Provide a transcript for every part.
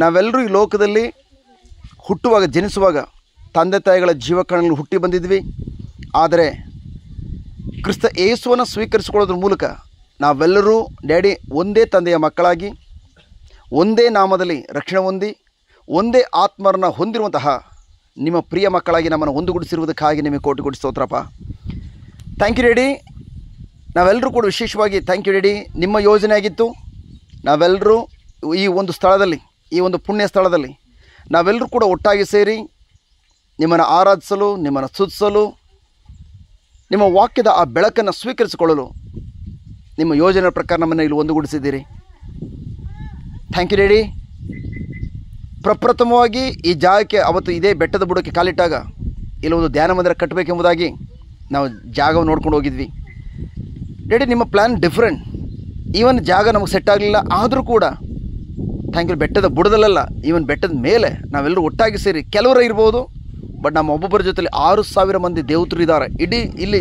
ನಾವೆಲ್ಲರೂ ಈ ಲೋಕದಲ್ಲಿ ಹುಟ್ಟುವಾಗ ಜನಿಸುವಾಗ ತಂದೆ ತಾಯಿಗಳ ಜೀವಕಣಗಳು ಹುಟ್ಟಿ ಬಂದಿದ್ವಿ ಆದರೆ ಕ್ರಿಸ್ತ ಏಸುವನ್ನು ಸ್ವೀಕರಿಸಿಕೊಳ್ಳೋದ್ರ ಮೂಲಕ ನಾವೆಲ್ಲರೂ ಡ್ಯಾಡಿ ಒಂದೇ ತಂದೆಯ ಮಕ್ಕಳಾಗಿ ಒಂದೇ ನಾಮದಲ್ಲಿ ರಕ್ಷಣೆ ಹೊಂದಿ ಒಂದೇ ಆತ್ಮರನ್ನು ಹೊಂದಿರುವಂತಹ ನಿಮ್ಮ ಪ್ರಿಯ ಮಕ್ಕಳಾಗಿ ನಮ್ಮನ್ನು ಒಂದುಗೂಡಿಸಿರುವುದಕ್ಕಾಗಿ ನಿಮಗೆ ಕೋಟಿ ಸ್ತೋತ್ರಪ್ಪ ಥ್ಯಾಂಕ್ ಯು ರೆಡಿ ನಾವೆಲ್ಲರೂ ಕೂಡ ವಿಶೇಷವಾಗಿ ಥ್ಯಾಂಕ್ ಯು ರೆಡಿ ನಿಮ್ಮ ಯೋಜನೆ ಆಗಿತ್ತು ನಾವೆಲ್ಲರೂ ಈ ಒಂದು ಸ್ಥಳದಲ್ಲಿ ಈ ಒಂದು ಪುಣ್ಯ ಸ್ಥಳದಲ್ಲಿ ನಾವೆಲ್ಲರೂ ಕೂಡ ಒಟ್ಟಾಗಿ ಸೇರಿ ನಿಮ್ಮನ್ನು ಆರಾಧಿಸಲು ನಿಮ್ಮನ್ನು ಸುತ್ತಿಸಲು ನಿಮ್ಮ ವಾಕ್ಯದ ಆ ಬೆಳಕನ್ನು ಸ್ವೀಕರಿಸಿಕೊಳ್ಳಲು ನಿಮ್ಮ ಯೋಜನೆ ಪ್ರಕಾರ ನಮ್ಮನ್ನು ಇಲ್ಲಿ ಒಂದುಗೂಡಿಸಿದ್ದೀರಿ ಥ್ಯಾಂಕ್ ಯು ರೆಡಿ ಪ್ರಪ್ರಥಮವಾಗಿ ಈ ಜಾಗಕ್ಕೆ ಅವತ್ತು ಇದೇ ಬೆಟ್ಟದ ಬುಡಕ್ಕೆ ಕಾಲಿಟ್ಟಾಗ ಇಲ್ಲಿ ಒಂದು ಧ್ಯಾನ ಮಂದಿರ ಕಟ್ಟಬೇಕೆಂಬುದಾಗಿ ನಾವು ಜಾಗವನ್ನು ನೋಡ್ಕೊಂಡು ಹೋಗಿದ್ವಿ ರೆಡಿ ನಿಮ್ಮ ಪ್ಲ್ಯಾನ್ ಡಿಫ್ರೆಂಟ್ ಈವನ್ ಜಾಗ ನಮಗೆ ಸೆಟ್ ಆಗಲಿಲ್ಲ ಆದರೂ ಕೂಡ ಥ್ಯಾಂಕ್ ಯು ಬೆಟ್ಟದ ಬುಡದಲ್ಲ ಈವನ್ ಬೆಟ್ಟದ ಮೇಲೆ ನಾವೆಲ್ಲರೂ ಒಟ್ಟಾಗಿ ಸೇರಿ ಕೆಲವರು ಇರ್ಬೋದು ಬಟ್ ನಮ್ಮ ಒಬ್ಬೊಬ್ಬರ ಜೊತೆಲಿ ಆರು ಸಾವಿರ ಮಂದಿ ದೇವತರು ಇದ್ದಾರೆ ಇಡೀ ಇಲ್ಲಿ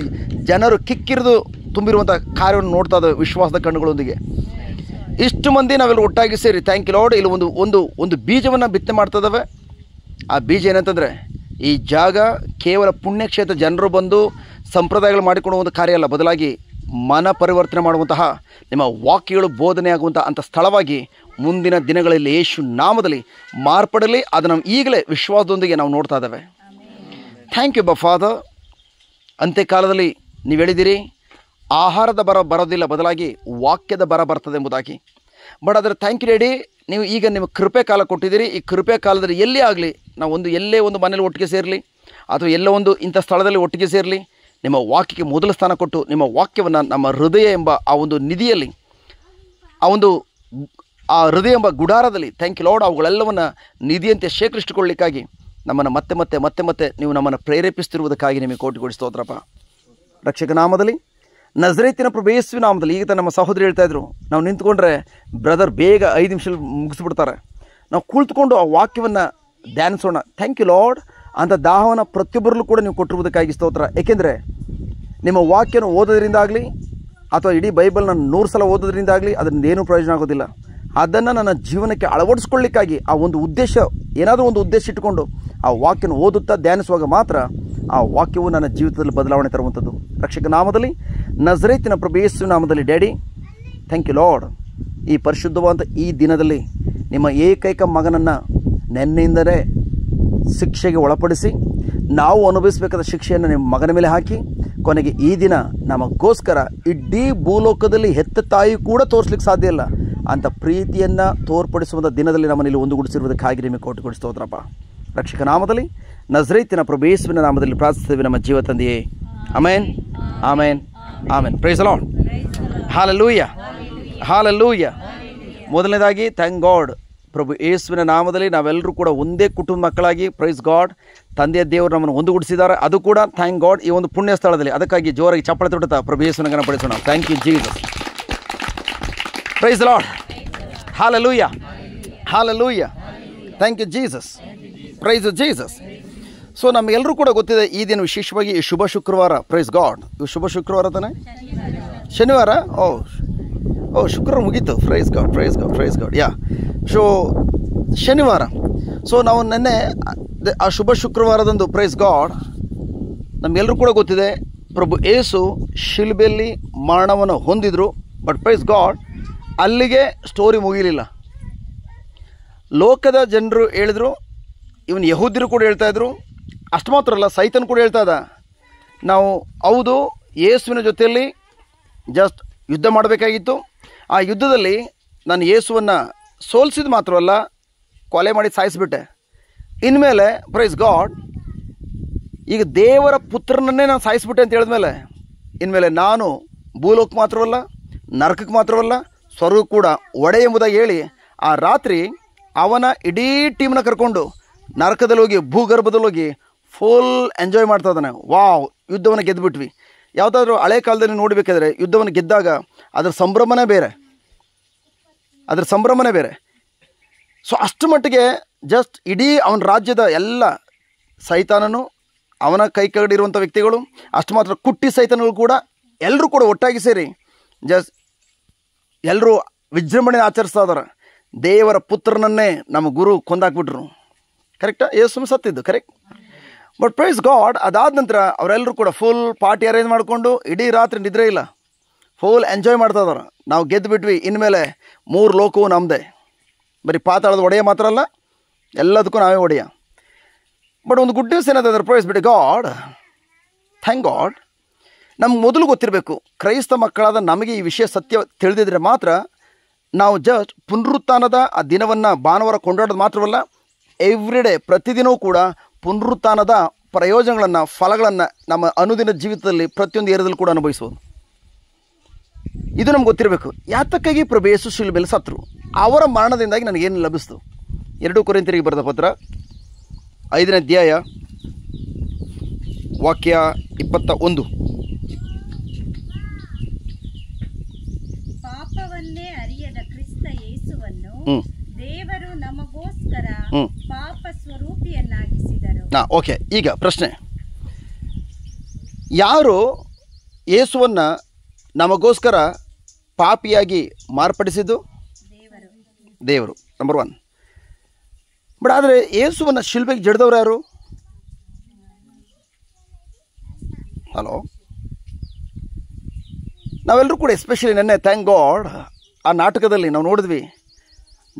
ಜನರು ಕಿಕ್ಕಿರಿದು ತುಂಬಿರುವಂಥ ಕಾರ್ಯವನ್ನು ನೋಡ್ತಾ ಇದ್ದಾವೆ ವಿಶ್ವಾಸದ ಕಣ್ಣುಗಳೊಂದಿಗೆ ಇಷ್ಟು ಮಂದಿ ನಾವೆಲ್ಲರೂ ಒಟ್ಟಾಗಿ ಸೇರಿ ಥ್ಯಾಂಕ್ ಯು ಲಾರ್ಡ್ ಇಲ್ಲಿ ಒಂದು ಒಂದು ಒಂದು ಬೀಜವನ್ನು ಬಿತ್ತನೆ ಮಾಡ್ತಾ ಇದ್ದಾವೆ ಆ ಬೀಜ ಏನಂತಂದರೆ ಈ ಜಾಗ ಕೇವಲ ಪುಣ್ಯಕ್ಷೇತ್ರ ಜನರು ಬಂದು ಸಂಪ್ರದಾಯಗಳು ಮಾಡಿಕೊಡುವ ಒಂದು ಕಾರ್ಯ ಅಲ್ಲ ಬದಲಾಗಿ ಮನ ಪರಿವರ್ತನೆ ಮಾಡುವಂತಹ ನಿಮ್ಮ ವಾಕ್ಯಗಳು ಬೋಧನೆ ಆಗುವಂಥ ಅಂಥ ಸ್ಥಳವಾಗಿ ಮುಂದಿನ ದಿನಗಳಲ್ಲಿ ಯೇಸು ನಾಮದಲ್ಲಿ ಮಾರ್ಪಡಲಿ ಅದನ್ನು ಈಗಲೇ ವಿಶ್ವಾಸದೊಂದಿಗೆ ನಾವು ನೋಡ್ತಾ ಇದ್ದೇವೆ ಥ್ಯಾಂಕ್ ಯು ಬ ಫಾದರ್ ಅಂತ್ಯಕಾಲದಲ್ಲಿ ನೀವು ಹೇಳಿದಿರಿ ಆಹಾರದ ಬರ ಬರೋದಿಲ್ಲ ಬದಲಾಗಿ ವಾಕ್ಯದ ಬರ ಬರ್ತದೆ ಎಂಬುದಾಗಿ ಬಟ್ ಅದರ ಥ್ಯಾಂಕ್ ಯು ರೆಡಿ ನೀವು ಈಗ ನಿಮ್ಮ ಕೃಪೆ ಕಾಲ ಕೊಟ್ಟಿದ್ದೀರಿ ಈ ಕೃಪೆ ಕಾಲದಲ್ಲಿ ಎಲ್ಲೇ ಆಗಲಿ ನಾವು ಒಂದು ಎಲ್ಲೇ ಒಂದು ಮನೇಲಿ ಒಟ್ಟಿಗೆ ಸೇರಲಿ ಅಥವಾ ಎಲ್ಲೋ ಒಂದು ಇಂಥ ಸ್ಥಳದಲ್ಲಿ ಒಟ್ಟಿಗೆ ಸೇರಲಿ ನಿಮ್ಮ ವಾಕ್ಯಕ್ಕೆ ಮೊದಲ ಸ್ಥಾನ ಕೊಟ್ಟು ನಿಮ್ಮ ವಾಕ್ಯವನ್ನು ನಮ್ಮ ಹೃದಯ ಎಂಬ ಆ ಒಂದು ನಿಧಿಯಲ್ಲಿ ಆ ಒಂದು ಆ ಹೃದಯ ಎಂಬ ಗುಡಾರದಲ್ಲಿ ಥ್ಯಾಂಕ್ ಯು ಲಾರ್ಡ್ ಅವುಗಳೆಲ್ಲವನ್ನು ನಿಧಿಯಂತೆ ಶೇಖರಿಸಿಕೊಳ್ಳಿಕ್ಕಾಗಿ ನಮ್ಮನ್ನು ಮತ್ತೆ ಮತ್ತೆ ಮತ್ತೆ ಮತ್ತೆ ನೀವು ನಮ್ಮನ್ನು ಪ್ರೇರೇಪಿಸ್ತಿರುವುದಕ್ಕಾಗಿ ನಿಮಗೆ ಕೋಟಿಗೋಡಿ ಸ್ತೋತ್ರಪ್ಪ ರಕ್ಷಕ ನಾಮದಲ್ಲಿ ನಜರೇತಿನ ಪ್ರಭೇಯಸ್ವಿ ನಾಮದಲ್ಲಿ ಈಗ ನಮ್ಮ ಸಹೋದರಿ ಹೇಳ್ತಾಯಿದ್ರು ನಾವು ನಿಂತ್ಕೊಂಡ್ರೆ ಬ್ರದರ್ ಬೇಗ ಐದು ನಿಮಿಷ ಮುಗಿಸ್ಬಿಡ್ತಾರೆ ನಾವು ಕುಳಿತುಕೊಂಡು ಆ ವಾಕ್ಯವನ್ನು ಧ್ಯಾನಿಸೋಣ ಥ್ಯಾಂಕ್ ಯು ಲಾರ್ಡ್ ಅಂಥ ದಾಹವನ್ನು ಪ್ರತಿಯೊಬ್ಬರಲ್ಲೂ ಕೂಡ ನೀವು ಕೊಟ್ಟಿರುವುದಕ್ಕಾಗಿ ಸ್ತೋತ್ರ ಏಕೆಂದರೆ ನಿಮ್ಮ ವಾಕ್ಯನ ಓದೋದ್ರಿಂದಾಗಲಿ ಅಥವಾ ಇಡೀ ಬೈಬಲ್ನ ನೂರು ಸಲ ಓದೋದ್ರಿಂದಾಗಲಿ ಏನೂ ಪ್ರಯೋಜನ ಆಗೋದಿಲ್ಲ ಅದನ್ನು ನನ್ನ ಜೀವನಕ್ಕೆ ಅಳವಡಿಸ್ಕೊಳ್ಳಿಕ್ಕಾಗಿ ಆ ಒಂದು ಉದ್ದೇಶ ಏನಾದರೂ ಒಂದು ಉದ್ದೇಶ ಇಟ್ಟುಕೊಂಡು ಆ ವಾಕ್ಯನ ಓದುತ್ತಾ ಧ್ಯಾನಿಸುವಾಗ ಮಾತ್ರ ಆ ವಾಕ್ಯವು ನನ್ನ ಜೀವಿತದಲ್ಲಿ ಬದಲಾವಣೆ ತರುವಂಥದ್ದು ರಕ್ಷಕ ನಾಮದಲ್ಲಿ ನಜರೇತಿನ ಪ್ರಭೇಸು ನಾಮದಲ್ಲಿ ಡ್ಯಾಡಿ ಥ್ಯಾಂಕ್ ಯು ಲಾರ್ಡ್ ಈ ಪರಿಶುದ್ಧವಾದ ಈ ದಿನದಲ್ಲಿ ನಿಮ್ಮ ಏಕೈಕ ಮಗನನ್ನು ನೆನ್ನೆಯಿಂದಲೇ ಶಿಕ್ಷೆಗೆ ಒಳಪಡಿಸಿ ನಾವು ಅನುಭವಿಸಬೇಕಾದ ಶಿಕ್ಷೆಯನ್ನು ನಿಮ್ಮ ಮಗನ ಮೇಲೆ ಹಾಕಿ ಕೊನೆಗೆ ಈ ದಿನ ನಮಗೋಸ್ಕರ ಇಡೀ ಭೂಲೋಕದಲ್ಲಿ ಹೆತ್ತ ತಾಯಿ ಕೂಡ ತೋರಿಸ್ಲಿಕ್ಕೆ ಸಾಧ್ಯ ಇಲ್ಲ ಅಂಥ ಪ್ರೀತಿಯನ್ನು ತೋರ್ಪಡಿಸುವಂಥ ದಿನದಲ್ಲಿ ನಮ್ಮನ್ನು ಇಲ್ಲಿ ಒಂದುಗೂಡಿಸಿರುವುದಕ್ಕಾಗಿ ನಿಮಗೆ ಕೊಟ್ಟುಗೊಡಿಸ್ತೋದ್ರಪ್ಪ ರಕ್ಷಕ ನಾಮದಲ್ಲಿ ನಜರೈತಿನ ಪ್ರಭೇಸುವಿನ ನಾಮದಲ್ಲಿ ಪ್ರಾರ್ಥಿಸ್ತೇವೆ ನಮ್ಮ ಜೀವ ತಂದೆಯೇ amen amen amen praise the lord hallelujah hallelujah ಮೊದಲನೇದಾಗಿ ಥ್ಯಾಂಕ್ ಗಾಡ್ ಪ್ರಭು ಯೇಸುವಿನ ನಾಮದಲ್ಲಿ ನಾವೆಲ್ಲರೂ ಕೂಡ ಒಂದೇ ಕುಟುಂಬ ಮಕ್ಕಳಾಗಿ ಪ್ರೈಸ್ ಗಾಡ್ ತಂದೆಯ ದೇವರು ನಮ್ಮನ್ನು ಗುಡಿಸಿದ್ದಾರೆ ಅದು ಕೂಡ ಥ್ಯಾಂಕ್ ಗಾಡ್ ಈ ಒಂದು ಪುಣ್ಯ ಸ್ಥಳದಲ್ಲಿ ಅದಕ್ಕಾಗಿ ಜೋರಾಗಿ ಚಪ್ಪಳ ತೊಡುತ್ತಾ ಪ್ರಭು ಯೇಸುವಿನ ಗಣಪಡಿಸೋಣ thank you Jesus praise lord hallelujah thank you Jesus praise Jesus so ನಮಗೆಲ್ಲರೂ ಕೂಡ ಗೊತ್ತಿದೆ ಈ ದಿನ ವಿಶೇಷವಾಗಿ ಶುಭ ಶುಕ್ರವಾರ ಪ್ರೈಸ್ ಗಾಡ್ ಶುಭ ಶುಕ್ರವಾರ ತಾನೆ ಶನಿವಾರ ಓ ಓ ಶುಕ್ರ ಮುಗೀತು praise god praise god praise god yeah so ಶನಿವಾರ ಸೊ ನಾವು ನೆನ್ನೆ ಆ ಶುಭ ಶುಕ್ರವಾರದಂದು ಪ್ರೈಸ್ ಗಾಡ್ ನಮಗೆಲ್ಲರೂ ಕೂಡ ಗೊತ್ತಿದೆ ಪ್ರಭು ಏಸು ಶಿಲ್ಬೆಯಲ್ಲಿ ಮರಣವನ್ನು ಹೊಂದಿದ್ರು ಬಟ್ ಪ್ರೈಸ್ ಗಾಡ್ ಅಲ್ಲಿಗೆ ಸ್ಟೋರಿ ಮುಗಿಲಿಲ್ಲ ಲೋಕದ ಜನರು ಹೇಳಿದರು ಇವನು ಯಹೂದಿರು ಕೂಡ ಹೇಳ್ತಾಯಿದ್ರು ಅಷ್ಟು ಮಾತ್ರ ಅಲ್ಲ ಸೈತನ್ ಕೂಡ ಹೇಳ್ತಾ ಇದ್ದ ನಾವು ಹೌದು ಯೇಸುವಿನ ಜೊತೆಯಲ್ಲಿ ಜಸ್ಟ್ ಯುದ್ಧ ಮಾಡಬೇಕಾಗಿತ್ತು ಆ ಯುದ್ಧದಲ್ಲಿ ನಾನು ಯೇಸುವನ್ನು ಸೋಲಿಸಿದ ಮಾತ್ರವಲ್ಲ ಕೊಲೆ ಮಾಡಿ ಸಾಯಿಸಿಬಿಟ್ಟೆ ಇನ್ಮೇಲೆ ಪ್ರೈಸ್ ಗಾಡ್ ಈಗ ದೇವರ ಪುತ್ರನನ್ನೇ ನಾನು ಸಾಯಿಸಿಬಿಟ್ಟೆ ಅಂತ ಹೇಳಿದ್ಮೇಲೆ ಇನ್ಮೇಲೆ ನಾನು ಭೂಲೋಕ ಮಾತ್ರವಲ್ಲ ನರಕಕ್ಕೆ ಮಾತ್ರವಲ್ಲ ಸ್ವರ್ಗ ಕೂಡ ಒಡೆ ಎಂಬುದಾಗಿ ಹೇಳಿ ಆ ರಾತ್ರಿ ಅವನ ಇಡೀ ಟೀಮ್ನ ಕರ್ಕೊಂಡು ನರಕದಲ್ಲಿ ಹೋಗಿ ಭೂಗರ್ಭದಲ್ಲಿ ಹೋಗಿ ಫುಲ್ ಎಂಜಾಯ್ ಮಾಡ್ತಾ ಇದ್ದಾನೆ ವಾವ್ ಯುದ್ಧವನ್ನು ಗೆದ್ದುಬಿಟ್ವಿ ಯಾವುದಾದ್ರೂ ಹಳೆ ಕಾಲದಲ್ಲಿ ನೋಡಬೇಕಾದ್ರೆ ಯುದ್ಧವನ್ನು ಗೆದ್ದಾಗ ಅದರ ಸಂಭ್ರಮನೇ ಬೇರೆ ಅದರ ಸಂಭ್ರಮನೇ ಬೇರೆ ಸೊ ಅಷ್ಟು ಮಟ್ಟಿಗೆ ಜಸ್ಟ್ ಇಡೀ ಅವನ ರಾಜ್ಯದ ಎಲ್ಲ ಸೈತಾನನು ಅವನ ಕೈ ಕೆಳಗಿರುವಂಥ ವ್ಯಕ್ತಿಗಳು ಅಷ್ಟು ಮಾತ್ರ ಕುಟ್ಟಿ ಸೈತಾನಗಳು ಕೂಡ ಎಲ್ಲರೂ ಕೂಡ ಒಟ್ಟಾಗಿ ಸೇರಿ ಜಸ್ಟ್ ಎಲ್ಲರೂ ವಿಜೃಂಭಣೆ ಆಚರಿಸ್ತಾ ಇದಾರೆ ದೇವರ ಪುತ್ರನನ್ನೇ ನಮ್ಮ ಗುರು ಕೊಂದಾಕ್ಬಿಟ್ರು ಕರೆಕ್ಟಾ ಯೇಸು ಸತ್ತಿದ್ದು ಕರೆಕ್ಟ್ ಬಟ್ ಪ್ರೈಸ್ ಗಾಡ್ ಅದಾದ ನಂತರ ಅವರೆಲ್ಲರೂ ಕೂಡ ಫುಲ್ ಪಾರ್ಟಿ ಅರೇಂಜ್ ಮಾಡಿಕೊಂಡು ಇಡೀ ರಾತ್ರಿ ನಿದ್ರೆ ಇಲ್ಲ ಫುಲ್ ಎಂಜಾಯ್ ಮಾಡ್ತಾ ಇದ್ದಾರೆ ನಾವು ಗೆದ್ದು ಬಿಟ್ವಿ ಇನ್ಮೇಲೆ ಮೂರು ಲೋಕವು ನಮ್ಮದೇ ಬರೀ ಪಾತಾಳದ ಒಡೆಯ ಮಾತ್ರ ಅಲ್ಲ ಎಲ್ಲದಕ್ಕೂ ನಾವೇ ಒಡೆಯ ಬಟ್ ಒಂದು ಗುಡ್ ನ್ಯೂಸ್ ಏನಂತಂದ್ರೆ ಪ್ರೈಸ್ ಬಿಡಿ ಗಾಡ್ ಥ್ಯಾಂಕ್ ಗಾಡ್ ನಮ್ಗೆ ಮೊದಲು ಗೊತ್ತಿರಬೇಕು ಕ್ರೈಸ್ತ ಮಕ್ಕಳಾದ ನಮಗೆ ಈ ವಿಷಯ ಸತ್ಯ ತಿಳಿದಿದ್ರೆ ಮಾತ್ರ ನಾವು ಜಸ್ಟ್ ಪುನರುತ್ಥಾನದ ಆ ದಿನವನ್ನು ಭಾನುವಾರ ಕೊಂಡಾಡೋದು ಮಾತ್ರವಲ್ಲ ಎವ್ರಿ ಡೇ ಪ್ರತಿದಿನವೂ ಕೂಡ ಪುನರುತ್ಥಾನದ ಪ್ರಯೋಜನಗಳನ್ನು ಫಲಗಳನ್ನು ನಮ್ಮ ಅನುದಿನ ಜೀವಿತದಲ್ಲಿ ಪ್ರತಿಯೊಂದು ಏರದಲ್ಲಿ ಕೂಡ ಅನುಭವಿಸೋದು ಇದು ನಮ್ಗೆ ಗೊತ್ತಿರಬೇಕು ಯಾತಕ್ಕಾಗಿ ಪ್ರಭೇಸು ಯೇಸು ಶಿಲ್ಬೆಲ್ ಸತ್ರು ಅವರ ಮರಣದಿಂದಾಗಿ ನನಗೇನು ಲಭಿಸ್ತು ಎರಡು ಕುರಿತಿರಿಗೆ ಬರೆದ ಪತ್ರ ಐದನೇ ಅಧ್ಯಾಯ ವಾಕ್ಯ ಇಪ್ಪತ್ತ ಒಂದು ಪಾಪವನ್ನೇ ಅರಿಯದ ಕ್ರಿಸ್ತ ಯೇಸುವನ್ನು ದೇವರು ನಮಗೋಸ್ಕರ ಹಾಂ ಓಕೆ ಈಗ ಪ್ರಶ್ನೆ ಯಾರು ಯೇಸುವನ್ನು ನಮಗೋಸ್ಕರ ಪಾಪಿಯಾಗಿ ಮಾರ್ಪಡಿಸಿದ್ದು ದೇವರು ನಂಬರ್ ಒನ್ ಬಟ್ ಆದರೆ ಯೇಸುವನ್ನು ಶಿಲ್ಬೆಗೆ ಜಡ್ದವ್ರು ಯಾರು ಹಲೋ ನಾವೆಲ್ಲರೂ ಕೂಡ ಎಸ್ಪೆಷಲಿ ನೆನ್ನೆ ಥ್ಯಾಂಕ್ ಗಾಡ್ ಆ ನಾಟಕದಲ್ಲಿ ನಾವು ನೋಡಿದ್ವಿ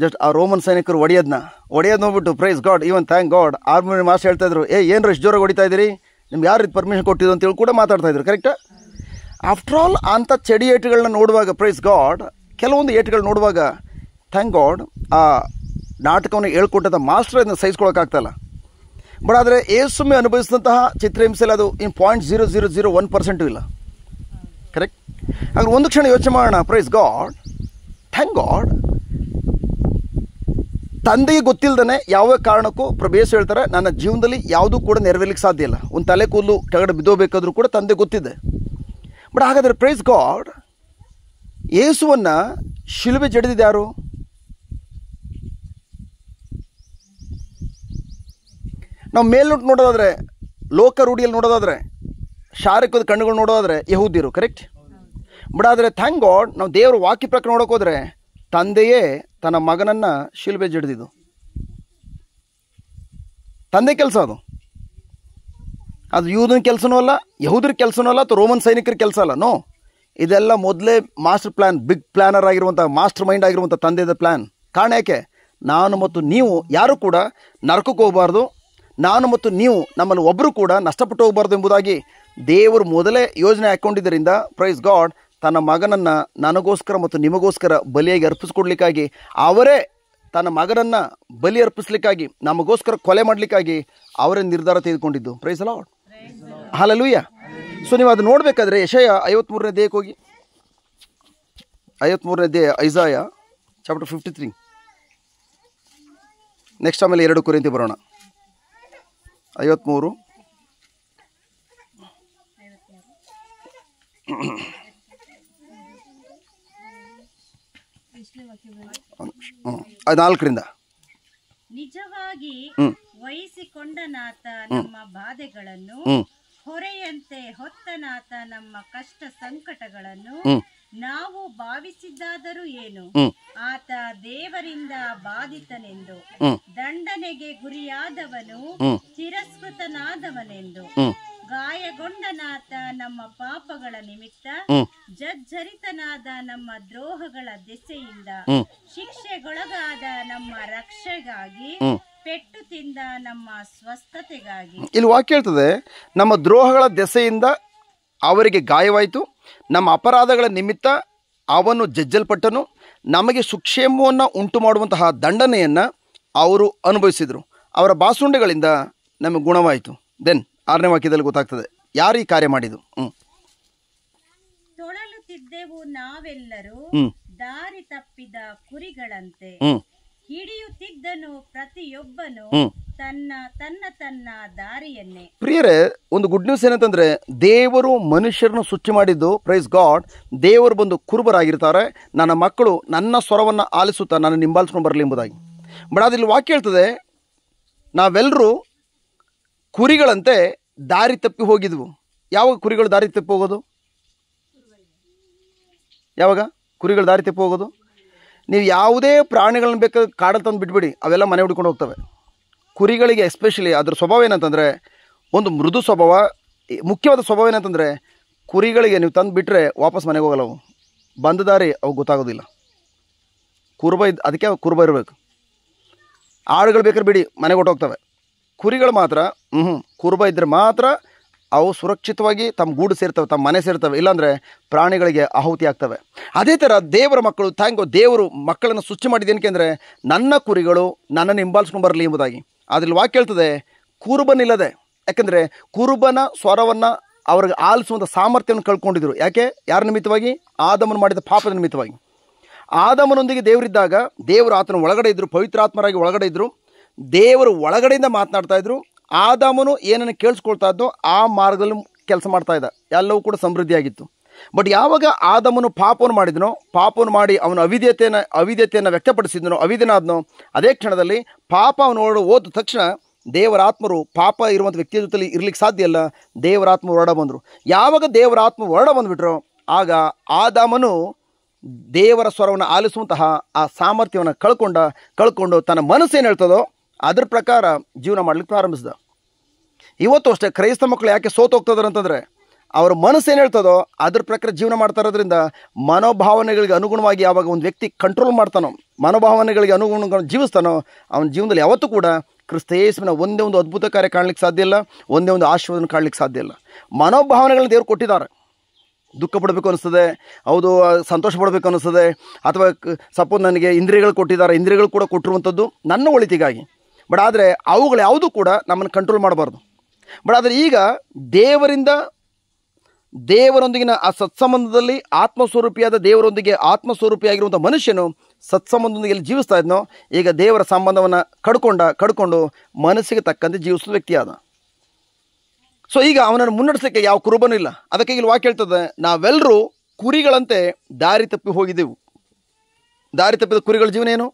ಜಸ್ಟ್ ಆ ರೋಮನ್ ಸೈನಿಕರು ಒಡೆಯೋದನ್ನ ಒಡೆಯೋದು ನೋಡ್ಬಿಟ್ಟು praise god even thank god army master ಹೇಳ್ತಾ ಇದ್ರು ಏ ಏನು ರಷ್ಟು ಜೋರಾಗಿ ಹೊಡಿತಾ ಇದ್ದೀರಿ ನಿಮ್ಗೆ ಯಾರು ಇದು ಪರ್ಮಿಷನ್ ಕೊಟ್ಟಿದ್ದು ಅಂತೇಳಿ ಕೂಡ ಮಾತಾಡ್ತಾ ಇದ್ರು ಕರೆಕ್ಟ್ ಆಫ್ಟರ್ ಆಲ್ ಅಂಥ ಚಡಿ ಏಟುಗಳನ್ನ ನೋಡುವಾಗ ಪ್ರೈಸ್ ಗಾಡ್ ಕೆಲವೊಂದು ಏಟುಗಳು ನೋಡುವಾಗ ಥ್ಯಾಂಕ್ ಗಾಡ್ ಆ ನಾಟಕವನ್ನು ಹೇಳ್ಕೊಟ್ಟಂಥ ಮಾಸ್ಟರ್ ಇದನ್ನು ಸಹಿಸ್ಕೊಳಕ್ಕಾಗ್ತಲ್ಲ ಬಟ್ ಆದರೆ ಏಸುಮ್ಮೆ ಅನುಭವಿಸಿದಂತಹ ಚಿತ್ರಹಿಂಸೆಯಲ್ಲಿ ಅದು in point zero zero zero one percent ಇಲ್ಲ ಕರೆಕ್ಟ್ ಆದರೆ ಒಂದು ಕ್ಷಣ ಯೋಚನೆ ಮಾಡೋಣ ಪ್ರೈಸ್ ಗಾಡ್ ಥ್ಯಾಂಕ್ ಗಾಡ್ ತಂದೆಗೆ ಗೊತ್ತಿಲ್ಲದೇ ಯಾವ ಕಾರಣಕ್ಕೂ ಪ್ರಭೇಸ್ ಹೇಳ್ತಾರೆ ನನ್ನ ಜೀವನದಲ್ಲಿ ಯಾವುದೂ ಕೂಡ ನೆರವೇರ್ಲಿಕ್ಕೆ ಸಾಧ್ಯ ಇಲ್ಲ ಒಂದು ತಲೆ ಕೂದಲು ಕೆಳಗಡೆ ಬಿದ್ದೋಬೇಕಾದ್ರೂ ಕೂಡ ತಂದೆ ಗೊತ್ತಿದೆ ಬಟ್ ಹಾಗಾದರೆ ಪ್ರೈಸ್ ಗಾಡ್ ಏಸುವನ್ನು ಶಿಲುಬೆ ಯಾರು ನಾವು ಮೇಲ್ನೋಟ್ ನೋಡೋದಾದರೆ ಲೋಕ ರೂಢಿಯಲ್ಲಿ ನೋಡೋದಾದರೆ ಶಾರೀರಿಕದ ಕಣ್ಣುಗಳು ನೋಡೋದಾದರೆ ಯಹೂದಿರು ಕರೆಕ್ಟ್ ಬಟ್ ಆದರೆ ಥ್ಯಾಂಕ್ ಗಾಡ್ ನಾವು ದೇವರು ವಾಕ್ಯ ಪ್ರಕಾರ ನೋಡೋಕ್ಕೋದ್ರೆ ತಂದೆಯೇ ತನ್ನ ಮಗನನ್ನು ಶಿಲ್ಬೆ ಜಿಡ್ದಿದ್ದು ತಂದೆ ಕೆಲಸ ಅದು ಅದು ಯೂದನ ಕೆಲಸನೂ ಅಲ್ಲ ಯಹೂದ್ರ ಕೆಲಸನೂ ಅಲ್ಲ ಅಥವಾ ರೋಮನ್ ಸೈನಿಕರ ಕೆಲಸ ಅಲ್ಲ ನೋ ಇದೆಲ್ಲ ಮೊದಲೇ ಮಾಸ್ಟರ್ ಪ್ಲ್ಯಾನ್ ಬಿಗ್ ಪ್ಲ್ಯಾನರ್ ಆಗಿರುವಂಥ ಮಾಸ್ಟರ್ ಮೈಂಡ್ ಆಗಿರುವಂಥ ತಂದೆದ ಪ್ಲ್ಯಾನ್ ಕಾರಣ ಯಾಕೆ ನಾನು ಮತ್ತು ನೀವು ಯಾರೂ ಕೂಡ ನರಕಕ್ಕೆ ಹೋಗಬಾರ್ದು ನಾನು ಮತ್ತು ನೀವು ನಮ್ಮಲ್ಲಿ ಒಬ್ಬರು ಕೂಡ ನಷ್ಟಪಟ್ಟು ಹೋಗಬಾರ್ದು ಎಂಬುದಾಗಿ ದೇವರು ಮೊದಲೇ ಯೋಜನೆ ಹಾಕ್ಕೊಂಡಿದ್ದರಿಂದ ಪ್ರೈಸ್ ಗಾಡ್ ತನ್ನ ಮಗನನ್ನು ನನಗೋಸ್ಕರ ಮತ್ತು ನಿಮಗೋಸ್ಕರ ಬಲಿಯಾಗಿ ಅರ್ಪಿಸ್ಕೊಡ್ಲಿಕ್ಕಾಗಿ ಅವರೇ ತನ್ನ ಮಗನನ್ನು ಬಲಿ ಅರ್ಪಿಸ್ಲಿಕ್ಕಾಗಿ ನಮಗೋಸ್ಕರ ಕೊಲೆ ಮಾಡಲಿಕ್ಕಾಗಿ ಅವರೇ ನಿರ್ಧಾರ ತೆಗೆದುಕೊಂಡಿದ್ದು ಪ್ರೈಸ್ ಅಲ್ಲ ಹಾಲಲ್ಲೂಯ್ಯ ಸೊ ನೀವು ಅದು ನೋಡಬೇಕಾದ್ರೆ ಯಶಯ ಐವತ್ತ್ಮೂರನೇ ದೇಹಕ್ಕೆ ಹೋಗಿ ಐವತ್ತ್ಮೂರನೇ ದೇಹ Isaiah chapter fifty three next ಆಮೇಲೆ ಎರಡು ಕುರಿಯಂತೆ ಬರೋಣ ಐವತ್ತ್ಮೂರು ನಾಲ್ಕರಿಂದ ನಿಜವಾಗಿ ವಹಿಸಿಕೊಂಡನಾತ ನಮ್ಮ ಬಾಧೆಗಳನ್ನು ಹೊರೆಯಂತೆ ಹೊತ್ತನಾತ ನಮ್ಮ ಕಷ್ಟ ಸಂಕಟಗಳನ್ನು ನಾವು ಭಾವಿಸಿದ್ದಾದರೂ ಏನು ಆತ ದೇವರಿಂದ ಬಾಧಿತನೆಂದು ದಂಡನೆಗೆ ಗುರಿಯಾದವನು ತಿರಸ್ಕೃತನಾದವನೆಂದು ಗಾಯಗೊಂಡನಾಥ ನಮ್ಮ ಪಾಪಗಳ ನಿಮಿತ್ತ ಜಜ್ಜರಿತನಾದ ನಮ್ಮ ದ್ರೋಹಗಳ ದೆಸೆಯಿಂದ ಶಿಕ್ಷೆಗೊಳಗಾದ ನಮ್ಮ ರಕ್ಷೆಗಾಗಿ ಪೆಟ್ಟು ತಿಂದ ನಮ್ಮ ಸ್ವಸ್ಥತೆಗಾಗಿ ಇಲ್ಲಿ ವಾಕ್ಯ ಹೇಳ್ತದೆ ನಮ್ಮ ದ್ರೋಹಗಳ ದೆಸೆಯಿಂದ ಅವರಿಗೆ ಗಾಯವಾಯಿತು ನಮ್ಮ ಅಪರಾಧಗಳ ನಿಮಿತ್ತ ಅವನು ಜಜ್ಜಲ್ಪಟ್ಟನು ನಮಗೆ ಸುಕ್ಷೇಮವನ್ನು ಉಂಟು ಮಾಡುವಂತಹ ದಂಡನೆಯನ್ನು ಅವರು ಅನುಭವಿಸಿದರು ಅವರ ಬಾಸುಂಡೆಗಳಿಂದ ನಮಗೆ ಗುಣವಾಯಿತು ದೆನ್ ಆರನೇ ವಾಕ್ಯದಲ್ಲಿ ಗೊತ್ತಾಗ್ತದೆ ಯಾರು ಈ ಕಾರ್ಯ ಮಾಡಿದ್ದು ಹ್ಞೂ ತೊಳಲುತ್ತಿದ್ದೆವು ನಾವೆಲ್ಲರೂ ದಾರಿ ತಪ್ಪಿದ ಕುರಿಗಳಂತೆ ಹಿಡಿಯುತ್ತಿದ್ದನು ಪ್ರತಿಯೊಬ್ಬನು ತನ್ನ ತನ್ನ ತನ್ನ ದಾರಿಯನ್ನೇ ಪ್ರಿಯರೇ ಒಂದು ಗುಡ್ ನ್ಯೂಸ್ ಏನಂತಂದ್ರೆ ದೇವರು ಮನುಷ್ಯರನ್ನು ಸೃಷ್ಟಿ ಮಾಡಿದ್ದು ಪ್ರೈಸ್ ಗಾಡ್ ದೇವರು ಬಂದು ಕುರುಬರಾಗಿರ್ತಾರೆ ನನ್ನ ಮಕ್ಕಳು ನನ್ನ ಸ್ವರವನ್ನು ಆಲಿಸುತ್ತಾ ನನ್ನ ನಿಂಬಾಲಿಸ್ಕೊಂಡು ಬರಲಿ ಎಂಬುದಾಗಿ ಬಟ್ ಅದಿಲ್ಲಿ ವಾಕ್ಯ ಹೇಳ್ತದೆ ನಾವೆಲ್ಲರೂ ಕುರಿಗಳಂತೆ ದಾರಿ ತಪ್ಪಿ ಹೋಗಿದ್ವು ಯಾವಾಗ ಕುರಿಗಳು ದಾರಿ ತಪ್ಪಿ ಹೋಗೋದು ಯಾವಾಗ ಕುರಿಗಳು ದಾರಿ ತಪ್ಪಿ ಹೋಗೋದು ನೀವು ಯಾವುದೇ ಪ್ರಾಣಿಗಳನ್ನ ಬೇಕಾದ್ರೆ ಕಾಡಲ್ಲಿ ತಂದು ಬಿಟ್ಬಿಡಿ ಅವೆಲ್ಲ ಮನೆ ಹುಡ್ಕೊಂಡು ಹೋಗ್ತವೆ ಕುರಿಗಳಿಗೆ ಎಸ್ಪೆಷಲಿ ಅದ್ರ ಸ್ವಭಾವ ಏನಂತಂದರೆ ಒಂದು ಮೃದು ಸ್ವಭಾವ ಮುಖ್ಯವಾದ ಸ್ವಭಾವ ಏನಂತಂದರೆ ಕುರಿಗಳಿಗೆ ನೀವು ತಂದು ಬಿಟ್ಟರೆ ವಾಪಸ್ ಮನೆಗೆ ಹೋಗಲ್ಲ ಅವು ಬಂದ ದಾರಿ ಅವು ಗೊತ್ತಾಗೋದಿಲ್ಲ ಕುರುಬ ಇದ್ದು ಅದಕ್ಕೆ ಕುರುಬ ಇರಬೇಕು ಆಡುಗಳು ಬೇಕಾದ್ರೆ ಬಿಡಿ ಮನೆಗೆ ಹೊಟ್ಟೋಗ್ತವೆ ಕುರಿಗಳು ಮಾತ್ರ ಹ್ಞೂ ಕುರುಬ ಇದ್ದರೆ ಮಾತ್ರ ಅವು ಸುರಕ್ಷಿತವಾಗಿ ತಮ್ಮ ಗೂಡು ಸೇರ್ತವೆ ತಮ್ಮ ಮನೆ ಸೇರ್ತವೆ ಇಲ್ಲಾಂದರೆ ಪ್ರಾಣಿಗಳಿಗೆ ಆಹುತಿ ಆಗ್ತವೆ ಅದೇ ಥರ ದೇವರ ಮಕ್ಕಳು ಥ್ಯಾಂಗೋ ದೇವರು ಮಕ್ಕಳನ್ನು ಶುಚಿ ಏನಕ್ಕೆ ಅಂದರೆ ನನ್ನ ಕುರಿಗಳು ನನ್ನನ್ನು ಹಿಂಬಾಲಿಸ್ಕೊಂಡು ಬರಲಿ ಎಂಬುದಾಗಿ ಅದ್ರಲ್ಲಿ ವಾಕ್ಯ ಹೇಳ್ತದೆ ಕುರುಬನಿಲ್ಲದೆ ಯಾಕಂದರೆ ಕುರುಬನ ಸ್ವರವನ್ನು ಅವ್ರಿಗೆ ಆಲಿಸುವಂಥ ಸಾಮರ್ಥ್ಯವನ್ನು ಕಳ್ಕೊಂಡಿದ್ರು ಯಾಕೆ ಯಾರ ನಿಮಿತ್ತವಾಗಿ ಆದಮನ ಮಾಡಿದ ಪಾಪದ ನಿಮಿತ್ತವಾಗಿ ಆದಮನೊಂದಿಗೆ ದೇವರಿದ್ದಾಗ ದೇವರು ಆತನ ಒಳಗಡೆ ಇದ್ದರು ಪವಿತ್ರಾತ್ಮರಾಗಿ ಒಳಗಡೆ ಇದ್ದರು ದೇವರು ಒಳಗಡೆಯಿಂದ ಮಾತನಾಡ್ತಾ ಇದ್ರು ಆದಾಮನು ಏನನ್ನು ಕೇಳಿಸ್ಕೊಳ್ತಾ ಇದ್ದೋ ಆ ಮಾರ್ಗದಲ್ಲಿ ಕೆಲಸ ಮಾಡ್ತಾ ಇದ್ದ ಎಲ್ಲವೂ ಕೂಡ ಸಮೃದ್ಧಿಯಾಗಿತ್ತು ಬಟ್ ಯಾವಾಗ ಆದಮನು ಪಾಪವನ್ನು ಮಾಡಿದನೋ ಪಾಪವನ್ನು ಮಾಡಿ ಅವನ ಅವಿದ್ಯತೆಯನ್ನು ಅವಿದ್ಯತೆಯನ್ನು ವ್ಯಕ್ತಪಡಿಸಿದನೋ ಆದನೋ ಅದೇ ಕ್ಷಣದಲ್ಲಿ ಪಾಪ ಅವನು ಓದ ತಕ್ಷಣ ದೇವರಾತ್ಮರು ಪಾಪ ಇರುವಂಥ ವ್ಯಕ್ತಿಯ ಜೊತೆಲಿ ಇರಲಿಕ್ಕೆ ಸಾಧ್ಯ ಇಲ್ಲ ದೇವರಾತ್ಮ ಹೊರಡ ಬಂದರು ಯಾವಾಗ ದೇವರಾತ್ಮ ಹೊರಡ ಬಂದುಬಿಟ್ರೋ ಆಗ ಆದಾಮನು ದೇವರ ಸ್ವರವನ್ನು ಆಲಿಸುವಂತಹ ಆ ಸಾಮರ್ಥ್ಯವನ್ನು ಕಳ್ಕೊಂಡ ಕಳ್ಕೊಂಡು ತನ್ನ ಮನಸ್ಸೇನು ಹೇಳ್ತದೋ ಅದ್ರ ಪ್ರಕಾರ ಜೀವನ ಮಾಡ್ಲಿಕ್ಕೆ ಪ್ರಾರಂಭಿಸಿದ ಇವತ್ತು ಅಷ್ಟೇ ಕ್ರೈಸ್ತ ಮಕ್ಕಳು ಯಾಕೆ ಸೋತು ಅಂತಂದರೆ ಅವ್ರ ಮನಸ್ಸು ಏನು ಹೇಳ್ತದೋ ಅದ್ರ ಪ್ರಕಾರ ಜೀವನ ಮಾಡ್ತಾ ಇರೋದ್ರಿಂದ ಮನೋಭಾವನೆಗಳಿಗೆ ಅನುಗುಣವಾಗಿ ಯಾವಾಗ ಒಂದು ವ್ಯಕ್ತಿ ಕಂಟ್ರೋಲ್ ಮಾಡ್ತಾನೋ ಮನೋಭಾವನೆಗಳಿಗೆ ಅನುಗುಣ ಜೀವಿಸ್ತಾನೋ ಅವನ ಜೀವನದಲ್ಲಿ ಯಾವತ್ತೂ ಕೂಡ ಕ್ರಿಸ್ತ ಒಂದೇ ಒಂದು ಅದ್ಭುತ ಕಾರ್ಯ ಕಾಣಲಿಕ್ಕೆ ಸಾಧ್ಯ ಇಲ್ಲ ಒಂದೇ ಒಂದು ಆಶೀರ್ವಾದನ ಕಾಣಲಿಕ್ಕೆ ಸಾಧ್ಯ ಇಲ್ಲ ಮನೋಭಾವನೆಗಳನ್ನ ದೇವರು ಕೊಟ್ಟಿದ್ದಾರೆ ದುಃಖ ಪಡಬೇಕು ಅನಿಸ್ತದೆ ಹೌದು ಸಂತೋಷ ಪಡಬೇಕು ಅನಿಸ್ತದೆ ಅಥವಾ ಸಪೋಸ್ ನನಗೆ ಇಂದ್ರಿಯಗಳು ಕೊಟ್ಟಿದ್ದಾರೆ ಇಂದ್ರಿಯಗಳು ಕೂಡ ಕೊಟ್ಟಿರುವಂಥದ್ದು ನನ್ನ ಒಳಿತಿಗಾಗಿ ಬಟ್ ಆದರೆ ಅವುಗಳು ಯಾವುದು ಕೂಡ ನಮ್ಮನ್ನು ಕಂಟ್ರೋಲ್ ಮಾಡಬಾರ್ದು ಬಟ್ ಆದರೆ ಈಗ ದೇವರಿಂದ ದೇವರೊಂದಿಗಿನ ಆ ಸತ್ಸಂಬಂಧದಲ್ಲಿ ಆತ್ಮಸ್ವರೂಪಿಯಾದ ದೇವರೊಂದಿಗೆ ಆತ್ಮಸ್ವರೂಪಿಯಾಗಿರುವಂಥ ಮನುಷ್ಯನು ಸತ್ಸಂಬಂಧದೊಂದಿಗೆ ಎಲ್ಲಿ ಜೀವಿಸ್ತಾ ಇದ್ನೋ ಈಗ ದೇವರ ಸಂಬಂಧವನ್ನು ಕಡ್ಕೊಂಡ ಕಡ್ಕೊಂಡು ಮನಸ್ಸಿಗೆ ತಕ್ಕಂತೆ ಜೀವಿಸಿದ ವ್ಯಕ್ತಿಯಾದ ಸೊ ಈಗ ಅವನನ್ನು ಮುನ್ನಡೆಸಲಿಕ್ಕೆ ಯಾವ ಕುರುಬನೂ ಇಲ್ಲ ಅದಕ್ಕೆ ಇಲ್ಲಿ ವಾಕ್ಯ ಹೇಳ್ತದೆ ನಾವೆಲ್ಲರೂ ಕುರಿಗಳಂತೆ ದಾರಿ ತಪ್ಪಿ ಹೋಗಿದ್ದೆವು ದಾರಿ ತಪ್ಪಿದ ಕುರಿಗಳ ಜೀವನ ಏನು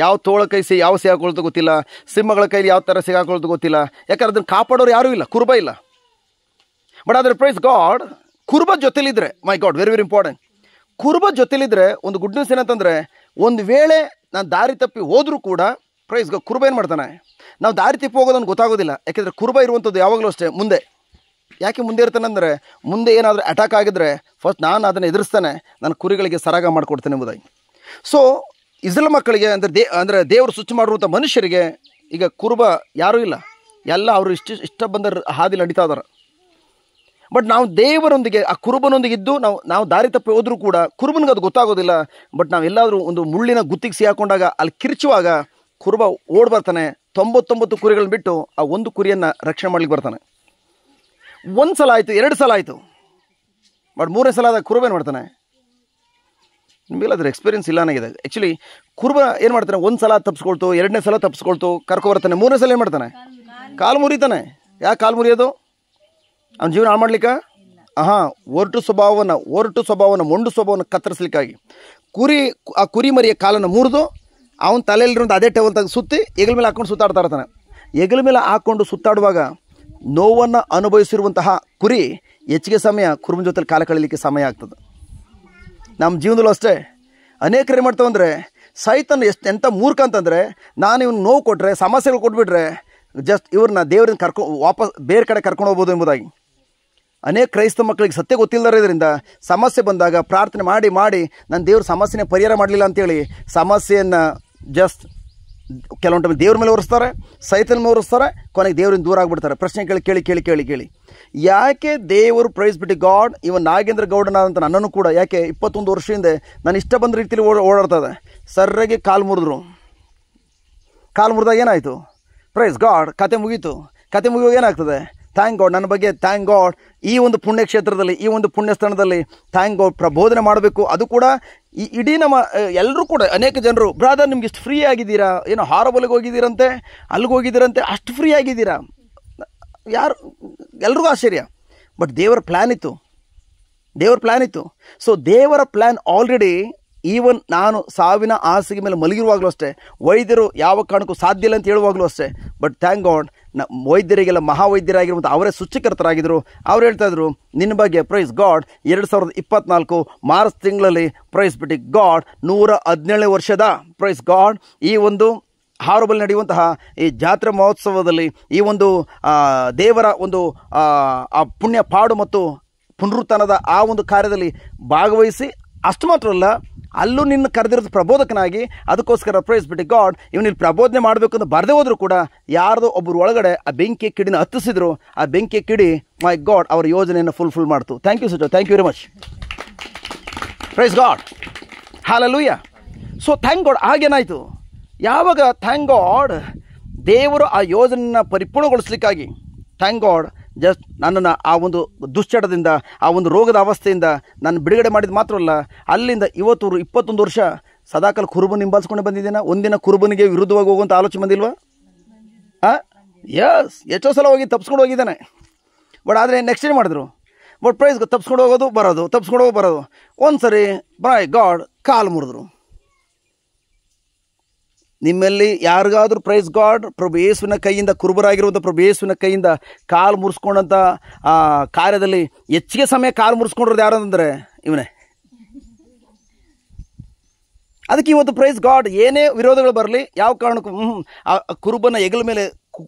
ಯಾವ ತೋಳ ಕೈ ಸಿ ಯಾವ ಸಿಗಾಕೊಳ್ಳೋದು ಗೊತ್ತಿಲ್ಲ ಸಿಂಹಗಳ ಕೈಲಿ ಯಾವ ಥರ ಸಿಗಾಕೊಳ್ಳೋದು ಗೊತ್ತಿಲ್ಲ ಯಾಕಂದ್ರೆ ಅದನ್ನು ಕಾಪಾಡೋರು ಯಾರೂ ಇಲ್ಲ ಕುರುಬ ಇಲ್ಲ ಬಟ್ ಆದರೆ ಪ್ರೈಸ್ ಗಾಡ್ ಕುರುಬ ಜೊತೆಲಿದ್ರೆ my God very very important ಕುರುಬ ಜೊತೆಲಿದ್ರೆ ಒಂದು ಗುಡ್ ನ್ಯೂಸ್ ಏನಂತಂದರೆ ಒಂದು ವೇಳೆ ನಾನು ದಾರಿ ತಪ್ಪಿ ಹೋದರೂ ಕೂಡ ಪ್ರೈಸ್ ಗ ಕುರುಬ ಏನು ಮಾಡ್ತಾನೆ ನಾವು ದಾರಿ ತಪ್ಪಿ ಹೋಗೋದನ್ನು ಗೊತ್ತಾಗೋದಿಲ್ಲ ಯಾಕೆಂದರೆ ಕುರುಬ ಇರುವಂಥದ್ದು ಯಾವಾಗಲೂ ಅಷ್ಟೇ ಮುಂದೆ ಯಾಕೆ ಮುಂದೆ ಅಂದರೆ ಮುಂದೆ ಏನಾದರೂ ಅಟ್ಯಾಕ್ ಆಗಿದ್ರೆ ಫಸ್ಟ್ ನಾನು ಅದನ್ನು ಎದುರಿಸ್ತಾನೆ ನಾನು ಕುರಿಗಳಿಗೆ ಸರಾಗ ಮಾಡಿಕೊಡ್ತೇನೆ ಎಂಬುದಾಗಿ ಸೊ ಇಸ್ರಲ್ ಮಕ್ಕಳಿಗೆ ಅಂದರೆ ದೇ ಅಂದರೆ ದೇವರು ಸ್ವಚ್ಛ ಮಾಡಿರುವಂಥ ಮನುಷ್ಯರಿಗೆ ಈಗ ಕುರುಬ ಯಾರೂ ಇಲ್ಲ ಎಲ್ಲ ಅವರು ಇಷ್ಟು ಇಷ್ಟ ಬಂದ ಹಾದಿಲಿ ನಡೀತಾ ಇದಾರೆ ಬಟ್ ನಾವು ದೇವರೊಂದಿಗೆ ಆ ಕುರುಬನೊಂದಿಗೆ ಇದ್ದು ನಾವು ನಾವು ದಾರಿ ತಪ್ಪಿ ಹೋದರೂ ಕೂಡ ಕುರುಬನಿಗೆ ಅದು ಗೊತ್ತಾಗೋದಿಲ್ಲ ಬಟ್ ನಾವು ಎಲ್ಲಾದರೂ ಒಂದು ಮುಳ್ಳಿನ ಗುತ್ತಿಗೆ ಸಿ ಹಾಕೊಂಡಾಗ ಅಲ್ಲಿ ಕಿರ್ಚುವಾಗ ಕುರುಬ ಓಡಿ ಬರ್ತಾನೆ ತೊಂಬತ್ತೊಂಬತ್ತು ಕುರಿಗಳನ್ನ ಬಿಟ್ಟು ಆ ಒಂದು ಕುರಿಯನ್ನು ರಕ್ಷಣೆ ಮಾಡ್ಲಿಕ್ಕೆ ಬರ್ತಾನೆ ಒಂದು ಸಲ ಆಯಿತು ಎರಡು ಸಲ ಆಯಿತು ಬಟ್ ಮೂರನೇ ಸಲ ಆದಾಗ ಕುರುಬೇನು ಮಾಡ್ತಾನೆ ನಿಮಗೆಲ್ಲ ಅದ್ರ ಎಕ್ಸ್ಪೀರಿಯನ್ಸ್ ಇಲ್ಲ ಇದೆ ಆ್ಯಕ್ಚುಲಿ ಕುರುಬ ಏನು ಮಾಡ್ತಾನೆ ಒಂದು ಸಲ ತಪ್ಸ್ಕೊಳ್ತು ಎರಡನೇ ಸಲ ಕರ್ಕೊ ಬರ್ತಾನೆ ಮೂರನೇ ಸಲ ಏನು ಮಾಡ್ತಾನೆ ಕಾಲು ಮುರಿತಾನೆ ಯಾಕೆ ಕಾಲು ಮುರಿಯೋದು ಅವ್ನ ಜೀವನ ಹಾಳು ಮಾಡ್ಲಿಕ್ಕೆ ಹಾಂ ಒರಟು ಸ್ವಭಾವವನ್ನು ಒರಟು ಸ್ವಭಾವನ ಮೊಂಡು ಸ್ವಭಾವವನ್ನು ಕತ್ತರಿಸ್ಲಿಕ್ಕಾಗಿ ಕುರಿ ಆ ಕುರಿ ಮರಿಯ ಕಾಲನ್ನು ಮುರಿದು ಅವನ ತಲೆಯಲ್ಲಿರೋದು ಅದೇ ಟೇಬಲ್ ತೆಗೆದು ಸುತ್ತಿ ಹೆಗಲ ಮೇಲೆ ಹಾಕೊಂಡು ಸುತ್ತಾಡ್ತಾ ಇರ್ತಾನೆ ಹೆಗಲ ಮೇಲೆ ಹಾಕ್ಕೊಂಡು ಸುತ್ತಾಡುವಾಗ ನೋವನ್ನು ಅನುಭವಿಸಿರುವಂತಹ ಕುರಿ ಹೆಚ್ಚಿಗೆ ಸಮಯ ಕುರುಮ ಜೊತೆಲಿ ಕಾಲ ಕಳೀಲಿಕ್ಕೆ ಸಮಯ ಆಗ್ತದೆ ನಮ್ಮ ಜೀವನದಲ್ಲೂ ಅಷ್ಟೇ ಅನೇಕರು ಏನು ಅಂದರೆ ಸೈತನ್ ಎಷ್ಟು ಎಂಥ ಮೂರ್ಖ ಅಂತಂದರೆ ನಾನು ಇವ್ನ ನೋವು ಕೊಟ್ಟರೆ ಸಮಸ್ಯೆಗಳು ಕೊಟ್ಬಿಟ್ರೆ ಜಸ್ಟ್ ಇವ್ರನ್ನ ದೇವ್ರನ್ನ ಕರ್ಕೊ ವಾಪಸ್ ಬೇರೆ ಕಡೆ ಕರ್ಕೊಂಡು ಹೋಗ್ಬೋದು ಎಂಬುದಾಗಿ ಅನೇಕ ಕ್ರೈಸ್ತ ಮಕ್ಕಳಿಗೆ ಸತ್ಯ ಗೊತ್ತಿಲ್ಲದರಿಂದ ಸಮಸ್ಯೆ ಬಂದಾಗ ಪ್ರಾರ್ಥನೆ ಮಾಡಿ ಮಾಡಿ ನಾನು ದೇವ್ರ ಸಮಸ್ಯೆನೇ ಪರಿಹಾರ ಮಾಡಲಿಲ್ಲ ಅಂತೇಳಿ ಸಮಸ್ಯೆಯನ್ನು ಜಸ್ಟ್ ಕೆಲವೊಂದು ಟೈಮ್ ದೇವ್ರ ಮೇಲೆ ಓರಿಸ್ತಾರೆ ಸೈತನ ಮೇಲೆ ಓರಿಸ್ತಾರೆ ಕೊನೆಗೆ ದೇವ್ರಿಂದ ದೂರ ಆಗಿಬಿಡ್ತಾರೆ ಪ್ರಶ್ನೆ ಕೇಳಿ ಕೇಳಿ ಕೇಳಿ ಕೇಳಿ ಕೇಳಿ ಯಾಕೆ ದೇವರು ಪ್ರೈಸ್ ಬಿಟ್ಟು ಗಾಡ್ ಇವನ್ ನಾಗೇಂದ್ರ ಗೌಡನ ಅಂತ ನನ್ನನ್ನು ಕೂಡ ಯಾಕೆ ಇಪ್ಪತ್ತೊಂದು ವರ್ಷ ಹಿಂದೆ ನಾನು ಇಷ್ಟ ಬಂದ ರೀತಿಯಲ್ಲಿ ಓಡ ಓಡಾಡ್ತದೆ ಸರ್ರಾಗಿ ಕಾಲು ಮುರಿದ್ರು ಕಾಲು ಮುರಿದಾಗ ಏನಾಯಿತು ಪ್ರೈಸ್ ಗಾಡ್ ಕತೆ ಮುಗೀತು ಕತೆ ಮುಗಿಯೋ ಏನಾಗ್ತದೆ ಥ್ಯಾಂಕ್ ಗಾಡ್ ನನ್ನ ಬಗ್ಗೆ ಥ್ಯಾಂಕ್ ಗಾಡ್ ಈ ಒಂದು ಪುಣ್ಯಕ್ಷೇತ್ರದಲ್ಲಿ ಈ ಒಂದು ಪುಣ್ಯ ಸ್ಥಾನದಲ್ಲಿ ಥ್ಯಾಂಕ್ ಗಾಡ್ ಪ್ರಬೋಧನೆ ಮಾಡಬೇಕು ಅದು ಕೂಡ ಈ ಇಡೀ ನಮ್ಮ ಎಲ್ಲರೂ ಕೂಡ ಅನೇಕ ಜನರು ಬ್ರಾದರ್ ನಿಮ್ಗೆ ಇಷ್ಟು ಫ್ರೀ ಆಗಿದ್ದೀರಾ ಏನೋ ಹಾರಬಲ್ಗೆ ಹೋಗಿದ್ದೀರಂತೆ ಅಲ್ಲಿಗೆ ಹೋಗಿದ್ದೀರಂತೆ ಅಷ್ಟು ಫ್ರೀ ಆಗಿದ್ದೀರಾ ಯಾರು ಎಲ್ರಿಗೂ ಆಶ್ಚರ್ಯ ಬಟ್ ದೇವರ ಪ್ಲ್ಯಾನ್ ಇತ್ತು ದೇವರ ಪ್ಲ್ಯಾನ್ ಇತ್ತು ಸೊ ದೇವರ ಪ್ಲ್ಯಾನ್ ಆಲ್ರೆಡಿ ಈವನ್ ನಾನು ಸಾವಿನ ಆಸೆಗೆ ಮೇಲೆ ಮಲಗಿರುವಾಗಲೂ ಅಷ್ಟೇ ವೈದ್ಯರು ಯಾವ ಕಾರಣಕ್ಕೂ ಸಾಧ್ಯ ಇಲ್ಲ ಅಂತ ಹೇಳುವಾಗಲೂ ಅಷ್ಟೇ ಬಟ್ ಥ್ಯಾಂಕ್ ಗಾಡ್ ನ ವೈದ್ಯರಿಗೆಲ್ಲ ಮಹಾವೈದ್ಯರಾಗಿರುವಂಥ ಅವರೇ ಸುಚ್ಚಿಕರ್ತರಾಗಿದ್ದರು ಅವ್ರು ಹೇಳ್ತಾಯಿದ್ರು ನಿನ್ನ ಬಗ್ಗೆ ಪ್ರೈಸ್ ಗಾಡ್ ಎರಡು ಸಾವಿರದ ಇಪ್ಪತ್ನಾಲ್ಕು ಮಾರ್ಚ್ ತಿಂಗಳಲ್ಲಿ ಪ್ರೈಸ್ ಬಿಟ್ಟು ಗಾಡ್ ನೂರ ಹದಿನೇಳನೇ ವರ್ಷದ ಪ್ರೈಸ್ ಗಾಡ್ ಈ ಒಂದು ಹಾರುಬಲ್ ನಡೆಯುವಂತಹ ಈ ಜಾತ್ರೆ ಮಹೋತ್ಸವದಲ್ಲಿ ಈ ಒಂದು ದೇವರ ಒಂದು ಆ ಪುಣ್ಯ ಪಾಡು ಮತ್ತು ಪುನರುತ್ಥಾನದ ಆ ಒಂದು ಕಾರ್ಯದಲ್ಲಿ ಭಾಗವಹಿಸಿ ಅಷ್ಟು ಮಾತ್ರವಲ್ಲ ಅಲ್ಲೂ ನಿನ್ನ ಕರೆದಿರೋದು ಪ್ರಬೋಧಕನಾಗಿ ಅದಕ್ಕೋಸ್ಕರ ಪ್ರೈಸ್ ಬಿಟ್ಟು ಗಾಡ್ ಇಲ್ಲಿ ಪ್ರಬೋಧನೆ ಮಾಡಬೇಕು ಅಂತ ಬರದೇ ಹೋದರೂ ಕೂಡ ಯಾರದೋ ಒಬ್ಬರು ಒಳಗಡೆ ಆ ಬೆಂಕಿ ಕಿಡಿನ ಹತ್ತಿಸಿದ್ರು ಆ ಬೆಂಕಿ ಕಿಡಿ ಮೈ ಗಾಡ್ ಅವರ ಯೋಜನೆಯನ್ನು ಫುಲ್ಫಿಲ್ ಮಾಡ್ತು thank you sister thank you very much praise God hallelujah so thank God ಹಾಗೇನಾಯಿತು ಯಾವಾಗ ಥ್ಯಾಂಕ್ ಗಾಡ್ ದೇವರು ಆ ಯೋಜನೆಯನ್ನು ಪರಿಪೂರ್ಣಗೊಳಿಸ್ಲಿಕ್ಕಾಗಿ ಥ್ಯಾಂಕ್ ಗಾಡ್ ಜಸ್ಟ್ ನನ್ನನ್ನು ಆ ಒಂದು ದುಶ್ಚಟದಿಂದ ಆ ಒಂದು ರೋಗದ ಅವಸ್ಥೆಯಿಂದ ನಾನು ಬಿಡುಗಡೆ ಮಾಡಿದ ಮಾತ್ರವಲ್ಲ ಅಲ್ಲಿಂದ ಇವತ್ತು ಇಪ್ಪತ್ತೊಂದು ವರ್ಷ ಸದಾಕಾಲ ಕುರುಬನ್ ಹಿಂಬಾಲಿಸ್ಕೊಂಡು ಬಂದಿದ್ದೇನೆ ಒಂದಿನ ಕುರುಬನಿಗೆ ವಿರುದ್ಧವಾಗಿ ಹೋಗುವಂಥ ಆಲೋಚನೆ ಬಂದಿಲ್ವಾ ಹಾಂ ಯಸ್ ಎಷ್ಟೋ ಸಲ ಹೋಗಿ ತಪ್ಸ್ಕೊಂಡು ಹೋಗಿದ್ದಾನೆ ಬಟ್ ಆದರೆ ನೆಕ್ಸ್ಟ್ ಏನು ಮಾಡಿದ್ರು ಬಟ್ ಪ್ರೈಸ್ ತಪ್ಸ್ಕೊಂಡು ಹೋಗೋದು ಬರೋದು ತಪ್ಸ್ಕೊಂಡು ಹೋಗೋ ಬರೋದು ಒಂದು ಸರಿ ಬಾಯ್ ಗಾಡ್ ಕಾಲು ಮುರಿದ್ರು ನಿಮ್ಮಲ್ಲಿ ಯಾರಿಗಾದರೂ ಪ್ರೈಸ್ ಗಾಡ್ ಪ್ರಭು ಯೇಸುವಿನ ಕೈಯಿಂದ ಕುರುಬರಾಗಿರುವಂಥ ಪ್ರಭು ಯೇಸುವಿನ ಕೈಯಿಂದ ಕಾಲು ಮುರಿಸ್ಕೊಂಡಂಥ ಕಾರ್ಯದಲ್ಲಿ ಹೆಚ್ಚಿಗೆ ಸಮಯ ಕಾಲು ಮುರಿಸ್ಕೊಂಡಿರೋದು ಯಾರು ಅಂದರೆ ಇವನೇ ಅದಕ್ಕೆ ಇವತ್ತು ಪ್ರೈಸ್ ಗಾಡ್ ಏನೇ ವಿರೋಧಗಳು ಬರಲಿ ಯಾವ ಕಾರಣಕ್ಕೂ ಆ ಕುರುಬನ ಹೆಗಲ ಮೇಲೆ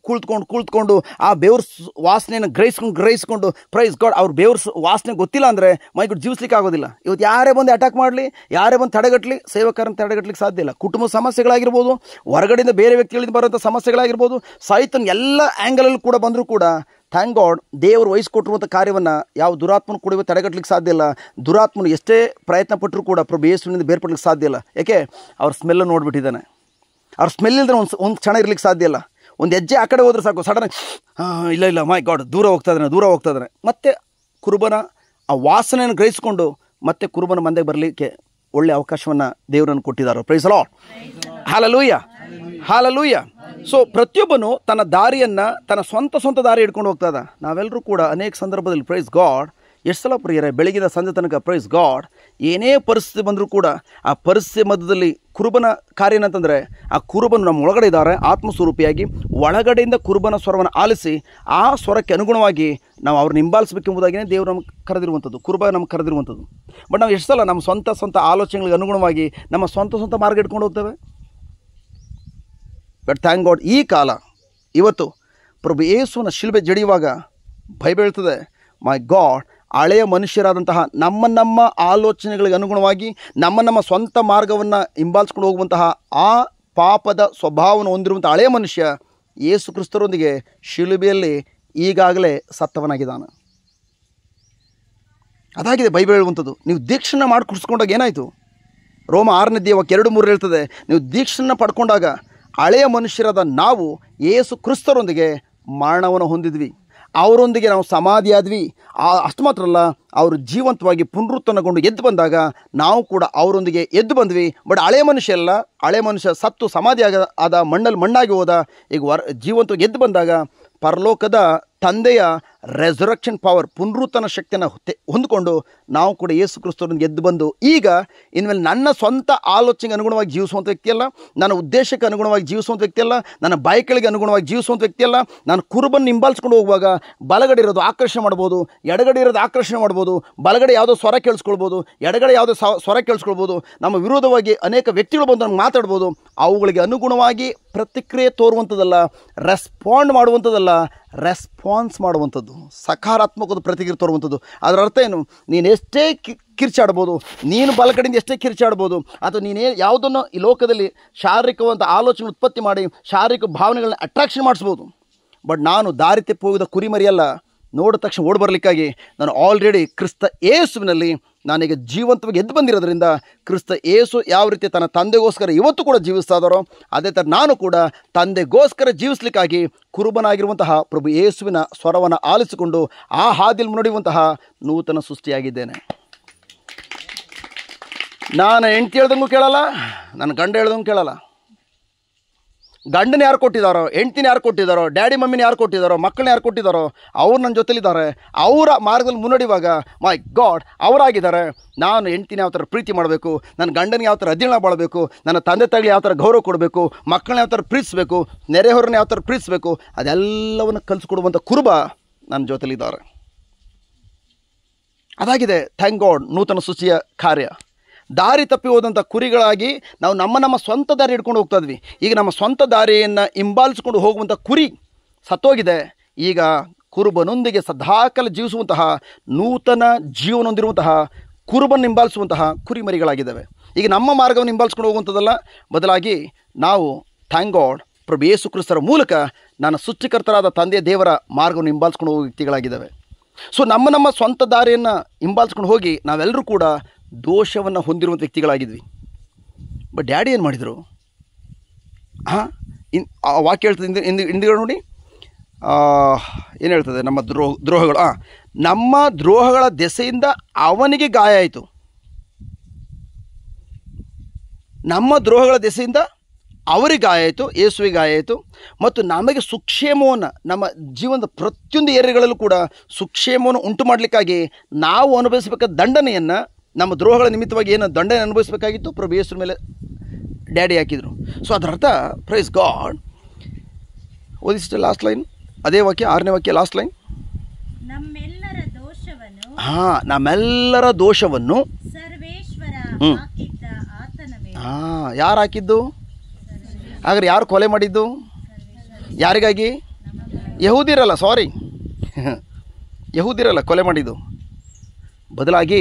ಕುಳಿತ್ಕೊಂಡು ಕುಳಿತ್ಕೊಂಡು ಆ ಬೇವ್ರ ವಾಸನೆಯನ್ನು ಗ್ರಹಿಸ್ಕೊಂಡು ಗ್ರಹಿಸ್ಕೊಂಡು ಪ್ರೈಸ್ ಗಾಡ್ ಅವ್ರ ಬೇವ್ರ ವಾಸನೆ ಗೊತ್ತಿಲ್ಲ ಅಂದರೆ ಮೈಗಳು ಜೀವಿಸ್ಲಿಕ್ಕೆ ಆಗೋದಿಲ್ಲ ಇವತ್ತು ಯಾರೇ ಬಂದು ಅಟ್ಯಾಕ್ ಮಾಡಲಿ ಯಾರೇ ಬಂದು ತಡೆಗಟ್ಟಲಿ ಸೇವಕರನ್ನು ತಡೆಗಟ್ಟಲಿಕ್ಕೆ ಸಾಧ್ಯ ಇಲ್ಲ ಕುಟುಂಬ ಸಮಸ್ಯೆಗಳಾಗಿರ್ಬೋದು ಹೊರಗಡೆಯಿಂದ ಬೇರೆ ವ್ಯಕ್ತಿಗಳಿಂದ ಬರುವಂಥ ಸಮಸ್ಯೆಗಳಾಗಿರ್ಬೋದು ಸಾಹಿತ್ಯನ ಎಲ್ಲ ಆ್ಯಂಗಲಲ್ಲಿ ಕೂಡ ಬಂದರೂ ಕೂಡ ಥ್ಯಾಂಕ್ ಗಾಡ್ ದೇವರು ವಹಿಸ್ಕೊಟ್ಟಿರುವಂಥ ಕಾರ್ಯವನ್ನು ಯಾವ ದುರಾತ್ಮನ ಕೂಡ ತಡೆಗಟ್ಟಲಿಕ್ಕೆ ಸಾಧ್ಯ ಇಲ್ಲ ದುರಾತ್ಮನು ಎಷ್ಟೇ ಪ್ರಯತ್ನ ಪಟ್ಟರೂ ಕೂಡ ಪ್ರಭು ಯೇಸುವಿನಿಂದ ಬೇರ್ಪಡ್ಲಿಕ್ಕೆ ಸಾಧ್ಯ ಇಲ್ಲ ಯಾಕೆ ಅವ್ರ ಸ್ಮೆಲ್ಲನ್ನು ನೋಡಿಬಿಟ್ಟಿದ್ದಾನೆ ಅವ್ರ ಸ್ಮೆಲ್ ಇಲ್ಲದೆ ಒಂದು ಒಂದು ಕ್ಷಣ ಇರ್ಲಿಕ್ಕೆ ಸಾಧ್ಯ ಇಲ್ಲ ಒಂದು ಹೆಜ್ಜೆ ಆ ಕಡೆ ಹೋದ್ರೆ ಸಾಕು ಸಡನ್ ಇಲ್ಲ ಇಲ್ಲ ಮೈ ಗಾಡ್ ದೂರ ಹೋಗ್ತಾ ಇದ್ದಾನೆ ದೂರ ಹೋಗ್ತಾ ಇದ್ದಾನೆ ಮತ್ತೆ ಕುರುಬನ ಆ ವಾಸನೆಯನ್ನು ಗ್ರಹಿಸಿಕೊಂಡು ಮತ್ತೆ ಕುರುಬನ ಮಂದೆಗೆ ಬರಲಿಕ್ಕೆ ಒಳ್ಳೆ ಅವಕಾಶವನ್ನು ದೇವರನ್ನು ಕೊಟ್ಟಿದ್ದಾರೆ ಪ್ರೈಸಲೋ ಹಾಲಲೂಯ್ಯ ಹಾಲಲೂಯ್ಯ ಸೊ ಪ್ರತಿಯೊಬ್ಬನು ತನ್ನ ದಾರಿಯನ್ನು ತನ್ನ ಸ್ವಂತ ಸ್ವಂತ ದಾರಿ ಹಿಡ್ಕೊಂಡು ಹೋಗ್ತಾ ಇದ್ದ ನಾವೆಲ್ಲರೂ ಕೂಡ ಅನೇಕ ಸಂದರ್ಭದಲ್ಲಿ ಪ್ರೈಸ್ ಗಾಡ್ ಎಷ್ಟು ಸಲ ಪ್ರಿಯರೇ ಬೆಳಗಿನ ಸಂಜೆ ತನಕ ಪ್ರೈಸ್ ಗಾಡ್ ಏನೇ ಪರಿಸ್ಥಿತಿ ಬಂದರೂ ಕೂಡ ಆ ಪರಿಸ್ಥಿತಿ ಮಧ್ಯದಲ್ಲಿ ಕುರುಬನ ಕಾರ್ಯ ಏನಂತಂದರೆ ಆ ಕುರುಬನು ನಮ್ಮ ಒಳಗಡೆ ಇದ್ದಾರೆ ಆತ್ಮಸ್ವರೂಪಿಯಾಗಿ ಒಳಗಡೆಯಿಂದ ಕುರುಬನ ಸ್ವರವನ್ನು ಆಲಿಸಿ ಆ ಸ್ವರಕ್ಕೆ ಅನುಗುಣವಾಗಿ ನಾವು ಅವ್ರನ್ನ ಹಿಂಬಾಲಿಸಬೇಕೆಂಬುದಾಗಿಯೇ ದೇವರು ನಮ್ಗೆ ಕರೆದಿರುವಂಥದ್ದು ಕುರುಬ ನಮ್ಗೆ ಕರೆದಿರುವಂಥದ್ದು ಬಟ್ ನಾವು ಎಷ್ಟು ಸಲ ನಮ್ಮ ಸ್ವಂತ ಸ್ವಂತ ಆಲೋಚನೆಗಳಿಗೆ ಅನುಗುಣವಾಗಿ ನಮ್ಮ ಸ್ವಂತ ಸ್ವಂತ ಮಾರ್ಗ ಇಟ್ಕೊಂಡು ಹೋಗ್ತೇವೆ ಬಟ್ ಥ್ಯಾಂಕ್ ಗಾಡ್ ಈ ಕಾಲ ಇವತ್ತು ಪ್ರಭು ಏಸುವನ ಶಿಲ್ಬೆ ಜಡಿಯುವಾಗ ಭಯ ಬೀಳ್ತದೆ ಮೈ ಗಾಡ್ ಹಳೆಯ ಮನುಷ್ಯರಾದಂತಹ ನಮ್ಮ ನಮ್ಮ ಆಲೋಚನೆಗಳಿಗೆ ಅನುಗುಣವಾಗಿ ನಮ್ಮ ನಮ್ಮ ಸ್ವಂತ ಮಾರ್ಗವನ್ನು ಹಿಂಬಾಲಿಸ್ಕೊಂಡು ಹೋಗುವಂತಹ ಆ ಪಾಪದ ಸ್ವಭಾವವನ್ನು ಹೊಂದಿರುವಂಥ ಹಳೆಯ ಮನುಷ್ಯ ಯೇಸು ಕ್ರಿಸ್ತರೊಂದಿಗೆ ಶಿಲುಬೆಯಲ್ಲಿ ಈಗಾಗಲೇ ಸತ್ತವನಾಗಿದ್ದಾನೆ ಅದಾಗಿದೆ ಬೈಬಲ್ ಹೇಳುವಂಥದ್ದು ನೀವು ದೀಕ್ಷೆನ ಮಾಡಿ ಕುಡಿಸ್ಕೊಂಡಾಗ ಏನಾಯಿತು ರೋಮ ಆರನೇ ದೇವಕ್ಕೆ ಎರಡು ಮೂರು ಹೇಳ್ತದೆ ನೀವು ದೀಕ್ಷೆನ ಪಡ್ಕೊಂಡಾಗ ಹಳೆಯ ಮನುಷ್ಯರಾದ ನಾವು ಯೇಸು ಕ್ರಿಸ್ತರೊಂದಿಗೆ ಮರಣವನ್ನು ಹೊಂದಿದ್ವಿ ಅವರೊಂದಿಗೆ ನಾವು ಸಮಾಧಿ ಆದ್ವಿ ಅಷ್ಟು ಮಾತ್ರ ಅಲ್ಲ ಅವರು ಜೀವಂತವಾಗಿ ಪುನರುತ್ಥನಗೊಂಡು ಎದ್ದು ಬಂದಾಗ ನಾವು ಕೂಡ ಅವರೊಂದಿಗೆ ಎದ್ದು ಬಂದ್ವಿ ಬಟ್ ಹಳೆ ಮನುಷ್ಯ ಅಲ್ಲ ಹಳೆ ಮನುಷ್ಯ ಸತ್ತು ಸಮಾಧಿ ಆಗ ಆದ ಮಣ್ಣಲ್ಲಿ ಮಣ್ಣಾಗಿ ಹೋದ ಈಗ ವರ್ ಜೀವಂತವಾಗಿ ಎದ್ದು ಬಂದಾಗ ಪರಲೋಕದ ತಂದೆಯ ರೆಸರಕ್ಷನ್ ಪವರ್ ಪುನರುತ್ತನ ಶಕ್ತಿಯನ್ನು ಹೊಂದಿಕೊಂಡು ನಾವು ಕೂಡ ಯೇಸು ಕ್ರಿಸ್ತರನ್ನು ಗೆದ್ದು ಬಂದು ಈಗ ಇನ್ಮೇಲೆ ನನ್ನ ಸ್ವಂತ ಆಲೋಚನೆಗೆ ಅನುಗುಣವಾಗಿ ಜೀವಿಸುವಂಥ ವ್ಯಕ್ತಿಯಲ್ಲ ನನ್ನ ಉದ್ದೇಶಕ್ಕೆ ಅನುಗುಣವಾಗಿ ಜೀವಿಸುವಂಥ ವ್ಯಕ್ತಿಯಲ್ಲ ನನ್ನ ಬೈಕ್ಗಳಿಗೆ ಅನುಗುಣವಾಗಿ ಜೀವಿಸುವಂಥ ವ್ಯಕ್ತಿಯಲ್ಲ ನಾನು ಕುರುಬನ್ನು ಹಿಂಬಾಲಿಸ್ಕೊಂಡು ಹೋಗುವಾಗ ಬಲಗಡೆ ಇರೋದು ಆಕರ್ಷಣೆ ಮಾಡ್ಬೋದು ಎಡಗಡೆ ಇರೋದು ಆಕರ್ಷಣೆ ಮಾಡ್ಬೋದು ಬಲಗಡೆ ಯಾವುದೋ ಸ್ವರ ಕೇಳಿಸ್ಕೊಳ್ಬೋದು ಎಡಗಡೆ ಯಾವುದೋ ಸ್ವರ ಕೇಳಿಸ್ಕೊಳ್ಬೋದು ನಮ್ಮ ವಿರೋಧವಾಗಿ ಅನೇಕ ವ್ಯಕ್ತಿಗಳು ಬಂದು ನಮ್ಗೆ ಮಾತಾಡ್ಬೋದು ಅವುಗಳಿಗೆ ಅನುಗುಣವಾಗಿ ಪ್ರತಿಕ್ರಿಯೆ ತೋರುವಂಥದ್ದಲ್ಲ ರೆಸ್ಪಾಂಡ್ ಮಾಡುವಂಥದ್ದಲ್ಲ ರೆಸ್ಪಾನ್ಸ್ ಮಾಡುವಂಥದ್ದು ಸಕಾರಾತ್ಮಕದ ಪ್ರತಿಕ್ರಿಯೆ ತೋರುವಂಥದ್ದು ಅದರ ಅರ್ಥ ಏನು ನೀನು ಎಷ್ಟೇ ಕಿರ್ಚಾಡ್ಬೋದು ನೀನು ಬಲಕಡೆಯಿಂದ ಎಷ್ಟೇ ಕಿರ್ಚಾಡ್ಬೋದು ಅಥವಾ ನೀನೇ ಯಾವುದನ್ನು ಈ ಲೋಕದಲ್ಲಿ ಶಾರೀರಿಕವಂತ ಆಲೋಚನೆ ಉತ್ಪತ್ತಿ ಮಾಡಿ ಶಾರೀರಿಕ ಭಾವನೆಗಳನ್ನ ಅಟ್ರಾಕ್ಷನ್ ಮಾಡಿಸ್ಬೋದು ಬಟ್ ನಾನು ದಾರಿ ತಪ್ಪಿ ಹೋಗಿದ ಕುರಿಮರಿಯಲ್ಲ ನೋಡಿದ ತಕ್ಷಣ ಓಡಿ ಬರಲಿಕ್ಕಾಗಿ ನಾನು ಆಲ್ರೆಡಿ ಕ್ರಿಸ್ತ ಏಸುವಿನಲ್ಲಿ ನಾನೀಗ ಜೀವಂತವಾಗಿ ಎದ್ದು ಬಂದಿರೋದ್ರಿಂದ ಕ್ರಿಸ್ತ ಏಸು ಯಾವ ರೀತಿ ತನ್ನ ತಂದೆಗೋಸ್ಕರ ಇವತ್ತು ಕೂಡ ಜೀವಿಸ್ತಾ ಇದ್ದಾರೋ ಅದೇ ಥರ ನಾನು ಕೂಡ ತಂದೆಗೋಸ್ಕರ ಜೀವಿಸ್ಲಿಕ್ಕಾಗಿ ಕುರುಬನಾಗಿರುವಂತಹ ಪ್ರಭು ಏಸುವಿನ ಸ್ವರವನ್ನು ಆಲಿಸಿಕೊಂಡು ಆ ಹಾದಿಲ್ ಮುನ್ನಡೆಯುವಂತಹ ನೂತನ ಸೃಷ್ಟಿಯಾಗಿದ್ದೇನೆ ನಾನು ಹೆಂಡ್ತಿ ಹೇಳ್ದಂಗೂ ಕೇಳಲ್ಲ ನನ್ನ ಗಂಡ ಹೇಳ್ದಂಗೂ ಕೇಳಲ್ಲ ಗಂಡನ ಯಾರು ಕೊಟ್ಟಿದ್ದಾರೋ ಹೆಂಡ್ತಿನ ಯಾರು ಕೊಟ್ಟಿದ್ದಾರೋ ಡ್ಯಾಡಿ ಮಮ್ಮಿನ ಯಾರು ಕೊಟ್ಟಿದ್ದಾರೋ ಮಕ್ಕಳನ್ನ ಯಾರು ಕೊಟ್ಟಿದ್ದಾರೋ ಅವ್ರು ನನ್ನ ಜೊತೆಲಿದ್ದಾರೆ ಅವರ ಮಾರ್ಗದಲ್ಲಿ ಮುನ್ನಡಿವಾಗ ಮೈ ಗಾಡ್ ಅವರಾಗಿದ್ದಾರೆ ನಾನು ಹೆಂಡ್ತಿನ ಯಾವ ಥರ ಪ್ರೀತಿ ಮಾಡಬೇಕು ನನ್ನ ಗಂಡನಿಗೆ ಯಾವ ಥರ ಅಧೀನ ಬಾಳಬೇಕು ನನ್ನ ತಂದೆ ತಾಯಿ ಯಾವ ಥರ ಗೌರವ ಕೊಡಬೇಕು ಮಕ್ಕಳನ್ನ ಯಾವ ಥರ ಪ್ರೀತಿಸಬೇಕು ನೆರೆಹೊರನ್ನ ಯಾವ ಥರ ಪ್ರೀತಿಸಬೇಕು ಅದೆಲ್ಲವನ್ನು ಕಲಿಸ್ಕೊಡುವಂಥ ಕುರುಬ ನನ್ನ ಜೊತೆಲಿದ್ದಾರೆ ಅದಾಗಿದೆ ಥ್ಯಾಂಕ್ ಗಾಡ್ ನೂತನ ಸೃಷ್ಟಿಯ ಕಾರ್ಯ ದಾರಿ ತಪ್ಪಿ ಹೋದಂಥ ಕುರಿಗಳಾಗಿ ನಾವು ನಮ್ಮ ನಮ್ಮ ಸ್ವಂತ ದಾರಿ ಹಿಡ್ಕೊಂಡು ಹೋಗ್ತಾ ಇದ್ವಿ ಈಗ ನಮ್ಮ ಸ್ವಂತ ದಾರಿಯನ್ನು ಹಿಂಬಾಲಿಸ್ಕೊಂಡು ಹೋಗುವಂಥ ಕುರಿ ಸತ್ತೋಗಿದೆ ಈಗ ಕುರುಬನೊಂದಿಗೆ ಸದಾಕಾಲ ಜೀವಿಸುವಂತಹ ನೂತನ ಜೀವನೊಂದಿರುವಂತಹ ಕುರುಬನ್ನು ಹಿಂಬಾಲಿಸುವಂತಹ ಕುರಿಮರಿಗಳಾಗಿದ್ದಾವೆ ಈಗ ನಮ್ಮ ಮಾರ್ಗವನ್ನು ಹಿಂಬಾಲಿಸ್ಕೊಂಡು ಹೋಗುವಂಥದ್ದಲ್ಲ ಬದಲಾಗಿ ನಾವು ಥ್ಯಾಂಕ್ ಗಾಡ್ ಪ್ರಭು ಯೇಸುಕ್ರಿಸ್ತರ ಮೂಲಕ ನನ್ನ ಸೃಷ್ಟಿಕರ್ತರಾದ ತಂದೆ ದೇವರ ಮಾರ್ಗವನ್ನು ಹಿಂಬಾಲಿಸ್ಕೊಂಡು ಹೋಗುವ ವ್ಯಕ್ತಿಗಳಾಗಿದ್ದಾವೆ ಸೊ ನಮ್ಮ ನಮ್ಮ ಸ್ವಂತ ದಾರಿಯನ್ನು ಹಿಂಬಾಲಿಸ್ಕೊಂಡು ಹೋಗಿ ನಾವೆಲ್ಲರೂ ಕೂಡ ದೋಷವನ್ನು ಹೊಂದಿರುವಂಥ ವ್ಯಕ್ತಿಗಳಾಗಿದ್ವಿ ಬಟ್ ಡ್ಯಾಡಿ ಏನು ಮಾಡಿದರು ಹಾಂ ಇನ್ ಆ ವಾಕ್ಯ ಹೇಳ್ತದೆ ಹಿಂದೆ ಹಿಂದೆ ಹಿಂದಿಗಳು ನೋಡಿ ಏನು ಹೇಳ್ತದೆ ನಮ್ಮ ದ್ರೋಹ ದ್ರೋಹಗಳು ಹಾಂ ನಮ್ಮ ದ್ರೋಹಗಳ ದೆಸೆಯಿಂದ ಅವನಿಗೆ ಗಾಯ ಆಯಿತು ನಮ್ಮ ದ್ರೋಹಗಳ ದೆಸೆಯಿಂದ ಅವರಿಗೆ ಗಾಯ ಆಯಿತು ಯೇಸುವಿಗೆ ಗಾಯ ಆಯಿತು ಮತ್ತು ನಮಗೆ ಸುಕ್ಷೇಮವನ್ನು ನಮ್ಮ ಜೀವನದ ಪ್ರತಿಯೊಂದು ಏರಿಯಗಳಲ್ಲೂ ಕೂಡ ಸುಕ್ಷೇಮವನ್ನು ಉಂಟು ಮಾಡಲಿಕ್ಕಾಗಿ ನಾವು ಅನುಭವಿಸಬೇಕಾದ ದಂಡನೆಯನ್ನು ನಮ್ಮ ದ್ರೋಹಗಳ ನಿಮಿತ್ತವಾಗಿ ಏನು ದಂಡನೆ ಅನುಭವಿಸಬೇಕಾಗಿತ್ತು ಪ್ರಭು ಯೇಸು ಮೇಲೆ ಡ್ಯಾಡಿ ಹಾಕಿದರು ಸೊ ಅದರ ಅರ್ಥ ಪ್ರೈಸ್ ಗಾಡ್ ಓದಿಸಿದ ಲಾಸ್ಟ್ ಲೈನ್ ಅದೇ ವಾಕ್ಯ ಆರನೇ ವಾಕ್ಯ ಲಾಸ್ಟ್ ಲೈನ್ ಹಾಂ ನಮ್ಮೆಲ್ಲರ ದೋಷವನ್ನು ಹ್ಞೂ ಹಾಂ ಯಾರು ಹಾಕಿದ್ದು ಹಾಗಾದ್ರೆ ಯಾರು ಕೊಲೆ ಮಾಡಿದ್ದು ಯಾರಿಗಾಗಿ ಯಹೂದಿರಲ್ಲ ಸಾರಿ ಯಹೂದಿರಲ್ಲ ಕೊಲೆ ಮಾಡಿದ್ದು ಬದಲಾಗಿ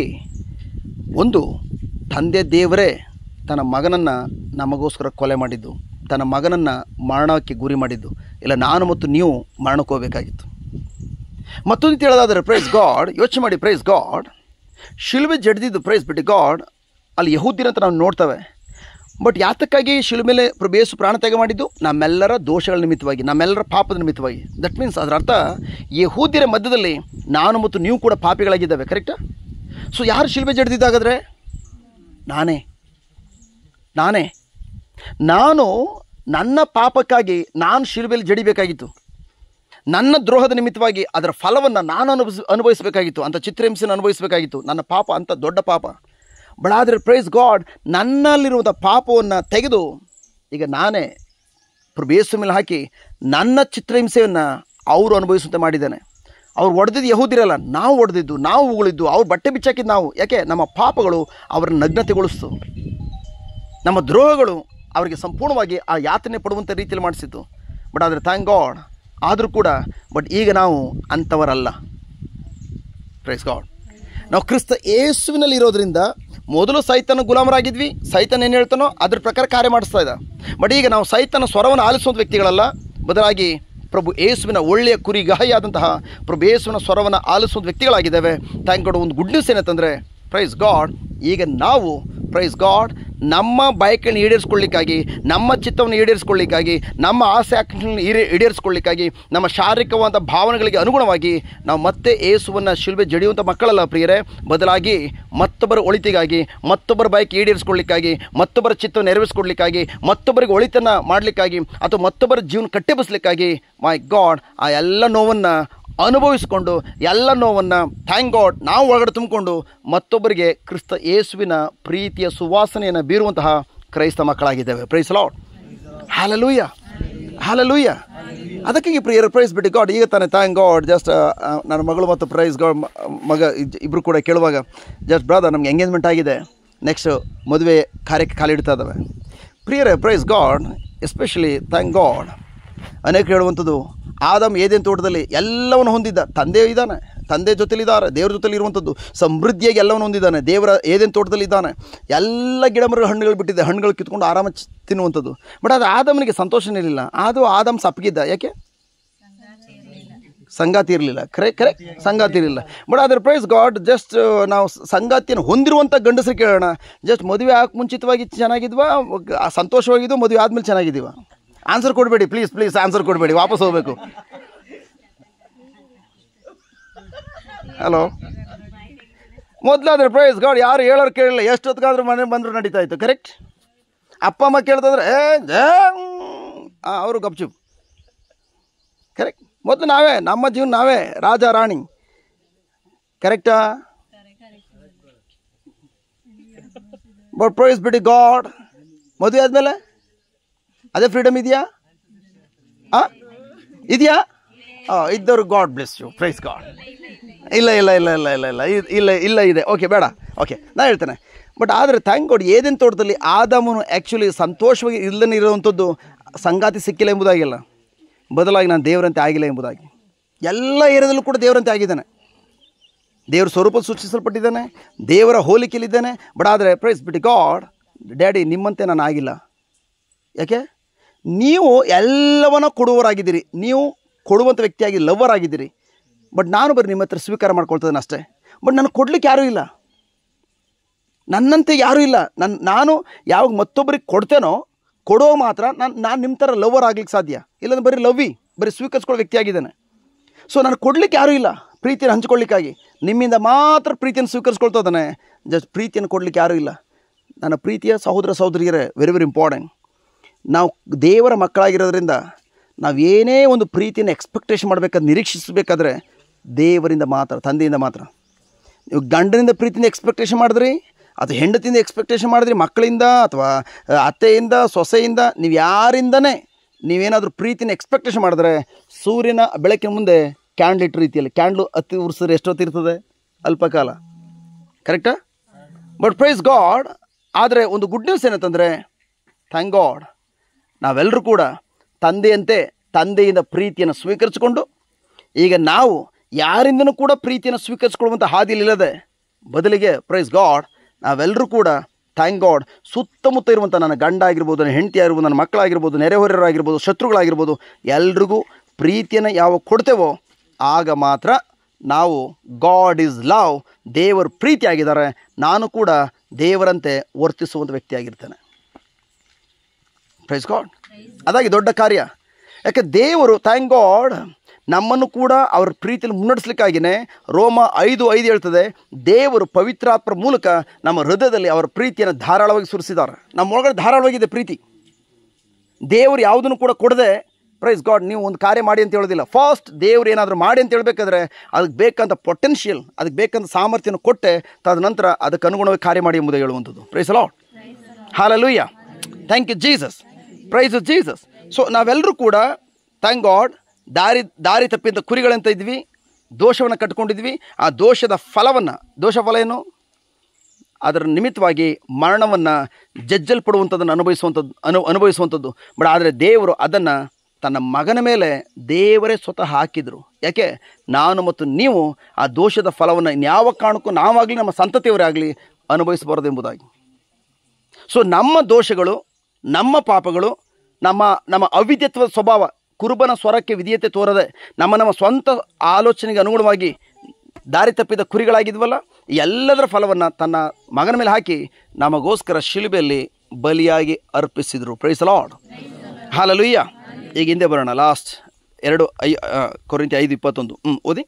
ಒಂದು ತಂದೆ ದೇವರೇ ತನ್ನ ಮಗನನ್ನು ನಮಗೋಸ್ಕರ ಕೊಲೆ ಮಾಡಿದ್ದು ತನ್ನ ಮಗನನ್ನು ಮರಣಕ್ಕೆ ಗುರಿ ಮಾಡಿದ್ದು ಇಲ್ಲ ನಾನು ಮತ್ತು ನೀವು ಮರಣಕ್ಕೆ ಹೋಗಬೇಕಾಗಿತ್ತು ಮತ್ತೊಂದು ಹೇಳೋದಾದರೆ ಪ್ರೈಸ್ ಗಾಡ್ ಯೋಚನೆ ಮಾಡಿ ಪ್ರೈಸ್ ಗಾಡ್ ಶಿಲ್ಬೆ ಜಡ್ದಿದ್ದು ಪ್ರೈಸ್ ಬಿಟ್ಟು ಗಾಡ್ ಅಲ್ಲಿ ಯಹೂದಿನ ಅಂತ ನಾವು ನೋಡ್ತೇವೆ ಬಟ್ ಯಾತಕ್ಕಾಗಿ ಶಿಲ್ಮೇಲೆ ಪ್ರಭೇಸು ಪ್ರಾಣತ್ಯಾಗ ಮಾಡಿದ್ದು ನಮ್ಮೆಲ್ಲರ ದೋಷಗಳ ನಿಮಿತ್ತವಾಗಿ ನಮ್ಮೆಲ್ಲರ ಪಾಪದ ನಿಮಿತ್ತವಾಗಿ ದಟ್ ಮೀನ್ಸ್ ಅದರ ಅರ್ಥ ಯಹೂದಿರ ಮಧ್ಯದಲ್ಲಿ ನಾನು ಮತ್ತು ನೀವು ಕೂಡ ಪಾಪಿಗಳಾಗಿದ್ದಾವೆ ಕರೆಕ್ಟಾ ಸೊ ಯಾರು ಶಿಲ್ಬೆ ಜಡ್ದಿದ್ದಾಗಾದರೆ ನಾನೇ ನಾನೇ ನಾನು ನನ್ನ ಪಾಪಕ್ಕಾಗಿ ನಾನು ಶಿಲ್ಬೆಯಲ್ಲಿ ಜಡಿಬೇಕಾಗಿತ್ತು ನನ್ನ ದ್ರೋಹದ ನಿಮಿತ್ತವಾಗಿ ಅದರ ಫಲವನ್ನು ನಾನು ಅನುಭವಿಸ್ ಅನುಭವಿಸಬೇಕಾಗಿತ್ತು ಅಂಥ ಚಿತ್ರಹಿಂಸೆಯನ್ನು ಅನುಭವಿಸಬೇಕಾಗಿತ್ತು ನನ್ನ ಪಾಪ ಅಂತ ದೊಡ್ಡ ಪಾಪ ಬಟ್ ಆದರೆ ಪ್ರೈಸ್ ಗಾಡ್ ನನ್ನಲ್ಲಿರುವಂಥ ಪಾಪವನ್ನು ತೆಗೆದು ಈಗ ನಾನೇ ಪ್ರಭೇಸು ಮೇಲೆ ಹಾಕಿ ನನ್ನ ಚಿತ್ರಹಿಂಸೆಯನ್ನು ಅವರು ಅನುಭವಿಸುವಂತೆ ಮಾಡಿದ್ದೇನೆ ಅವ್ರು ಒಡೆದಿದ್ದು ಯಹೂದಿರಲ್ಲ ನಾವು ಒಡೆದಿದ್ದು ನಾವು ಉಗುಳಿದ್ದು ಅವ್ರು ಬಟ್ಟೆ ಬಿಚ್ಚಾಕಿದ್ದು ನಾವು ಯಾಕೆ ನಮ್ಮ ಪಾಪಗಳು ಅವರ ನಗ್ನತೆಗೊಳಿಸ್ತು ನಮ್ಮ ದ್ರೋಹಗಳು ಅವರಿಗೆ ಸಂಪೂರ್ಣವಾಗಿ ಆ ಯಾತನೆ ಪಡುವಂಥ ರೀತಿಯಲ್ಲಿ ಮಾಡಿಸಿದ್ದು ಬಟ್ ಆದರೆ ಥ್ಯಾಂಕ್ ಗಾಡ್ ಆದರೂ ಕೂಡ ಬಟ್ ಈಗ ನಾವು ಅಂಥವರಲ್ಲ ಪ್ರೈಸ್ ಗಾಡ್ ನಾವು ಕ್ರಿಸ್ತ ಏಸುವಿನಲ್ಲಿ ಇರೋದರಿಂದ ಮೊದಲು ಸೈತನ ಗುಲಾಮರಾಗಿದ್ವಿ ಸೈತನ ಏನು ಹೇಳ್ತಾನೋ ಅದ್ರ ಪ್ರಕಾರ ಕಾರ್ಯ ಮಾಡಿಸ್ತಾ ಇದ್ದ ಬಟ್ ಈಗ ನಾವು ಸೈತನ ಸ್ವರವನ್ನು ಆಲಿಸುವಂಥ ವ್ಯಕ್ತಿಗಳಲ್ಲ ಬದಲಾಗಿ ಪ್ರಭು ಏಸುವಿನ ಒಳ್ಳೆಯ ಕುರಿ ಪ್ರಭು ಏಸುವಿನ ಸ್ವರವನ್ನು ಆಲಿಸುವ ವ್ಯಕ್ತಿಗಳಾಗಿದ್ದಾವೆ ಥ್ಯಾಂಕ್ ಗಾಡ್ ಒಂದು ಗುಡ್ ನ್ಯೂಸ್ ಏನಂತಂದರೆ ಪ್ರೈಸ್ ಗಾಡ್ ಈಗ ನಾವು ಪ್ರೈಸ್ ಗಾಡ್ ನಮ್ಮ ಬೈಕನ್ನು ಈಡೇರಿಸ್ಕೊಳ್ಳಿಕ್ಕಾಗಿ ನಮ್ಮ ಚಿತ್ತವನ್ನು ಈಡೇರಿಸ್ಕೊಳ್ಳಿಕ್ಕಾಗಿ ನಮ್ಮ ಆಸೆ ಆಕ್ಷನ್ ಈಡೇರಿಸ್ಕೊಳ್ಳಿಕ್ಕಾಗಿ ನಮ್ಮ ಶಾರೀರಿಕವಾದ ಭಾವನೆಗಳಿಗೆ ಅನುಗುಣವಾಗಿ ನಾವು ಮತ್ತೆ ಏಸುವನ್ನು ಶಿಲ್ಬೆ ಜಡಿಯುವಂಥ ಮಕ್ಕಳಲ್ಲ ಪ್ರಿಯರೇ ಬದಲಾಗಿ ಮತ್ತೊಬ್ಬರ ಒಳಿತಿಗಾಗಿ ಮತ್ತೊಬ್ಬರ ಬೈಕ್ ಈಡೇರಿಸ್ಕೊಳ್ಳಿಕ್ಕಾಗಿ ಮತ್ತೊಬ್ಬರ ಚಿತ್ತವನ್ನು ನೆರವೇರಿಸ್ಕೊಳ್ಳಿಕ್ಕಾಗಿ ಮತ್ತೊಬ್ಬರಿಗೆ ಒಳಿತನ್ನು ಮಾಡಲಿಕ್ಕಾಗಿ ಅಥವಾ ಮತ್ತೊಬ್ಬರ ಜೀವನ ಕಟ್ಟಿಬಿಸ್ಲಿಕ್ಕಾಗಿ ಮೈ ಗಾಡ್ ಆ ಎಲ್ಲ ನೋವನ್ನು ಅನುಭವಿಸಿಕೊಂಡು ಎಲ್ಲ ನೋವನ್ನು ಥ್ಯಾಂಕ್ ಗಾಡ್ ನಾವು ಒಳಗಡೆ ತುಂಬಿಕೊಂಡು ಮತ್ತೊಬ್ಬರಿಗೆ ಕ್ರಿಸ್ತ ಯೇಸುವಿನ ಪ್ರೀತಿಯ ರೀತಿಯ ಸುವಾಸನೆಯನ್ನು ಬೀರುವಂತಹ ಕ್ರೈಸ್ತ ಮಕ್ಕಳಾಗಿದ್ದೇವೆ ಪ್ರೈಸ್ ಲಾಡ್ ಹಾಲ ಹಾಲಲೂಯ ಅದಕ್ಕೆ ಈ ಪ್ರಿಯರ್ ಪ್ರೈಸ್ ಬಿಟ್ಟು ಗಾಡ್ ಈಗ ತಾನೆ ಥ್ಯಾಂಕ್ ಗಾಡ್ ಜಸ್ಟ್ ನನ್ನ ಮಗಳು ಮತ್ತು ಪ್ರೈಸ್ ಗಾಡ್ ಮಗ ಇಬ್ಬರು ಕೂಡ ಕೇಳುವಾಗ ಜಸ್ಟ್ ಬ್ರಾದರ್ ನಮಗೆ ಎಂಗೇಜ್ಮೆಂಟ್ ಆಗಿದೆ ನೆಕ್ಸ್ಟ್ ಮದುವೆ ಕಾರ್ಯಕ್ಕೆ ಕಾಲಿಡ್ತಾ ಇದ್ದಾವೆ ಪ್ರಿಯರ್ praise God especially thank God ಅನೇಕ ಹೇಳುವಂಥದ್ದು ಆದಮ್ ಏದೇನು ತೋಟದಲ್ಲಿ ಎಲ್ಲವನ್ನು ಹೊಂದಿದ್ದ ತಂದೆಯೂ ಇದ್ದಾನೆ ತಂದೆ ಜೊತೆಲಿದ್ದಾರೆ ದೇವ್ರ ಜೊತೆಲಿ ಇರುವಂಥದ್ದು ಸಮೃದ್ಧಿಯಾಗಿ ಎಲ್ಲವನ್ನು ಹೊಂದಿದ್ದಾನೆ ದೇವರ ತೋಟದಲ್ಲಿ ಇದ್ದಾನೆ ಎಲ್ಲ ಗಿಡ ಮರಗಳು ಹಣ್ಣುಗಳು ಬಿಟ್ಟಿದೆ ಹಣ್ಣುಗಳು ಕಿತ್ಕೊಂಡು ಆರಾಮ ತಿನ್ನುವಂಥದ್ದು ಬಟ್ ಅದು ಆದಮನಿಗೆ ಸಂತೋಷನೇ ಇರಲಿಲ್ಲ ಅದು ಆದಮ್ ಸಪ್ಪಗಿದ್ದ ಯಾಕೆ ಸಂಗಾತಿ ಇರಲಿಲ್ಲ ಕರೆ ಕರೆಕ್ಟ್ ಸಂಗಾತಿ ಇರಲಿಲ್ಲ ಬಟ್ ಅದ್ರ ಪ್ರೈಸ್ ಗಾಡ್ ಜಸ್ಟ್ ನಾವು ಸಂಗಾತಿಯನ್ನು ಹೊಂದಿರುವಂಥ ಗಂಡಸರು ಕೇಳೋಣ ಜಸ್ಟ್ ಮದುವೆ ಹಾಕಿ ಮುಂಚಿತವಾಗಿ ಚೆನ್ನಾಗಿದ್ವಾ ಸಂತೋಷವಾಗಿದ್ದು ಮದುವೆ ಆದಮೇಲೆ ಚೆನ್ನಾಗಿದ್ದೀವ ಆನ್ಸರ್ ಕೊಡಬೇಡಿ ಪ್ಲೀಸ್ ಪ್ಲೀಸ್ ಆನ್ಸರ್ ಕೊಡಬೇಡಿ ವಾಪಸ್ ಹೋಗಬೇಕು ಹಲೋ ಮೊದಲಾದ್ರೆ ಪ್ರೈಸ್ ಗಾಡ್ ಯಾರು ಹೇಳೋರು ಕೇಳಿಲ್ಲ ಎಷ್ಟೊತ್ತಿಗಾದ್ರೂ ಮನೆ ಬಂದರೂ ನಡೀತಾ ಇತ್ತು ಕರೆಕ್ಟ್ ಅಪ್ಪ ಅಮ್ಮ ಕೇಳ್ತಂದ್ರೆ ಏ ಹಾಂ ಅವರು ಗಪ್ಚುಪ್ ಕರೆಕ್ಟ್ ಮೊದಲು ನಾವೇ ನಮ್ಮ ಜೀವನ ನಾವೇ ರಾಜ ರಾಣಿ ಕರೆಕ್ಟಾ ಬಟ್ ಪ್ರೈಸ್ ಬಿಡಿ ಗಾಡ್ ಮದುವೆ ಆದಮೇಲೆ ಅದೇ ಫ್ರೀಡಮ್ ಇದೆಯಾ ಹಾಂ ಇದೆಯಾ ಇದ್ದವರು God bless you praise God ಇಲ್ಲ ಇಲ್ಲ ಇಲ್ಲ ಇಲ್ಲ ಇಲ್ಲ ಇಲ್ಲ ಇಲ್ಲ ಇಲ್ಲ ಇದೆ ಓಕೆ ಬೇಡ ಓಕೆ ನಾನು ಹೇಳ್ತೇನೆ ಬಟ್ ಆದರೆ ಥ್ಯಾಂಕ್ ಗಾಡ್ ಏದಿನ ತೋಟದಲ್ಲಿ ಆದಮನು ಆ್ಯಕ್ಚುಲಿ ಸಂತೋಷವಾಗಿ ಇಲ್ಲದೇ ಇರುವಂಥದ್ದು ಸಂಗಾತಿ ಸಿಕ್ಕಿಲ್ಲ ಎಂಬುದಾಗಿಲ್ಲ ಬದಲಾಗಿ ನಾನು ದೇವರಂತೆ ಆಗಿಲ್ಲ ಎಂಬುದಾಗಿ ಎಲ್ಲ ಏರಿಯಾದಲ್ಲೂ ಕೂಡ ದೇವರಂತೆ ಆಗಿದ್ದಾನೆ ದೇವರ ಸ್ವರೂಪ ಸೂಚಿಸಲ್ಪಟ್ಟಿದ್ದಾನೆ ದೇವರ ಹೋಲಿಕೆಯಲ್ಲಿದ್ದಾನೆ ಬಟ್ ಆದರೆ ಪ್ರೈಸ್ ಬಿಟ್ಟು ಗಾಡ್ ಡ್ಯಾಡಿ ನಿಮ್ಮಂತೆ ನಾನು ಆಗಿಲ್ಲ ಯಾಕೆ ನೀವು ಎಲ್ಲವನ್ನ ಕೊಡುವರಾಗಿದ್ದೀರಿ ನೀವು ಕೊಡುವಂಥ ವ್ಯಕ್ತಿಯಾಗಿ ಲವ್ವರ್ ಆಗಿದ್ದೀರಿ ಬಟ್ ನಾನು ಬರೀ ನಿಮ್ಮ ಹತ್ರ ಸ್ವೀಕಾರ ಮಾಡ್ಕೊಳ್ತದೇನೆ ಅಷ್ಟೇ ಬಟ್ ನನಗೆ ಕೊಡ್ಲಿಕ್ಕೆ ಯಾರೂ ಇಲ್ಲ ನನ್ನಂತೆ ಯಾರೂ ಇಲ್ಲ ನನ್ನ ನಾನು ಯಾವಾಗ ಮತ್ತೊಬ್ಬರಿಗೆ ಕೊಡ್ತೇನೋ ಕೊಡೋ ಮಾತ್ರ ನಾನು ನಾನು ನಿಮ್ಮ ಥರ ಲವ್ವರ್ ಆಗ್ಲಿಕ್ಕೆ ಸಾಧ್ಯ ಇಲ್ಲಾಂದ್ರೆ ಬರೀ ಲವ್ವಿ ಬರೀ ಸ್ವೀಕರಿಸ್ಕೊಳ್ಳೋ ವ್ಯಕ್ತಿಯಾಗಿದ್ದಾನೆ ಸೊ ನಾನು ಕೊಡ್ಲಿಕ್ಕೆ ಯಾರೂ ಇಲ್ಲ ಪ್ರೀತಿಯನ್ನು ಹಂಚ್ಕೊಳ್ಲಿಕ್ಕಾಗಿ ನಿಮ್ಮಿಂದ ಮಾತ್ರ ಪ್ರೀತಿಯನ್ನು ಸ್ವೀಕರಿಸ್ಕೊಳ್ತದಾನೆ ಜಸ್ಟ್ ಪ್ರೀತಿಯನ್ನು ಕೊಡಲಿಕ್ಕೆ ಯಾರೂ ಇಲ್ಲ ನನ್ನ ಪ್ರೀತಿಯ ಸಹೋದರ ಸಹೋದರಿಯರೇ ವೆರಿ ವೆರಿ ಇಂಪಾರ್ಟೆಂಟ್ ನಾವು ದೇವರ ಮಕ್ಕಳಾಗಿರೋದ್ರಿಂದ ನಾವು ಏನೇ ಒಂದು ಪ್ರೀತಿಯನ್ನು ಎಕ್ಸ್ಪೆಕ್ಟೇಷನ್ ಮಾಡಬೇಕಾದ ನಿರೀಕ್ಷಿಸಬೇಕಾದ್ರೆ ದೇವರಿಂದ ಮಾತ್ರ ತಂದೆಯಿಂದ ಮಾತ್ರ ನೀವು ಗಂಡನಿಂದ ಪ್ರೀತಿನ ಎಕ್ಸ್ಪೆಕ್ಟೇಷನ್ ಮಾಡಿದ್ರಿ ಅದು ಹೆಂಡತಿಯಿಂದ ಎಕ್ಸ್ಪೆಕ್ಟೇಷನ್ ಮಾಡಿದ್ರಿ ಮಕ್ಕಳಿಂದ ಅಥವಾ ಅತ್ತೆಯಿಂದ ಸೊಸೆಯಿಂದ ನೀವು ಯಾರಿಂದನೇ ನೀವೇನಾದರೂ ಪ್ರೀತಿನ ಎಕ್ಸ್ಪೆಕ್ಟೇಷನ್ ಮಾಡಿದ್ರೆ ಸೂರ್ಯನ ಬೆಳಕಿನ ಮುಂದೆ ಇಟ್ಟು ರೀತಿಯಲ್ಲಿ ಕ್ಯಾಂಡ್ಲು ಹತ್ತಿ ಉರ್ಸಿದ್ರೆ ಎಷ್ಟೊತ್ತಿರ್ತದೆ ಅಲ್ಪ ಕಾಲ ಕರೆಕ್ಟಾ ಬಟ್ ಪ್ರೈಸ್ ಗಾಡ್ ಆದರೆ ಒಂದು ಗುಡ್ ನ್ಯೂಸ್ ಏನಂತಂದರೆ ಥ್ಯಾಂಕ್ ಗಾಡ್ ನಾವೆಲ್ಲರೂ ಕೂಡ ತಂದೆಯಂತೆ ತಂದೆಯಿಂದ ಪ್ರೀತಿಯನ್ನು ಸ್ವೀಕರಿಸಿಕೊಂಡು ಈಗ ನಾವು ಯಾರಿಂದನೂ ಕೂಡ ಪ್ರೀತಿಯನ್ನು ಸ್ವೀಕರಿಸಿಕೊಳ್ಳುವಂಥ ಹಾದಿಲಿಲ್ಲದೆ ಬದಲಿಗೆ ಪ್ರೈಸ್ ಗಾಡ್ ನಾವೆಲ್ಲರೂ ಕೂಡ ಥ್ಯಾಂಕ್ ಗಾಡ್ ಸುತ್ತಮುತ್ತ ಇರುವಂಥ ನನ್ನ ಗಂಡ ಆಗಿರ್ಬೋದು ನನ್ನ ಹೆಂಡತಿ ಆಗಿರ್ಬೋದು ನನ್ನ ಮಕ್ಕಳಾಗಿರ್ಬೋದು ನೆರೆಹೊರೆಯರಾಗಿರ್ಬೋದು ಶತ್ರುಗಳಾಗಿರ್ಬೋದು ಎಲ್ರಿಗೂ ಪ್ರೀತಿಯನ್ನು ಯಾವಾಗ ಕೊಡ್ತೇವೋ ಆಗ ಮಾತ್ರ ನಾವು ಗಾಡ್ ಈಸ್ ಲವ್ ದೇವರು ಪ್ರೀತಿಯಾಗಿದ್ದಾರೆ ನಾನು ಕೂಡ ದೇವರಂತೆ ವರ್ತಿಸುವಂಥ ವ್ಯಕ್ತಿಯಾಗಿರ್ತೇನೆ ಪ್ರೈಸ್ ಗಾಡ್ ಅದಾಗಿ ದೊಡ್ಡ ಕಾರ್ಯ ಯಾಕೆ ದೇವರು ಥ್ಯಾಂಕ್ ಗಾಡ್ ನಮ್ಮನ್ನು ಕೂಡ ಅವರ ಪ್ರೀತಿಯಲ್ಲಿ ಮುನ್ನಡೆಸ್ಲಿಕ್ಕಾಗಿನೇ ರೋಮ ಐದು ಐದು ಹೇಳ್ತದೆ ದೇವರು ಪವಿತ್ರಾತ್ಮರ ಮೂಲಕ ನಮ್ಮ ಹೃದಯದಲ್ಲಿ ಅವರ ಪ್ರೀತಿಯನ್ನು ಧಾರಾಳವಾಗಿ ಸುರಿಸಿದ್ದಾರೆ ನಮ್ಮ ಒಳಗಡೆ ಧಾರಾಳವಾಗಿದೆ ಪ್ರೀತಿ ದೇವರು ಯಾವುದನ್ನು ಕೂಡ ಕೊಡದೆ ಪ್ರೈಸ್ ಗಾಡ್ ನೀವು ಒಂದು ಕಾರ್ಯ ಮಾಡಿ ಅಂತ ಹೇಳೋದಿಲ್ಲ ಫಸ್ಟ್ ದೇವರು ಏನಾದರೂ ಮಾಡಿ ಅಂತ ಹೇಳಬೇಕಾದ್ರೆ ಅದಕ್ಕೆ ಬೇಕಂತ ಪೊಟೆನ್ಷಿಯಲ್ ಅದಕ್ಕೆ ಬೇಕಂತ ಸಾಮರ್ಥ್ಯನ ಕೊಟ್ಟೆ ತದನಂತರ ಅದಕ್ಕೆ ಅನುಗುಣವಾಗಿ ಕಾರ್ಯ ಮಾಡಿ ಎಂಬುದೇ ಹೇಳುವಂಥದ್ದು praise hallelujah thank you Jesus praise Jesus so ನಾವೆಲ್ಲರೂ ಕೂಡ ಥ್ಯಾಂಕ್ ಗಾಡ್ ದಾರಿ ದಾರಿ ತಪ್ಪಿದ ಕುರಿಗಳಂತ ಇದ್ವಿ ದೋಷವನ್ನು ಕಟ್ಕೊಂಡಿದ್ವಿ ಆ ದೋಷದ ಫಲವನ್ನು ದೋಷ ಫಲ ಏನು ಅದರ ನಿಮಿತ್ತವಾಗಿ ಮರಣವನ್ನು ಜಜ್ಜಲ್ಪಡುವಂಥದ್ದನ್ನು ಅನುಭವಿಸುವಂಥದ್ದು ಅನು ಅನುಭವಿಸುವಂಥದ್ದು ಬಟ್ ಆದರೆ ದೇವರು ಅದನ್ನು ತನ್ನ ಮಗನ ಮೇಲೆ ದೇವರೇ ಸ್ವತಃ ಹಾಕಿದರು ಯಾಕೆ ನಾನು ಮತ್ತು ನೀವು ಆ ದೋಷದ ಫಲವನ್ನು ಇನ್ಯಾವ ಕಾರಣಕ್ಕೂ ನಾವಾಗಲಿ ನಮ್ಮ ಸಂತತಿಯವರೇ ಆಗಲಿ ಅನುಭವಿಸಬಾರದು ಎಂಬುದಾಗಿ ಸೊ ನಮ್ಮ ದೋಷಗಳು ನಮ್ಮ ಪಾಪಗಳು ನಮ್ಮ ನಮ್ಮ ಅವಿದ್ಯತ್ವದ ಸ್ವಭಾವ ಕುರುಬನ ಸ್ವರಕ್ಕೆ ವಿಧೇಯತೆ ತೋರದೆ ನಮ್ಮ ನಮ್ಮ ಸ್ವಂತ ಆಲೋಚನೆಗೆ ಅನುಗುಣವಾಗಿ ದಾರಿ ತಪ್ಪಿದ ಕುರಿಗಳಾಗಿದ್ವಲ್ಲ ಎಲ್ಲದರ ಫಲವನ್ನು ತನ್ನ ಮಗನ ಮೇಲೆ ಹಾಕಿ ನಮಗೋಸ್ಕರ ಶಿಲುಬೆಯಲ್ಲಿ ಬಲಿಯಾಗಿ ಅರ್ಪಿಸಿದರು ಪ್ರೈಸಲಾಡ್ ಹಾಲಲುಯ್ಯ ಈಗ ಹಿಂದೆ ಬರೋಣ ಲಾಸ್ಟ್ ಎರಡು ಐ ಕೊರಿಂತಿ ಐದು ಇಪ್ಪತ್ತೊಂದು ಹ್ಞೂ ಓದಿ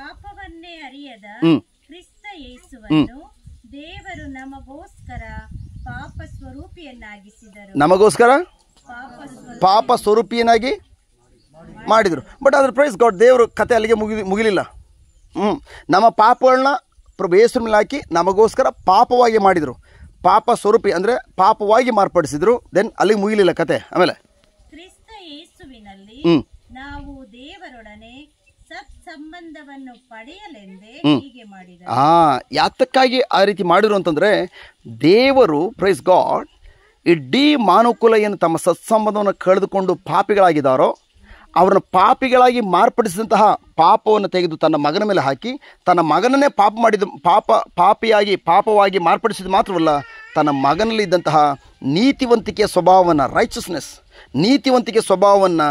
ಹ್ಞೂ ಅರಿಯದ ದೇವರು ನಮಗೋಸ್ಕರ ನಮಗೋಸ್ಕರ ಪಾಪ ಸ್ವರೂಪಿಯನ್ನಾಗಿ ಮಾಡಿದರು ಬಟ್ ಅದ್ರ ಪ್ರೈಸ್ ಗಾಡ್ ದೇವರು ಕತೆ ಅಲ್ಲಿಗೆ ಮುಗಿ ಮುಗಿಲಿಲ್ಲ ಹ್ಞೂ ನಮ್ಮ ಪಾಪಗಳನ್ನ ಪ್ರಭು ಹೆಸರು ಮೇಲೆ ಹಾಕಿ ನಮಗೋಸ್ಕರ ಪಾಪವಾಗಿ ಮಾಡಿದರು ಪಾಪ ಸ್ವರೂಪಿ ಅಂದರೆ ಪಾಪವಾಗಿ ಮಾರ್ಪಡಿಸಿದ್ರು ದೆನ್ ಅಲ್ಲಿಗೆ ಮುಗಿಲಿಲ್ಲ ಕತೆ ಆಮೇಲೆ ಹ್ಞೂ ನಾವು ದೇವರೊಡನೆ ಸಂಬಂಧವನ್ನು ಪಡೆಯಲೆಂದೇ ಯಾತಕ್ಕಾಗಿ ಆ ರೀತಿ ಮಾಡಿರು ಅಂತಂದರೆ ದೇವರು ಪ್ರೈಸ್ ಗಾಡ್ ಇಡೀ ಮಾನುಕುಲ ಏನು ತಮ್ಮ ಸತ್ಸಂಬಂಧವನ್ನು ಕಳೆದುಕೊಂಡು ಪಾಪಿಗಳಾಗಿದ್ದಾರೋ ಅವರನ್ನು ಪಾಪಿಗಳಾಗಿ ಮಾರ್ಪಡಿಸಿದಂತಹ ಪಾಪವನ್ನು ತೆಗೆದು ತನ್ನ ಮಗನ ಮೇಲೆ ಹಾಕಿ ತನ್ನ ಮಗನನ್ನೇ ಪಾಪ ಮಾಡಿದ ಪಾಪ ಪಾಪಿಯಾಗಿ ಪಾಪವಾಗಿ ಮಾರ್ಪಡಿಸಿದ ಮಾತ್ರವಲ್ಲ ತನ್ನ ಮಗನಲ್ಲಿ ಇದ್ದಂತಹ ನೀತಿವಂತಿಕೆಯ ಸ್ವಭಾವವನ್ನು ರೈಚಸ್ನೆಸ್ ನೀತಿವಂತಿಕೆ ಸ್ವಭಾವವನ್ನು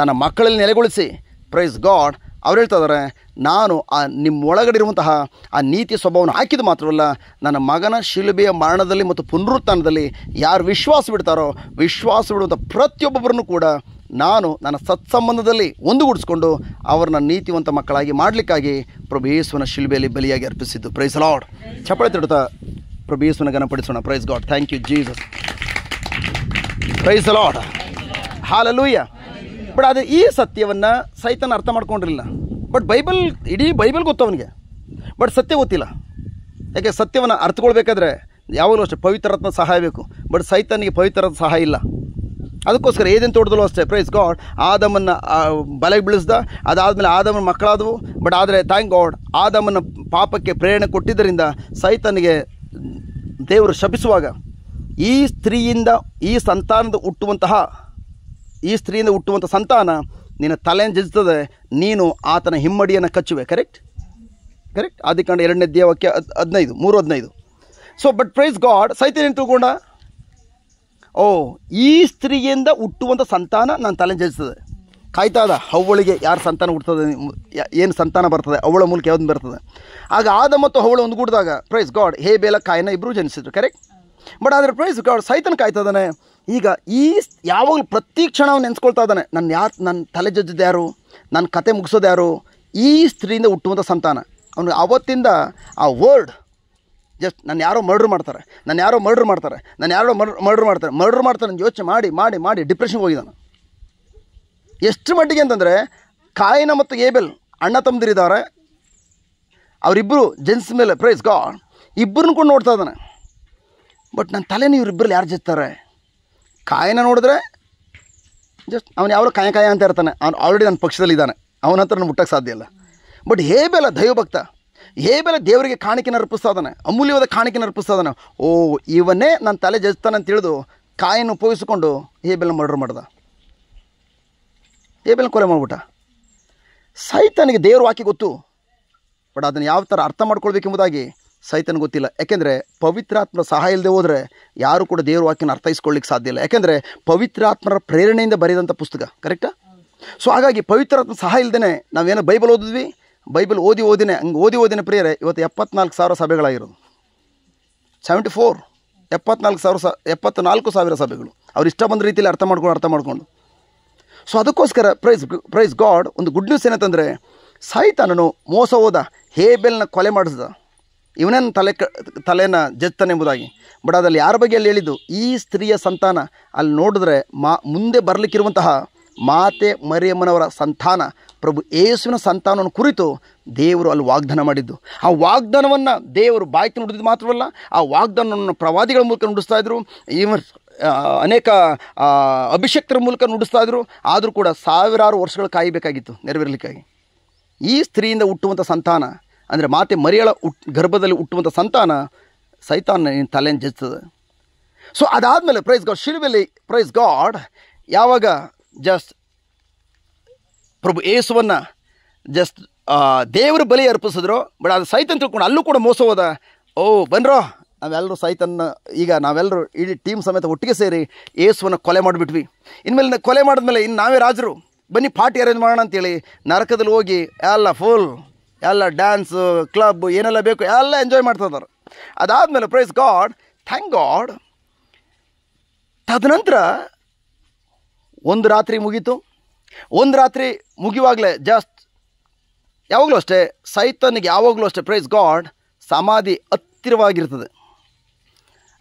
ತನ್ನ ಮಕ್ಕಳಲ್ಲಿ ನೆಲೆಗೊಳಿಸಿ ಪ್ರೈಸ್ ಗಾಡ್ ಅವ್ರು ಹೇಳ್ತಾ ಇದ್ದಾರೆ ನಾನು ಆ ನಿಮ್ಮ ಇರುವಂತಹ ಆ ನೀತಿ ಸ್ವಭಾವನ ಹಾಕಿದ ಮಾತ್ರವಲ್ಲ ನನ್ನ ಮಗನ ಶಿಲುಬೆಯ ಮರಣದಲ್ಲಿ ಮತ್ತು ಪುನರುತ್ಥಾನದಲ್ಲಿ ಯಾರು ವಿಶ್ವಾಸ ಬಿಡ್ತಾರೋ ವಿಶ್ವಾಸ ಬಿಡುವಂಥ ಪ್ರತಿಯೊಬ್ಬೊಬ್ಬರನ್ನು ಕೂಡ ನಾನು ನನ್ನ ಸತ್ಸಂಬಂಧದಲ್ಲಿ ಒಂದುಗೂಡಿಸ್ಕೊಂಡು ಅವರನ್ನ ನೀತಿವಂತ ಮಕ್ಕಳಾಗಿ ಮಾಡಲಿಕ್ಕಾಗಿ ಪ್ರಭು ಶಿಲ್ಬೆಯಲ್ಲಿ ಬಲಿಯಾಗಿ ಅರ್ಪಿಸಿದ್ದು ಪ್ರೈಸ್ ಲಾಡ್ ಚಪ್ಪಳೆ ತಿಡುತ್ತಾ ಪ್ರಭು ಯೇಸುವಿನ ಗಣಪಡಿಸೋಣ praise God thank you Jesus praise Lord hallelujah but ಅದು ಈ ಸತ್ಯವನ್ನು ಸೈತನ ಅರ್ಥ ಮಾಡ್ಕೊಂಡಿರಲಿಲ್ಲ ಬಟ್ ಬೈಬಲ್ ಇಡೀ ಬೈಬಲ್ ಗೊತ್ತು ಅವನಿಗೆ ಬಟ್ ಸತ್ಯ ಗೊತ್ತಿಲ್ಲ ಯಾಕೆ ಸತ್ಯವನ್ನು ಅರ್ಥಕೊಳ್ಬೇಕಾದ್ರೆ ಯಾವಾಗಲೂ ಅಷ್ಟೇ ಪವಿತ್ರಾತ್ಮ ಸಹಾಯ ಬೇಕು ಬಟ್ ಸೈತನಿಗೆ ಪವಿತ್ರಾತ್ಮ ಸಹಾಯ ಇಲ್ಲ ಅದಕ್ಕೋಸ್ಕರ ಏದೇನು ತೋಟದಲ್ಲೂ ಅಷ್ಟೇ ಪ್ರೈಸ್ ಗಾಡ್ ಆದಮನ್ನು ಬಲೆಗೆ ಬೀಳಿಸ್ದ ಅದಾದಮೇಲೆ ಆದಮನ ಮಕ್ಕಳಾದವು ಬಟ್ ಆದರೆ ಥ್ಯಾಂಕ್ ಗಾಡ್ ಆದಮನ ಪಾಪಕ್ಕೆ ಪ್ರೇರಣೆ ಕೊಟ್ಟಿದ್ದರಿಂದ ಸೈತನಿಗೆ ದೇವರು ಶಪಿಸುವಾಗ ಈ ಸ್ತ್ರೀಯಿಂದ ಈ ಸಂತಾನದ ಹುಟ್ಟುವಂತಹ ಈ ಸ್ತ್ರೀಯಿಂದ ಹುಟ್ಟುವಂಥ ಸಂತಾನ ನಿನ್ನ ತಲೆಯನ್ನು ಜಜ್ತದೆ ನೀನು ಆತನ ಹಿಮ್ಮಡಿಯನ್ನು ಕಚ್ಚುವೆ ಕರೆಕ್ಟ್ ಕರೆಕ್ಟ್ ಕಂಡ ಎರಡನೇ ದೇವಕ್ಕೆ ಅದು ಹದಿನೈದು ಮೂರು ಹದಿನೈದು ಸೊ ಬಟ್ ಪ್ರೈಸ್ ಗಾಡ್ ಸೈತೇನು ತಿಳ್ಕೊಂಡ ಓ ಈ ಸ್ತ್ರೀಯಿಂದ ಹುಟ್ಟುವಂಥ ಸಂತಾನ ನನ್ನ ತಲೆ ಜಜಿಸ್ತದೆ ಕಾಯ್ತಾ ಅದ ಅವಳಿಗೆ ಯಾರು ಸಂತಾನ ಹುಡ್ತದೆ ಏನು ಸಂತಾನ ಬರ್ತದೆ ಅವಳ ಮೂಲಕ ಯಾವ್ದು ಬರ್ತದೆ ಆಗ ಆದ ಮತ್ತು ಅವಳು ಗುಡ್ದಾಗ ಪ್ರೈಸ್ ಗಾಡ್ ಹೇ ಬೇಲ ಕಾಯನ ಇಬ್ಬರು ಜನಿಸಿದ್ರು ಕರೆಕ್ಟ್ ಬಟ್ ಆದರೆ ಪ್ರೈಸ್ ಗಾಡ್ ಸೈತನ್ ಕಾಯ್ತದಾನೆ ಈಗ ಈ ಯಾವಾಗಲೂ ಪ್ರತಿ ಕ್ಷಣ ಅವನು ನೆನೆಸ್ಕೊಳ್ತಾ ಇದ್ದಾನೆ ನನ್ನ ಯಾರು ನನ್ನ ತಲೆ ಜಜ್ಜದ ಯಾರು ನನ್ನ ಕತೆ ಮುಗಿಸೋದು ಯಾರು ಈ ಸ್ತ್ರೀಯಿಂದ ಹುಟ್ಟುವಂಥ ಸಂತಾನ ಅವನು ಅವತ್ತಿಂದ ಆ ವರ್ಡ್ ಜಸ್ಟ್ ನಾನು ಯಾರೋ ಮರ್ಡ್ರ್ ಮಾಡ್ತಾರೆ ನಾನು ಯಾರೋ ಮರ್ಡ್ರ್ ಮಾಡ್ತಾರೆ ನಾನು ಯಾರೋ ಮರ್ ಮರ್ಡ್ರ್ ಮಾಡ್ತಾರೆ ಮರ್ಡ್ರ್ ಮಾಡ್ತಾರೆ ನಾನು ಯೋಚನೆ ಮಾಡಿ ಮಾಡಿ ಮಾಡಿ ಡಿಪ್ರೆಷನ್ಗೆ ಹೋಗಿದ್ದಾನೆ ಎಷ್ಟು ಮಟ್ಟಿಗೆ ಅಂತಂದರೆ ಕಾಯಿನ ಮತ್ತು ಏಬೆಲ್ ಅಣ್ಣ ತಮ್ಮದಿರಿದ್ದಾರೆ ಅವರಿಬ್ಬರು ಜೆನ್ಸ್ ಮೇಲೆ ಪ್ರೈಸ್ ಗಾ ಇಬ್ಬರನ್ನು ಕೂಡ ನೋಡ್ತಾ ಇದ್ದಾನೆ ಬಟ್ ನನ್ನ ತಲೆನೇ ಇವರಿಬ್ಬರಲ್ಲಿ ಯಾರು ಜಿತ್ತಾರೆ ಕಾಯನ ನೋಡಿದ್ರೆ ಜಸ್ಟ್ ಅವನು ಯಾವ ಕಾಯ ಕಾಯ ಅಂತ ಇರ್ತಾನೆ ಅವ್ನು ಆಲ್ರೆಡಿ ನನ್ನ ಪಕ್ಷದಲ್ಲಿ ಇದ್ದಾನೆ ಅವನ ಹತ್ರ ನಾನು ಮುಟ್ಟಕ್ಕೆ ಸಾಧ್ಯ ಇಲ್ಲ ಬಟ್ ಹೇಬೆಲ್ಲ ದೈವಭಕ್ತ ಹೇಬೆಲ್ಲ ದೇವರಿಗೆ ಕಾಣಿಕೆನ ಅರ್ಪಿಸ್ತಾ ಅಮೂಲ್ಯವಾದ ಕಾಣಿಕೆನ ಅರ್ಪಿಸ್ತಾ ಓ ಇವನೇ ನನ್ನ ತಲೆ ಜಜ್ತಾನೆ ಅಂತ ತಿಳಿದು ಕಾಯನ್ನು ಉಪಯೋಗಿಸಿಕೊಂಡು ಹೇಬೆಲ್ಲ ಮರ್ಡರ್ ಮಾಡ್ದ ಹೇಬೆಲ್ಲ ಕೊಲೆ ಮಾಡ್ಬಿಟ್ಟ ಸೈತಾನಿಗೆ ದೇವರು ಹಾಕಿ ಗೊತ್ತು ಬಟ್ ಅದನ್ನು ಯಾವ ಥರ ಅರ್ಥ ಮಾಡ್ಕೊಳ್ಬೇಕೆಂಬುದಾಗಿ ಸೈತನ್ ಗೊತ್ತಿಲ್ಲ ಯಾಕೆಂದರೆ ಪವಿತ್ರಾತ್ಮ ಸಹಾಯ ಇಲ್ಲದೆ ಹೋದರೆ ಯಾರು ಕೂಡ ದೇವ್ರ ವಾಕ್ಯನ ಅರ್ಥೈಸ್ಕೊಳ್ಳಿಕ್ಕೆ ಸಾಧ್ಯ ಇಲ್ಲ ಯಾಕೆಂದರೆ ಪವಿತ್ರಾತ್ಮರ ಪ್ರೇರಣೆಯಿಂದ ಬರೆದಂಥ ಪುಸ್ತಕ ಕರೆಕ್ಟಾ ಸೊ ಹಾಗಾಗಿ ಪವಿತ್ರಾತ್ಮ ಸಹಾಯ ಇಲ್ಲದೇ ನಾವೇನು ಬೈಬಲ್ ಓದಿದ್ವಿ ಬೈಬಲ್ ಓದಿ ಓದಿನೇ ಹಂಗೆ ಓದಿ ಓದಿನ ಪ್ರಿಯರೇ ಇವತ್ತು ಎಪ್ಪತ್ನಾಲ್ಕು ಸಾವಿರ ಸಭೆಗಳಾಗಿರೋದು ಸೆವೆಂಟಿ ಫೋರ್ ಎಪ್ಪತ್ನಾಲ್ಕು ಸಾವಿರ ಸ ಎಪ್ಪತ್ನಾಲ್ಕು ಸಾವಿರ ಸಭೆಗಳು ಅವ್ರು ಇಷ್ಟ ಬಂದ ರೀತಿಯಲ್ಲಿ ಅರ್ಥ ಮಾಡ್ಕೊಂಡು ಅರ್ಥ ಮಾಡಿಕೊಂಡು ಸೊ ಅದಕ್ಕೋಸ್ಕರ ಪ್ರೈಸ್ ಪ್ರೈಸ್ ಗಾಡ್ ಒಂದು ಗುಡ್ ನ್ಯೂಸ್ ಏನಂತಂದರೆ ಸಾಯಿತಾನನು ಮೋಸ ಹೋದ ಹೇಬೆಲ್ನ ಕೊಲೆ ಮಾಡಿಸ್ದ ಇವನೇನು ತಲೆ ಕ ತಲೆನ ಜಜ್ತಾನೆಂಬುದಾಗಿ ಬಟ್ ಅದರಲ್ಲಿ ಯಾರ ಬಗ್ಗೆ ಅಲ್ಲಿ ಹೇಳಿದ್ದು ಈ ಸ್ತ್ರೀಯ ಸಂತಾನ ಅಲ್ಲಿ ನೋಡಿದ್ರೆ ಮಾ ಮುಂದೆ ಬರಲಿಕ್ಕಿರುವಂತಹ ಮಾತೆ ಮರಿಯಮ್ಮನವರ ಸಂತಾನ ಪ್ರಭು ಯೇಸುವಿನ ಸಂತಾನವನ್ನು ಕುರಿತು ದೇವರು ಅಲ್ಲಿ ವಾಗ್ದಾನ ಮಾಡಿದ್ದು ಆ ವಾಗ್ದಾನವನ್ನು ದೇವರು ಬಾಯ್ತು ನುಡಿದಿದ್ದು ಮಾತ್ರವಲ್ಲ ಆ ವಾಗ್ದಾನವನ್ನು ಪ್ರವಾದಿಗಳ ಮೂಲಕ ನುಡಿಸ್ತಾ ಇದ್ದರು ಈವನ್ ಅನೇಕ ಅಭಿಷೇಕರ ಮೂಲಕ ನುಡಿಸ್ತಾ ಇದ್ದರು ಆದರೂ ಕೂಡ ಸಾವಿರಾರು ವರ್ಷಗಳು ಕಾಯಬೇಕಾಗಿತ್ತು ನೆರವೇರಲಿಕ್ಕಾಗಿ ಈ ಸ್ತ್ರೀಯಿಂದ ಹುಟ್ಟುವಂಥ ಸಂತಾನ ಅಂದರೆ ಮಾತೆ ಮರಿಯಳ ಉಟ್ ಗರ್ಭದಲ್ಲಿ ಹುಟ್ಟುವಂಥ ಸಂತಾನ ಸೈತಾನ ತಲೆಯನ್ನು ಜಚ್ತದೆ ಸೊ ಅದಾದಮೇಲೆ ಪ್ರೈಸ್ ಗಾಡ್ ಶಿಲುಬೆಲಿ ಪ್ರೈಸ್ ಗಾಡ್ ಯಾವಾಗ ಜಸ್ಟ್ ಪ್ರಭು ಏಸುವನ್ನು ಜಸ್ಟ್ ದೇವರ ಬಲಿ ಅರ್ಪಿಸಿದ್ರು ಬಟ್ ಅದು ಸೈತನ್ ತಿಳ್ಕೊಂಡು ಅಲ್ಲೂ ಕೂಡ ಮೋಸ ಹೋದ ಓ ಬನ್ರೋ ನಾವೆಲ್ಲರೂ ಸೈತನ್ನ ಈಗ ನಾವೆಲ್ಲರೂ ಇಡೀ ಟೀಮ್ ಸಮೇತ ಒಟ್ಟಿಗೆ ಸೇರಿ ಏಸುವನ್ನು ಕೊಲೆ ಮಾಡಿಬಿಟ್ವಿ ಇನ್ಮೇಲೆ ಕೊಲೆ ಮಾಡಿದ್ಮೇಲೆ ಇನ್ನು ನಾವೇ ರಾಜರು ಬನ್ನಿ ಪಾರ್ಟಿ ಅರೇಂಜ್ ಮಾಡೋಣ ಅಂತೇಳಿ ನರಕದಲ್ಲಿ ಹೋಗಿ ಎಲ್ಲ ಫುಲ್ ಎಲ್ಲ ಡ್ಯಾನ್ಸು ಕ್ಲಬ್ ಏನೆಲ್ಲ ಬೇಕು ಎಲ್ಲ ಎಂಜಾಯ್ ಮಾಡ್ತಾ ಇದ್ದಾರೆ ಅದಾದಮೇಲೆ ಪ್ರೈಸ್ ಗಾಡ್ ಥ್ಯಾಂಕ್ ಗಾಡ್ ತದನಂತರ ಒಂದು ರಾತ್ರಿ ಮುಗೀತು ಒಂದು ರಾತ್ರಿ ಮುಗಿಯುವಾಗಲೇ ಜಸ್ಟ್ ಯಾವಾಗಲೂ ಅಷ್ಟೇ ಸೈತನಿಗೆ ಯಾವಾಗಲೂ ಅಷ್ಟೇ ಪ್ರೈಸ್ ಗಾಡ್ ಸಮಾಧಿ ಹತ್ತಿರವಾಗಿರ್ತದೆ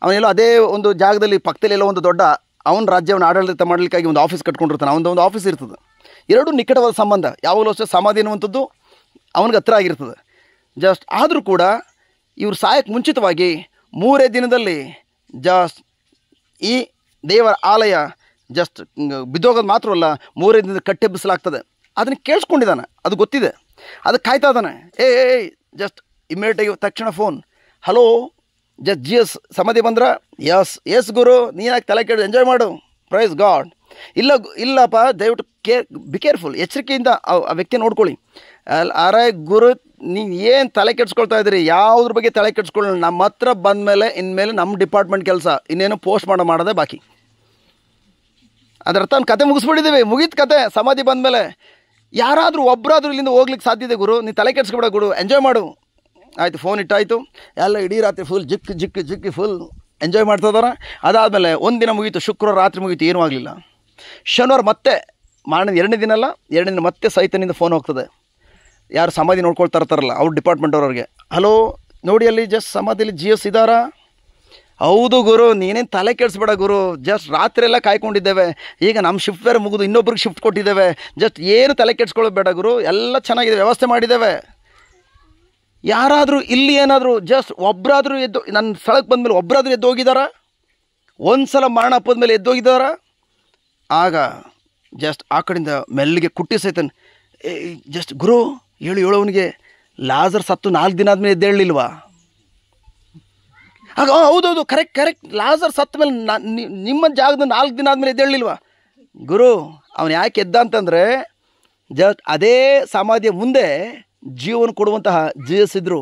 ಅವನೆಲ್ಲೋ ಅದೇ ಒಂದು ಜಾಗದಲ್ಲಿ ಪಕ್ಕದಲ್ಲಿ ಎಲ್ಲೋ ಒಂದು ದೊಡ್ಡ ಅವನ ರಾಜ್ಯವನ್ನು ಆಡಳಿತ ಮಾಡಲಿಕ್ಕಾಗಿ ಒಂದು ಆಫೀಸ್ ಕಟ್ಕೊಂಡಿರ್ತಾನೆ ಅವನದೊಂದು ಆಫೀಸ್ ಇರ್ತದೆ ಎರಡೂ ನಿಕಟವಾದ ಸಂಬಂಧ ಯಾವಾಗಲೂ ಅಷ್ಟೇ ಸಮಾಧಿ ಅನ್ನುವಂಥದ್ದು ಅವನಿಗೆ ಹತ್ರ ಆಗಿರ್ತದೆ ಜಸ್ಟ್ ಆದರೂ ಕೂಡ ಇವರು ಸಾಯಕ್ಕೆ ಮುಂಚಿತವಾಗಿ ಮೂರೇ ದಿನದಲ್ಲಿ ಜಸ್ಟ್ ಈ ದೇವರ ಆಲಯ ಜಸ್ಟ್ ಬಿದ್ದೋಗೋದು ಮಾತ್ರವಲ್ಲ ಮೂರೇ ದಿನದ ಕಟ್ಟೆಬ್ಬಿಸಲಾಗ್ತದೆ ಅದನ್ನು ಕೇಳಿಸ್ಕೊಂಡಿದ್ದಾನೆ ಅದು ಗೊತ್ತಿದೆ ಅದು ಕಾಯ್ತಾ ಇದ್ದಾನೆ ಏ ಜಸ್ಟ್ ಇಮಿಡಿಯೇಟಾಗಿ ತಕ್ಷಣ phone hello just Jesus ಸಮಾಧಿ ಬಂದ್ರ ಎಸ್ ಎಸ್ ಗುರು ನೀನಾಗಿ ತಲೆ ಕೇಳಿ ಎಂಜಾಯ್ ಮಾಡು ಪ್ರೈಸ್ ಗಾಡ್ ಇಲ್ಲ ಇಲ್ಲಪ್ಪ ದಯವಿಟ್ಟು ಕೇರ್ ಬಿ ಕೇರ್ಫುಲ್ ಎಚ್ಚರಿಕೆಯಿಂದ ಆ ವ್ಯಕ್ತಿ ನೋಡ್ಕೊಳ್ಳಿ ಅಲ್ಲಿ ಅರೆ ಗುರು ನೀವು ಏನು ತಲೆ ಕೆಡ್ಸ್ಕೊಳ್ತಾ ಇದ್ದೀರಿ ಯಾವುದ್ರ ಬಗ್ಗೆ ತಲೆ ಕೆಡ್ಸ್ಕೊಳ್ಳೋಣ ನಮ್ಮ ಹತ್ರ ಬಂದ ಮೇಲೆ ಇನ್ಮೇಲೆ ನಮ್ಮ ಡಿಪಾರ್ಟ್ಮೆಂಟ್ ಕೆಲಸ ಇನ್ನೇನು ಪೋಸ್ಟ್ ಮಾಡೋ ಮಾಡೋದೇ ಬಾಕಿ ಅದರ ಒಂದು ಕತೆ ಮುಗಿಸ್ಬಿಟ್ಟಿದ್ದೀವಿ ಮುಗಿದ ಕತೆ ಸಮಾಧಿ ಬಂದ ಮೇಲೆ ಯಾರಾದರೂ ಒಬ್ಬರಾದ್ರೂ ಇಲ್ಲಿಂದ ಹೋಗ್ಲಿಕ್ಕೆ ಇದೆ ಗುರು ನೀನು ತಲೆ ಕೆಡ್ಸ್ಕೊಬಿಡ ಗುರು ಎಂಜಾಯ್ ಮಾಡು ಆಯಿತು ಫೋನ್ ಇಟ್ಟಾಯಿತು ಎಲ್ಲ ಇಡೀ ರಾತ್ರಿ ಫುಲ್ ಜಿಕ್ ಜಿಕ್ ಜಿಕ್ಕಿ ಫುಲ್ ಎಂಜಾಯ್ ಮಾಡ್ತಾ ಇದ್ದಾರೆ ಅದಾದಮೇಲೆ ಒಂದಿನ ಮುಗೀತು ಶುಕ್ರವಾರ ರಾತ್ರಿ ಮುಗೀತು ಏನೂ ಆಗಲಿಲ್ಲ ಶನಿವಾರ ಮತ್ತೆ ಮಾಡಿದ ಎರಡನೇ ದಿನ ಅಲ್ಲ ಎರಡನೇ ದಿನ ಮತ್ತೆ ಸೈತನಿಂದ ಫೋನ್ ಹೋಗ್ತದೆ ಯಾರು ಸಮಾಧಿ ನೋಡ್ಕೊಳ್ತಾ ಇರ್ತಾರಲ್ಲ ಅವ್ರ ಡಿಪಾರ್ಟ್ಮೆಂಟ್ ಅವ್ರವ್ರಿಗೆ ಹಲೋ ನೋಡಿ ಅಲ್ಲಿ ಜಸ್ಟ್ ಸಮಾಧಿಯಲ್ಲಿ ಜಿ ಎಸ್ ಇದ್ದಾರಾ ಹೌದು ಗುರು ನೀನೇನು ತಲೆ ಕೆಡಿಸ್ಬೇಡ ಗುರು ಜಸ್ಟ್ ರಾತ್ರಿ ಎಲ್ಲ ಕಾಯ್ಕೊಂಡಿದ್ದೇವೆ ಈಗ ನಮ್ಮ ಶಿಫ್ಟ್ ಬೇರೆ ಮುಗಿದು ಇನ್ನೊಬ್ರಿಗೆ ಶಿಫ್ಟ್ ಕೊಟ್ಟಿದ್ದೇವೆ ಜಸ್ಟ್ ಏನು ತಲೆ ಬೇಡ ಗುರು ಎಲ್ಲ ಚೆನ್ನಾಗಿದೆ ವ್ಯವಸ್ಥೆ ಮಾಡಿದ್ದೇವೆ ಯಾರಾದರೂ ಇಲ್ಲಿ ಏನಾದರೂ ಜಸ್ಟ್ ಒಬ್ಬರಾದರೂ ಎದ್ದು ನನ್ನ ಸ್ಥಳಕ್ಕೆ ಮೇಲೆ ಒಬ್ಬರಾದರೂ ಎದ್ದು ಹೋಗಿದ್ದಾರಾ ಒಂದು ಸಲ ಮರಣ ಹಬ್ಬದ ಮೇಲೆ ಎದ್ದೋಗಿದ್ದಾರ ಆಗ ಜಸ್ಟ್ ಆ ಕಡೆಯಿಂದ ಮೆಲ್ಲಿಗೆ ಕುಟ್ಟಿ ಜಸ್ಟ್ ಗುರು ಹೇಳು ಅವನಿಗೆ ಲಾಜರ್ ಸತ್ತು ನಾಲ್ಕು ದಿನ ಆದಮೇಲೆ ಎದ್ದೇಳಲಿಲ್ವಾ ಆಗ ಹೌದೌದು ಕರೆಕ್ಟ್ ಕರೆಕ್ಟ್ ಲಾಜರ್ ಸತ್ತ ಮೇಲೆ ನಿಮ್ಮ ಜಾಗದ ನಾಲ್ಕು ದಿನ ಆದಮೇಲೆ ಎದ್ದೇಳಲಿಲ್ವಾ ಗುರು ಅವನು ಯಾಕೆ ಎದ್ದ ಅಂತಂದರೆ ಜಸ್ಟ್ ಅದೇ ಸಮಾಧಿಯ ಮುಂದೆ ಜೀವನ ಕೊಡುವಂತಹ ಜಿ ಎಸ್ ಇದ್ದರು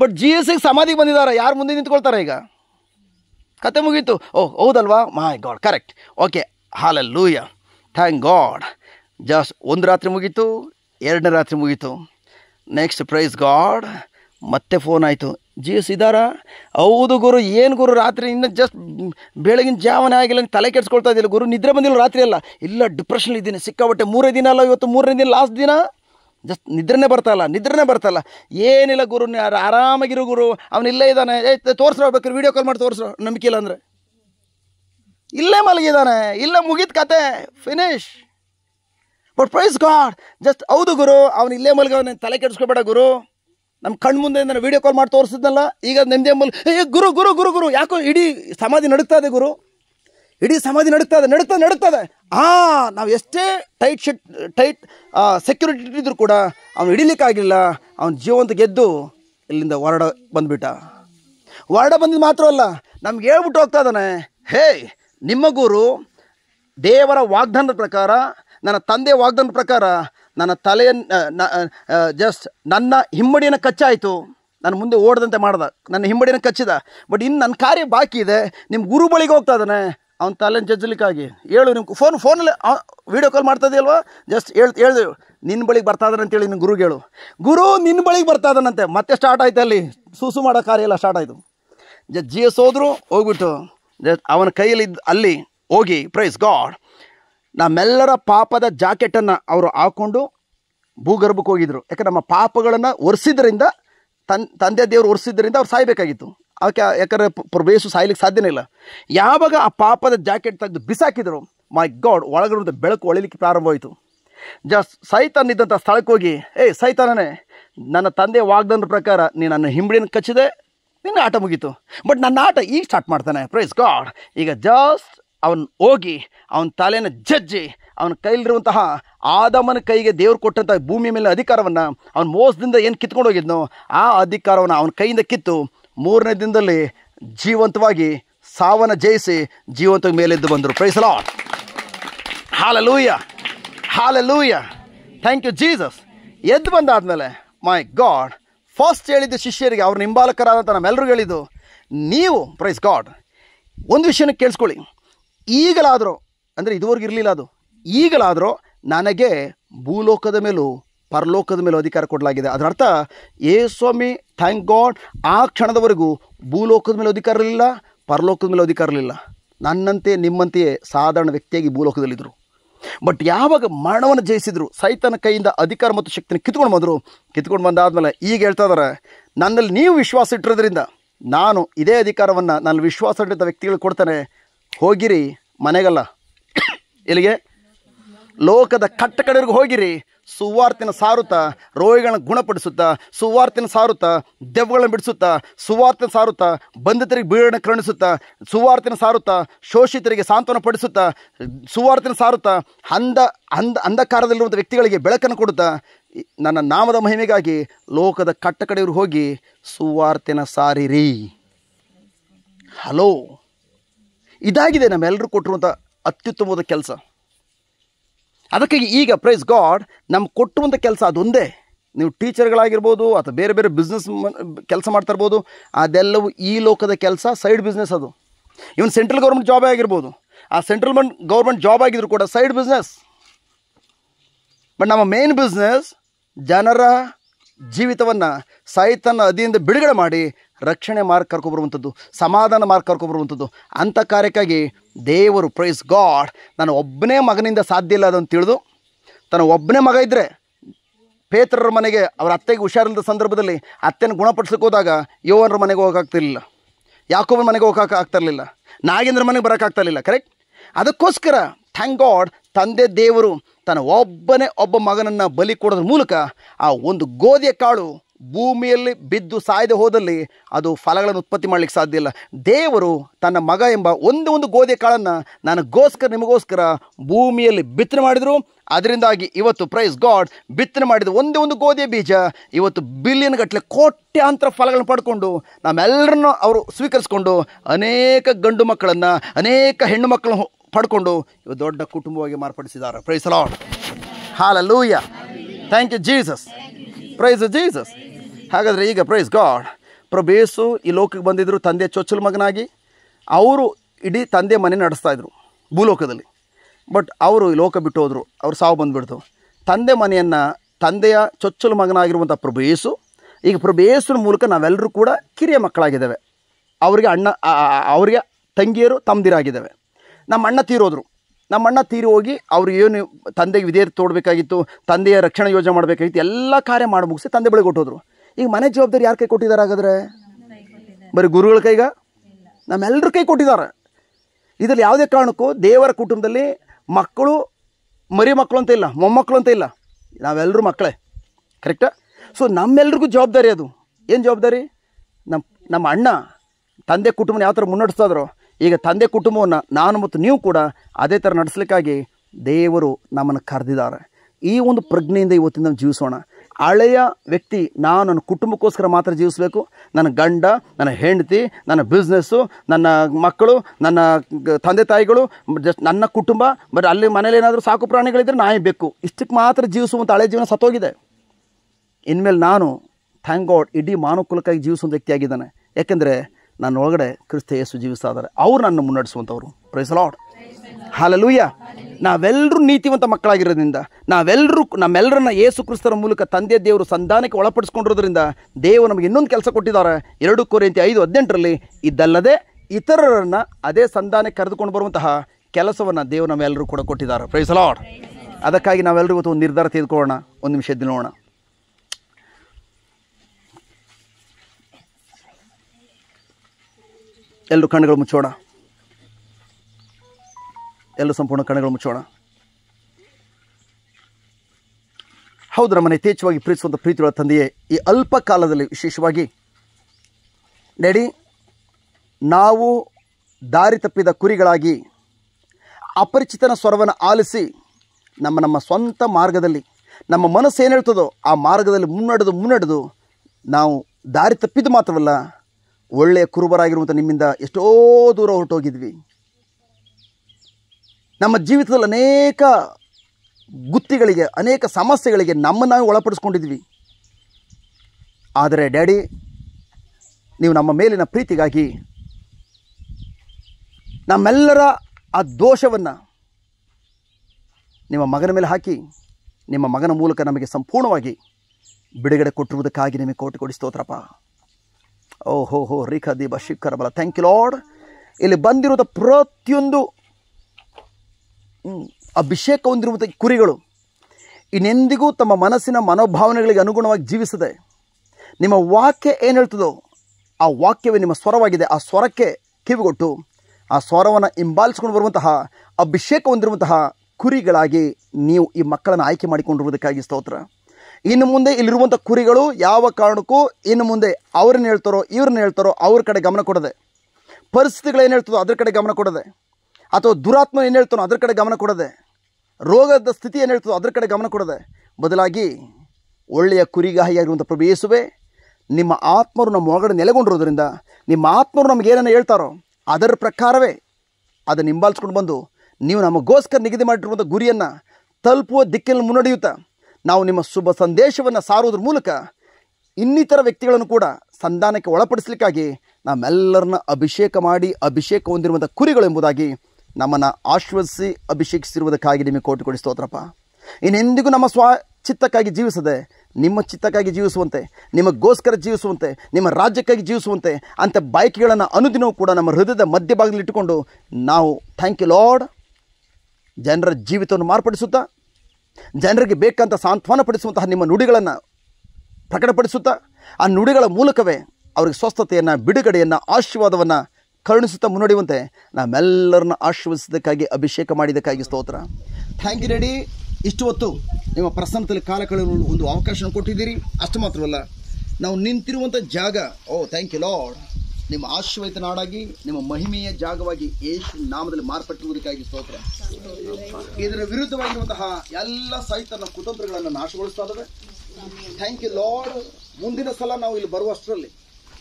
ಬಟ್ ಜಿ ಎಸ್ ಸಮಾಧಿಗೆ ಬಂದಿದ್ದಾರೆ ಯಾರು ಮುಂದೆ ನಿಂತ್ಕೊಳ್ತಾರೆ ಈಗ ಕತೆ ಮುಗೀತು ಓಹ್ ಹೌದಲ್ವಾ my God correct okay hallelujah thank God just ಒಂದು ರಾತ್ರಿ ಮುಗೀತು ಎರಡನೇ ರಾತ್ರಿ ಮುಗೀತು ನೆಕ್ಸ್ಟ್ ಪ್ರೈಸ್ ಗಾಡ್ ಮತ್ತೆ ಫೋನ್ ಆಯಿತು ಜೀಸ್ ಸಿದಾರ ಹೌದು ಗುರು ಏನು ಗುರು ರಾತ್ರಿ ಇನ್ನೂ ಜಸ್ಟ್ ಬೆಳಗಿನ ಜಾವನೇ ಆಗಿಲ್ಲ ತಲೆ ಕೆಡ್ಸ್ಕೊಳ್ತಾ ಇದ್ದಿಲ್ಲ ಗುರು ನಿದ್ರೆ ಬಂದಿಲ್ಲ ರಾತ್ರಿ ಅಲ್ಲ ಇಲ್ಲ ಡಿಪ್ರೆಷನ್ ಇದ್ದೀನಿ ಸಿಕ್ಕಾಬಟ್ಟೆ ಮೂರೇ ದಿನ ಅಲ್ಲ ಇವತ್ತು ಮೂರನೇ ದಿನ ಲಾಸ್ಟ್ ದಿನ ಜಸ್ಟ್ ನಿದ್ರೆನೇ ಬರ್ತಾಯಿಲ್ಲ ನಿದ್ರೆ ಬರ್ತಾಯಿಲ್ಲ ಏನಿಲ್ಲ ಗುರು ಆರಾಮಾಗಿರು ಗುರು ಅವನಿಲ್ಲೇ ಇದ್ದಾನೆ ಏ ತೋರಿಸ್ರ ಬೇಕಾದ್ರೆ ವೀಡಿಯೋ ಕಾಲ್ ಮಾಡಿ ತೋರಿಸ್ರೋ ನಂಬಿಕೆ ಇಲ್ಲ ಅಂದರೆ ಇಲ್ಲೇ ಮಲಗಿದ್ದಾನೆ ಇಲ್ಲೇ ಮುಗಿದ ಕತೆ finish but praise God just ಹೌದು ಗುರು ಅವನು ಇಲ್ಲೇ ಅವನ ತಲೆ ಕೆಡಿಸ್ಕೊಬೇಡ ಗುರು ನಮ್ಮ ಕಣ್ಣು ಮುಂದೆ ನಾನು ವೀಡಿಯೋ ಕಾಲ್ ಮಾಡಿ ತೋರಿಸಿದ್ನಲ್ಲ ಈಗ ನೆಮ್ಮದಿ ಮಲ್ ಏ ಗುರು ಗುರು ಗುರು ಗುರು ಯಾಕೋ ಇಡೀ ಸಮಾಧಿ ನಡುತ್ತಾ ಇದೆ ಗುರು ಇಡೀ ಸಮಾಧಿ ನಡುತ್ತಾ ಇದೆ ನಡುತ್ತಾ ಇದೆ ಆ ನಾವು ಎಷ್ಟೇ ಟೈಟ್ ಶಿಟ್ ಟೈಟ್ ಸೆಕ್ಯೂರಿಟಿ ಇಟ್ಟಿದ್ರು ಕೂಡ ಅವ್ನು ಹಿಡಿಲಿಕ್ಕಾಗಿಲ್ಲ ಅವ್ನ ಜೀವಂತ ಗೆದ್ದು ಇಲ್ಲಿಂದ ಹೊರಡ ಬಂದುಬಿಟ್ಟ ಹೊರಡ ಬಂದಿದ್ದು ಮಾತ್ರ ಅಲ್ಲ ನಮ್ಗೆ ಹೇಳ್ಬಿಟ್ಟು ಹೋಗ್ತಾ ಇದ್ದಾನೆ ಹೇ ನಿಮ್ಮ ಗುರು ದೇವರ ವಾಗ್ದಾನದ ಪ್ರಕಾರ ನನ್ನ ತಂದೆ ವಾಗ್ದಾನ ಪ್ರಕಾರ ನನ್ನ ತಲೆಯನ್ನು ಜಸ್ಟ್ ನನ್ನ ಹಿಮ್ಮಡಿಯನ್ನು ಕಚ್ಚಾಯಿತು ನಾನು ಮುಂದೆ ಓಡದಂತೆ ಮಾಡ್ದ ನನ್ನ ಹಿಂಬಡಿಯನ್ನು ಕಚ್ಚಿದ ಬಟ್ ಇನ್ನು ನನ್ನ ಕಾರ್ಯ ಬಾಕಿ ಇದೆ ನಿಮ್ಮ ಗುರು ಬಳಿಗೆ ಹೋಗ್ತಾ ಇದ್ದಾನೆ ಅವ್ನ ತಲೆಯನ್ನು ಜಜ್ಜಲಿಕ್ಕಾಗಿ ಹೇಳು ನಿಮ್ಗೆ ಫೋನ್ ಫೋನಲ್ಲಿ ವೀಡಿಯೋ ಕಾಲ್ ಮಾಡ್ತಾ ಇದೆಯಲ್ವಾ ಜಸ್ಟ್ ಹೇಳ್ ಹೇಳ್ದು ನಿನ್ನ ಬಳಿಗೆ ಬರ್ತಾ ಇದ್ದಾನೆ ಅಂತೇಳಿ ನಿನ್ನ ಗುರುಗೆ ಹೇಳು ಗುರು ನಿನ್ನ ಬಳಿಗೆ ಬರ್ತಾ ಇದ್ದಾನಂತೆ ಮತ್ತೆ ಸ್ಟಾರ್ಟ್ ಆಯ್ತು ಅಲ್ಲಿ ಸೂಸು ಮಾಡೋ ಕಾರ್ಯ ಎಲ್ಲ ಸ್ಟಾರ್ಟ್ ಆಯಿತು ಜಸ್ಟ್ ಜಿ ಎಸ್ ಹೋದರು ಹೋಗ್ಬಿಟ್ಟು ಅವನ ಕೈಯಲ್ಲಿ ಅಲ್ಲಿ ಹೋಗಿ ಪ್ರೈಸ್ ಗಾಡ್ ನಮ್ಮೆಲ್ಲರ ಪಾಪದ ಜಾಕೆಟನ್ನು ಅವರು ಹಾಕ್ಕೊಂಡು ಭೂಗರ್ಭಕ್ಕೆ ಹೋಗಿದ್ರು ಯಾಕೆ ನಮ್ಮ ಪಾಪಗಳನ್ನು ಒರೆಸಿದ್ರಿಂದ ತನ್ ತಂದೆ ದೇವರು ಒರೆಸಿದ್ರಿಂದ ಅವ್ರು ಸಾಯಬೇಕಾಗಿತ್ತು ಆಕೆ ಯಾಕಂದರೆ ಪ್ರವೇಶ ಸಾಯ್ಲಿಕ್ಕೆ ಸಾಧ್ಯನೇ ಇಲ್ಲ ಯಾವಾಗ ಆ ಪಾಪದ ಜಾಕೆಟ್ ತೆಗೆದು ಬಿಸಾಕಿದ್ರು ಮೈ ಗಾಡ್ ಒಳಗಡೆ ಬೆಳಕು ಒಳಿಲಿಕ್ಕೆ ಪ್ರಾರಂಭವಾಯಿತು ಜಸ್ಟ್ ಸೈತನ್ ಇದ್ದಂಥ ಸ್ಥಳಕ್ಕೆ ಹೋಗಿ ಏಯ್ ಸೈತಾನನೇ ನನ್ನ ತಂದೆ ವಾಗ್ದನ ಪ್ರಕಾರ ನೀ ನನ್ನ ಹಿಂಬಳಿನ ಕಚ್ಚಿದೆ ನಿನ್ನ ಆಟ ಮುಗೀತು ಬಟ್ ನನ್ನ ಆಟ ಈಗ ಸ್ಟಾರ್ಟ್ ಮಾಡ್ತಾನೆ ಪ್ರೈಸ್ ಗಾಡ್ ಈಗ ಜಸ್ಟ್ ಅವನು ಹೋಗಿ ಅವನ ತಲೆಯನ್ನು ಜಜ್ಜಿ ಅವನ ಕೈಲಿರುವಂತಹ ಆದಮನ ಕೈಗೆ ದೇವ್ರು ಕೊಟ್ಟಂತಹ ಭೂಮಿ ಮೇಲೆ ಅಧಿಕಾರವನ್ನು ಅವನ ಮೋಸದಿಂದ ಏನು ಕಿತ್ಕೊಂಡು ಹೋಗಿದ್ನೋ ಆ ಅಧಿಕಾರವನ್ನು ಅವನ ಕೈಯಿಂದ ಕಿತ್ತು ಮೂರನೇ ದಿನದಲ್ಲಿ ಜೀವಂತವಾಗಿ ಸಾವನ ಜಯಿಸಿ ಜೀವಂತ ಮೇಲೆದ್ದು ಬಂದರು ಪ್ರೈಸಲ ಹಾಲ ಲೂಯ್ಯ ಥ್ಯಾಂಕ್ ಯು ಜೀಸಸ್ ಎದ್ದು ಬಂದಾದಮೇಲೆ ಮೈ ಗಾಡ್ ಫಸ್ಟ್ ಹೇಳಿದ್ದು ಶಿಷ್ಯರಿಗೆ ಅವ್ರ ಹಿಂಬಾಲಕರಾದಂಥ ನಮ್ಮೆಲ್ಲರಿಗೂ ಹೇಳಿದ್ದು ನೀವು ಪ್ರೈಸ್ ಗಾಡ್ ಒಂದು ವಿಷಯನ ಕೇಳಿಸ್ಕೊಳ್ಳಿ ಈಗಲಾದರೂ ಅಂದರೆ ಇದುವರೆಗೂ ಇರಲಿಲ್ಲ ಅದು ಈಗಲಾದರೂ ನನಗೆ ಭೂಲೋಕದ ಮೇಲೂ ಪರಲೋಕದ ಮೇಲೂ ಅಧಿಕಾರ ಕೊಡಲಾಗಿದೆ ಅದರ ಅರ್ಥ ಏ ಸ್ವಾಮಿ ಥ್ಯಾಂಕ್ ಗಾಡ್ ಆ ಕ್ಷಣದವರೆಗೂ ಭೂಲೋಕದ ಮೇಲೆ ಅಧಿಕಾರ ಇರಲಿಲ್ಲ ಪರಲೋಕದ ಮೇಲೆ ಅಧಿಕಾರ ಇರಲಿಲ್ಲ ನನ್ನಂತೆ ನಿಮ್ಮಂತೆಯೇ ಸಾಧಾರಣ ವ್ಯಕ್ತಿಯಾಗಿ ಭೂಲೋಕದಲ್ಲಿದ್ದರು ಬಟ್ ಯಾವಾಗ ಮರಣವನ್ನು ಜಯಿಸಿದ್ರು ಸೈತನ ಕೈಯಿಂದ ಅಧಿಕಾರ ಮತ್ತು ಶಕ್ತಿಯನ್ನು ಕಿತ್ಕೊಂಡು ಬಂದರು ಕಿತ್ಕೊಂಡು ಮೇಲೆ ಈಗ ಹೇಳ್ತಾ ಇದಾರೆ ನನ್ನಲ್ಲಿ ನೀವು ವಿಶ್ವಾಸ ಇಟ್ಟಿರೋದ್ರಿಂದ ನಾನು ಇದೇ ಅಧಿಕಾರವನ್ನು ನನ್ನ ವಿಶ್ವಾಸ ಇಟ್ಟಿದ್ದ ವ್ಯಕ್ತಿಗಳು ಕೊಡ್ತಾನೆ ಹೋಗಿರಿ ಮನೆಗಲ್ಲ ಇಲ್ಲಿಗೆ ಲೋಕದ ಕಟ್ಟ ಕಡೆಗೂ ಹೋಗಿರಿ ಸುವಾರ್ತಿನ ಸಾರುತ್ತಾ ರೋಗಿಗಳನ್ನ ಗುಣಪಡಿಸುತ್ತಾ ಸುವಾರ್ತಿನ ಸಾರುತ್ತಾ ದೆವ್ವಗಳನ್ನ ಬಿಡಿಸುತ್ತಾ ಸುವಾರ್ತಿನ ಸಾರುತ್ತಾ ಬಂಧಿತರಿಗೆ ಬೀಳನ್ನು ಕರುಣಿಸುತ್ತ ಸುವಾರ್ತಿನ ಸಾರುತ್ತಾ ಶೋಷಿತರಿಗೆ ಸಾಂತ್ವನ ಪಡಿಸುತ್ತ ಸುವಾರ್ತಿನ ಸಾರುತ್ತಾ ಅಂಧ ಅಂಧ ಅಂಧಕಾರದಲ್ಲಿರುವಂಥ ವ್ಯಕ್ತಿಗಳಿಗೆ ಬೆಳಕನ್ನು ಕೊಡುತ್ತಾ ನನ್ನ ನಾಮದ ಮಹಿಮೆಗಾಗಿ ಲೋಕದ ಕಟ್ಟ ಕಡೆಯವರು ಹೋಗಿ ಸುವಾರ್ತಿನ ಸಾರಿರಿ ಹಲೋ ಇದಾಗಿದೆ ನಮ್ಮೆಲ್ಲರೂ ಕೊಟ್ಟಿರುವಂಥ ಅತ್ಯುತ್ತಮವಾದ ಕೆಲಸ ಅದಕ್ಕಾಗಿ ಈಗ ಪ್ರೈಸ್ ಗಾಡ್ ನಮ್ಗೆ ಕೊಟ್ಟುವಂಥ ಕೆಲಸ ಅದೊಂದೇ ನೀವು ಟೀಚರ್ಗಳಾಗಿರ್ಬೋದು ಅಥವಾ ಬೇರೆ ಬೇರೆ ಬಿಸ್ನೆಸ್ ಕೆಲಸ ಮಾಡ್ತಾ ಇರ್ಬೋದು ಅದೆಲ್ಲವೂ ಈ ಲೋಕದ ಕೆಲಸ ಸೈಡ್ ಬಿಸ್ನೆಸ್ ಅದು ಇವನ್ ಸೆಂಟ್ರಲ್ ಗೌರ್ಮೆಂಟ್ ಜಾಬೇ ಆಗಿರ್ಬೋದು ಆ ಸೆಂಟ್ರಲ್ ಮನ್ ಗೌರ್ಮೆಂಟ್ ಜಾಬ್ ಆಗಿದ್ರು ಕೂಡ ಸೈಡ್ ಬಿಸ್ನೆಸ್ ಬಟ್ ನಮ್ಮ ಮೇನ್ ಬಿಸ್ನೆಸ್ ಜನರ ಜೀವಿತವನ್ನು ಸೈತನ ಅದಿಯಿಂದ ಬಿಡುಗಡೆ ಮಾಡಿ ರಕ್ಷಣೆ ಮಾರ್ಗ ಕರ್ಕೊಬರುವಂಥದ್ದು ಸಮಾಧಾನ ಮಾರ್ಗ ಕರ್ಕೊಬರುವಂಥದ್ದು ಅಂಥ ಕಾರ್ಯಕ್ಕಾಗಿ ದೇವರು ಪ್ರೈಸ್ ಗಾಡ್ ನಾನು ಒಬ್ಬನೇ ಮಗನಿಂದ ಸಾಧ್ಯ ಇಲ್ಲ ಅದನ್ನು ತಿಳಿದು ತನ್ನ ಒಬ್ಬನೇ ಮಗ ಇದ್ದರೆ ಪೇತ್ರರ ಮನೆಗೆ ಅವರ ಅತ್ತೆಗೆ ಹುಷಾರಿಲ್ಲದ ಸಂದರ್ಭದಲ್ಲಿ ಅತ್ತೆನ ಗುಣಪಡಿಸ್ಲಿಕ್ಕೆ ಹೋದಾಗ ಯುವನರ ಮನೆಗೆ ಹೋಗೋಕ್ಕಾಗ್ತಿರ್ಲಿಲ್ಲ ಯಾಕೋಬನ ಮನೆಗೆ ಹೋಗೋಕೆ ಇರಲಿಲ್ಲ ನಾಗೇಂದ್ರ ಮನೆಗೆ ಬರೋಕ್ಕಾಗ್ತಿರ್ಲಿಲ್ಲ ಕರೆಕ್ಟ್ ಅದಕ್ಕೋಸ್ಕರ ಥ್ಯಾಂಕ್ ಗಾಡ್ ತಂದೆ ದೇವರು ತನ್ನ ಒಬ್ಬನೇ ಒಬ್ಬ ಮಗನನ್ನು ಬಲಿ ಕೊಡೋದ್ರ ಮೂಲಕ ಆ ಒಂದು ಗೋಧಿಯ ಕಾಳು ಭೂಮಿಯಲ್ಲಿ ಬಿದ್ದು ಸಾಯದೆ ಹೋದಲ್ಲಿ ಅದು ಫಲಗಳನ್ನು ಉತ್ಪತ್ತಿ ಮಾಡಲಿಕ್ಕೆ ಸಾಧ್ಯ ಇಲ್ಲ ದೇವರು ತನ್ನ ಮಗ ಎಂಬ ಒಂದು ಒಂದು ಗೋಧಿಯ ಕಾಳನ್ನು ನನಗೋಸ್ಕರ ನಿಮಗೋಸ್ಕರ ಭೂಮಿಯಲ್ಲಿ ಬಿತ್ತನೆ ಮಾಡಿದರು ಅದರಿಂದಾಗಿ ಇವತ್ತು ಪ್ರೈಸ್ ಗಾಡ್ ಬಿತ್ತನೆ ಮಾಡಿದ ಒಂದೇ ಒಂದು ಗೋಧಿಯ ಬೀಜ ಇವತ್ತು ಬಿಲಿಯನ್ ಗಟ್ಟಲೆ ಕೋಟ್ಯಾಂತರ ಫಲಗಳನ್ನು ಪಡ್ಕೊಂಡು ನಮ್ಮೆಲ್ಲರನ್ನು ಅವರು ಸ್ವೀಕರಿಸಿಕೊಂಡು ಅನೇಕ ಗಂಡು ಮಕ್ಕಳನ್ನು ಅನೇಕ ಹೆಣ್ಣು ಮಕ್ಕಳನ್ನು ಪಡ್ಕೊಂಡು ಇವು ದೊಡ್ಡ ಕುಟುಂಬವಾಗಿ ಮಾರ್ಪಡಿಸಿದ್ದಾರೆ praise hallelujah thank you Jesus praise Jesus ಹಾಗಾದರೆ ಈಗ ಪ್ರೈಸ್ ಗಾಡ್ ಪ್ರಭೇಸು ಈ ಲೋಕಕ್ಕೆ ಬಂದಿದ್ದರು ತಂದೆ ಚೊಚ್ಚಲು ಮಗನಾಗಿ ಅವರು ಇಡೀ ತಂದೆ ಮನೆ ಇದ್ರು ಭೂಲೋಕದಲ್ಲಿ ಬಟ್ ಅವರು ಈ ಲೋಕ ಬಿಟ್ಟು ಹೋದರು ಅವ್ರು ಸಾವು ಬಂದುಬಿಡ್ತು ತಂದೆ ಮನೆಯನ್ನು ತಂದೆಯ ಚೊಚ್ಚಲು ಮಗನಾಗಿರುವಂಥ ಪ್ರಭೇಸು ಈಗ ಪ್ರಭೇಸುನ ಮೂಲಕ ನಾವೆಲ್ಲರೂ ಕೂಡ ಕಿರಿಯ ಮಕ್ಕಳಾಗಿದ್ದಾವೆ ಅವರಿಗೆ ಅಣ್ಣ ಅವರಿಗೆ ತಂಗಿಯರು ತಮ್ಮದಿರಾಗಿದ್ದಾವೆ ನಮ್ಮ ಅಣ್ಣ ತೀರೋದ್ರು ನಮ್ಮ ಅಣ್ಣ ತೀರಿ ಹೋಗಿ ಅವರು ಏನು ತಂದೆಗೆ ವಿಧೇಯ ತೋಡಬೇಕಾಗಿತ್ತು ತಂದೆಯ ರಕ್ಷಣೆ ಯೋಜನೆ ಮಾಡಬೇಕಾಗಿತ್ತು ಎಲ್ಲ ಕಾರ್ಯ ಮಾಡಿ ಮುಗಿಸಿ ತಂದೆ ಬಳಿ ಕೊಟ್ಟೋದ್ರು ಈಗ ಮನೆ ಜವಾಬ್ದಾರಿ ಯಾರು ಕೈ ಕೊಟ್ಟಿದ್ದಾರೆ ಹಾಗಾದರೆ ಬರೀ ಗುರುಗಳ ಕೈಗ ನಮ್ಮೆಲ್ಲರ ಕೈ ಕೊಟ್ಟಿದ್ದಾರೆ ಇದರಲ್ಲಿ ಯಾವುದೇ ಕಾರಣಕ್ಕೂ ದೇವರ ಕುಟುಂಬದಲ್ಲಿ ಮಕ್ಕಳು ಮರಿ ಮಕ್ಕಳು ಅಂತ ಇಲ್ಲ ಮೊಮ್ಮಕ್ಕಳು ಅಂತ ಇಲ್ಲ ನಾವೆಲ್ಲರೂ ಮಕ್ಕಳೇ ಕರೆಕ್ಟಾ ಸೊ ನಮ್ಮೆಲ್ರಿಗೂ ಜವಾಬ್ದಾರಿ ಅದು ಏನು ಜವಾಬ್ದಾರಿ ನಮ್ಮ ನಮ್ಮ ಅಣ್ಣ ತಂದೆ ಕುಟುಂಬನ ಯಾವ ಥರ ಮುನ್ನಡೆಸ್ತಾ ಇದ್ರು ಈಗ ತಂದೆ ಕುಟುಂಬವನ್ನು ನಾನು ಮತ್ತು ನೀವು ಕೂಡ ಅದೇ ಥರ ನಡೆಸಲಿಕ್ಕಾಗಿ ದೇವರು ನಮ್ಮನ್ನು ಕರೆದಿದ್ದಾರೆ ಈ ಒಂದು ಪ್ರಜ್ಞೆಯಿಂದ ಇವತ್ತಿನ ಜೀವಿಸೋಣ ಹಳೆಯ ವ್ಯಕ್ತಿ ನಾನು ನನ್ನ ಕುಟುಂಬಕ್ಕೋಸ್ಕರ ಮಾತ್ರ ಜೀವಿಸಬೇಕು ನನ್ನ ಗಂಡ ನನ್ನ ಹೆಂಡತಿ ನನ್ನ ಬಿಸ್ನೆಸ್ಸು ನನ್ನ ಮಕ್ಕಳು ನನ್ನ ತಂದೆ ತಾಯಿಗಳು ಜಸ್ಟ್ ನನ್ನ ಕುಟುಂಬ ಬಟ್ ಅಲ್ಲಿ ಮನೇಲಿ ಏನಾದರೂ ಸಾಕು ಪ್ರಾಣಿಗಳಿದ್ದರೆ ನಾಯಿ ಬೇಕು ಇಷ್ಟಕ್ಕೆ ಮಾತ್ರ ಜೀವಿಸುವಂಥ ಹಳೆಯ ಜೀವನ ಸತ್ತೋಗಿದೆ ಇನ್ಮೇಲೆ ನಾನು ಥ್ಯಾಂಕ್ ಗಾಡ್ ಇಡೀ ಮಾನುಕುಲಕ್ಕಾಗಿ ಜೀವಿಸುವ ವ್ಯಕ್ತಿಯಾಗಿದ್ದಾನೆ ಯಾಕೆಂದರೆ ನನ್ನ ಒಳಗಡೆ ಕ್ರಿಸ್ತ ಯೇಸು ಜೀವಿಸ್ತಾ ಅವರು ನನ್ನ ಮುನ್ನಡೆಸುವಂಥವ್ರು ಪ್ರೈಸ್ ಲಾಡ್ ಹಾಲಲೂಯ್ಯ ನಾವೆಲ್ಲರೂ ನೀತಿವಂತ ಮಕ್ಕಳಾಗಿರೋದ್ರಿಂದ ನಾವೆಲ್ಲರೂ ನಮ್ಮೆಲ್ಲರನ್ನ ಯೇಸು ಕ್ರಿಸ್ತರ ಮೂಲಕ ತಂದೆ ದೇವರು ಸಂಧಾನಕ್ಕೆ ಒಳಪಡಿಸ್ಕೊಂಡಿರೋದ್ರಿಂದ ದೇವರು ನಮಗೆ ಇನ್ನೊಂದು ಕೆಲಸ ಕೊಟ್ಟಿದ್ದಾರೆ ಎರಡು ಅಂತ ಐದು ಹದಿನೆಂಟರಲ್ಲಿ ಇದ್ದಲ್ಲದೆ ಇತರರನ್ನು ಅದೇ ಸಂಧಾನಕ್ಕೆ ಕರೆದುಕೊಂಡು ಬರುವಂತಹ ಕೆಲಸವನ್ನು ದೇವರು ನಮ್ಮೆಲ್ಲರೂ ಕೂಡ ಕೊಟ್ಟಿದ್ದಾರೆ ಪ್ರೈಸ್ ಲಾಡ್ ಅದಕ್ಕಾಗಿ ನಾವೆಲ್ಲರೂ ಒಂದು ನಿರ್ಧಾರ ತೆಗೆದುಕೊಳ್ಳೋಣ ಒಂದು ನಿಮಿಷ ನೋಡೋಣ ಎಲ್ಲರೂ ಕಣ್ಣುಗಳು ಮುಚ್ಚೋಣ ಎಲ್ಲರೂ ಸಂಪೂರ್ಣ ಕಣ್ಣುಗಳು ಮುಚ್ಚೋಣ ಹೌದು ನಮ್ಮನ್ನು ಯಥೇಚ್ಛವಾಗಿ ಪ್ರೀತಿಸುವಂಥ ಪ್ರೀತಿಗಳ ತಂದೆಯೇ ಈ ಅಲ್ಪ ಕಾಲದಲ್ಲಿ ವಿಶೇಷವಾಗಿ ನಡಿ ನಾವು ದಾರಿ ತಪ್ಪಿದ ಕುರಿಗಳಾಗಿ ಅಪರಿಚಿತನ ಸ್ವರವನ್ನು ಆಲಿಸಿ ನಮ್ಮ ನಮ್ಮ ಸ್ವಂತ ಮಾರ್ಗದಲ್ಲಿ ನಮ್ಮ ಮನಸ್ಸು ಏನು ಹೇಳ್ತದೋ ಆ ಮಾರ್ಗದಲ್ಲಿ ಮುನ್ನಡೆದು ಮುನ್ನಡೆದು ನಾವು ದಾರಿ ತಪ್ಪಿದ್ದು ಮಾತ್ರವಲ್ಲ ಒಳ್ಳೆಯ ಕುರುಬರಾಗಿರುವಂಥ ನಿಮ್ಮಿಂದ ಎಷ್ಟೋ ದೂರ ಹೊರಟೋಗಿದ್ವಿ ನಮ್ಮ ಜೀವಿತದಲ್ಲಿ ಅನೇಕ ಗುತ್ತಿಗಳಿಗೆ ಅನೇಕ ಸಮಸ್ಯೆಗಳಿಗೆ ನಮ್ಮನ್ನು ಒಳಪಡಿಸ್ಕೊಂಡಿದ್ವಿ ಆದರೆ ಡ್ಯಾಡಿ ನೀವು ನಮ್ಮ ಮೇಲಿನ ಪ್ರೀತಿಗಾಗಿ ನಮ್ಮೆಲ್ಲರ ಆ ದೋಷವನ್ನು ನಿಮ್ಮ ಮಗನ ಮೇಲೆ ಹಾಕಿ ನಿಮ್ಮ ಮಗನ ಮೂಲಕ ನಮಗೆ ಸಂಪೂರ್ಣವಾಗಿ ಬಿಡುಗಡೆ ಕೊಟ್ಟಿರುವುದಕ್ಕಾಗಿ ನಿಮಗೆ ಕೋಟಿ ಕೊಡಿಸ್ತೋತ್ರಪ್ಪ ಓಹೋ ಹೋ ರೇಖಾ ದೀಪ ಶಿಖರ ಬಲ ಥ್ಯಾಂಕ್ ಯು ಲಾರ್ಡ್ ಇಲ್ಲಿ ಬಂದಿರುವಂಥ ಪ್ರತಿಯೊಂದು ಅಭಿಷೇಕ ಹೊಂದಿರುವಂಥ ಕುರಿಗಳು ಇನ್ನೆಂದಿಗೂ ತಮ್ಮ ಮನಸ್ಸಿನ ಮನೋಭಾವನೆಗಳಿಗೆ ಅನುಗುಣವಾಗಿ ಜೀವಿಸದೆ ನಿಮ್ಮ ವಾಕ್ಯ ಏನು ಹೇಳ್ತದೋ ಆ ವಾಕ್ಯವೇ ನಿಮ್ಮ ಸ್ವರವಾಗಿದೆ ಆ ಸ್ವರಕ್ಕೆ ಕಿವಿಗೊಟ್ಟು ಆ ಸ್ವರವನ್ನು ಹಿಂಬಾಲಿಸ್ಕೊಂಡು ಬರುವಂತಹ ಅಭಿಷೇಕ ಹೊಂದಿರುವಂತಹ ಕುರಿಗಳಾಗಿ ನೀವು ಈ ಮಕ್ಕಳನ್ನು ಆಯ್ಕೆ ಮಾಡಿಕೊಂಡಿರುವುದಕ್ಕಾಗಿ ಸ್ತೋತ್ರ ಇನ್ನು ಮುಂದೆ ಇಲ್ಲಿರುವಂಥ ಕುರಿಗಳು ಯಾವ ಕಾರಣಕ್ಕೂ ಇನ್ನು ಮುಂದೆ ಅವ್ರನ್ನ ಹೇಳ್ತಾರೋ ಇವ್ರನ್ನ ಹೇಳ್ತಾರೋ ಅವ್ರ ಕಡೆ ಗಮನ ಕೊಡದೆ ಏನು ಹೇಳ್ತದೋ ಅದ್ರ ಕಡೆ ಗಮನ ಕೊಡದೆ ಅಥವಾ ದುರಾತ್ಮ ಏನು ಹೇಳ್ತಾನೋ ಅದ್ರ ಕಡೆ ಗಮನ ಕೊಡದೆ ರೋಗದ ಸ್ಥಿತಿ ಏನು ಹೇಳ್ತದೋ ಅದ್ರ ಕಡೆ ಗಮನ ಕೊಡದೆ ಬದಲಾಗಿ ಒಳ್ಳೆಯ ಕುರಿಗಾಹಿಯಾಗಿರುವಂಥ ಪ್ರಭು ನಿಮ್ಮ ಆತ್ಮರು ನಮ್ಮ ಒಳಗಡೆ ನೆಲೆಗೊಂಡಿರೋದ್ರಿಂದ ನಿಮ್ಮ ಆತ್ಮರು ನಮಗೇನೋ ಹೇಳ್ತಾರೋ ಅದರ ಪ್ರಕಾರವೇ ಅದನ್ನು ಹಿಂಬಾಲಿಸ್ಕೊಂಡು ಬಂದು ನೀವು ನಮಗೋಸ್ಕರ ನಿಗದಿ ಮಾಡಿರುವಂಥ ಗುರಿಯನ್ನು ತಲುಪುವ ದಿಕ್ಕಿನಲ್ಲಿ ಮುನ್ನಡೆಯುತ್ತಾ ನಾವು ನಿಮ್ಮ ಶುಭ ಸಂದೇಶವನ್ನು ಸಾರೋದ್ರ ಮೂಲಕ ಇನ್ನಿತರ ವ್ಯಕ್ತಿಗಳನ್ನು ಕೂಡ ಸಂಧಾನಕ್ಕೆ ಒಳಪಡಿಸಲಿಕ್ಕಾಗಿ ನಮ್ಮೆಲ್ಲರನ್ನ ಅಭಿಷೇಕ ಮಾಡಿ ಅಭಿಷೇಕ ಹೊಂದಿರುವಂಥ ಕುರಿಗಳು ಎಂಬುದಾಗಿ ನಮ್ಮನ್ನು ಆಶ್ವಸಿಸಿ ಅಭಿಷೇಕಿಸಿರುವುದಕ್ಕಾಗಿ ನಿಮಗೆ ಕೋಟಿ ಕೊಡಿಸ್ತು ಹೋದ್ರಪ್ಪ ಇನ್ನೆಂದಿಗೂ ನಮ್ಮ ಸ್ವ ಚಿತ್ತಕ್ಕಾಗಿ ಜೀವಿಸದೆ ನಿಮ್ಮ ಚಿತ್ತಕ್ಕಾಗಿ ಜೀವಿಸುವಂತೆ ಗೋಸ್ಕರ ಜೀವಿಸುವಂತೆ ನಿಮ್ಮ ರಾಜ್ಯಕ್ಕಾಗಿ ಜೀವಿಸುವಂತೆ ಅಂಥ ಬೈಕ್ಗಳನ್ನು ಅನುದಿನವೂ ಕೂಡ ನಮ್ಮ ಹೃದಯದ ಮಧ್ಯಭಾಗದಲ್ಲಿ ಇಟ್ಟುಕೊಂಡು ನಾವು ಥ್ಯಾಂಕ್ ಯು ಲಾರ್ಡ್ ಜನರ ಜೀವಿತವನ್ನು ಮಾರ್ಪಡಿಸುತ್ತಾ ಜನರಿಗೆ ಬೇಕಂತ ಪಡಿಸುವಂತಹ ನಿಮ್ಮ ನುಡಿಗಳನ್ನು ಪ್ರಕಟಪಡಿಸುತ್ತಾ ಆ ನುಡಿಗಳ ಮೂಲಕವೇ ಅವರಿಗೆ ಸ್ವಸ್ಥತೆಯನ್ನು ಬಿಡುಗಡೆಯನ್ನು ಆಶೀರ್ವಾದವನ್ನು ಕರುಣಿಸುತ್ತಾ ಮುನ್ನಡೆಯುವಂತೆ ನಮ್ಮೆಲ್ಲರನ್ನ ಆಶೀರ್ವಿಸಿದ್ದಕ್ಕಾಗಿ ಅಭಿಷೇಕ ಮಾಡಿದ್ದಕ್ಕಾಗಿ ಸ್ತೋತ್ರ ಥ್ಯಾಂಕ್ ಯು ರೆಡಿ ಇಷ್ಟು ಹೊತ್ತು ನಿಮ್ಮ ಪ್ರಸನ್ನತೆಯಲ್ಲಿ ಕಾಲ ಕಳೆಯಲು ಒಂದು ಅವಕಾಶವನ್ನು ಕೊಟ್ಟಿದ್ದೀರಿ ಅಷ್ಟು ಮಾತ್ರವಲ್ಲ ನಾವು ನಿಂತಿರುವಂಥ ಜಾಗ ಓ ಥ್ಯಾಂಕ್ ಯು ಲಾರ್ಡ್ ನಿಮ್ಮ ಆಶ್ರಯಿತ ನಾಡಾಗಿ ನಿಮ್ಮ ಮಹಿಮೆಯ ಜಾಗವಾಗಿ ಯೇಸು ನಾಮದಲ್ಲಿ ಮಾರ್ಪಟ್ಟಿರುವುದಕ್ಕಾಗಿ ಸ್ತೋತ್ರ ಇದರ ವಿರುದ್ಧವಾಗಿರುವಂತಹ ಎಲ್ಲ ಸಹಿತನ ಕುತಂತ್ರಗಳನ್ನು ನಾಶಗೊಳಿಸ್ತಾ ಇದ್ದಾವೆ ಥ್ಯಾಂಕ್ ಯು ಲಾರ್ಡ್ ಮುಂದಿನ ಸಲ ನಾವು ಇಲ್ಲಿ ಬರುವಷ್ಟರಲ್ಲಿ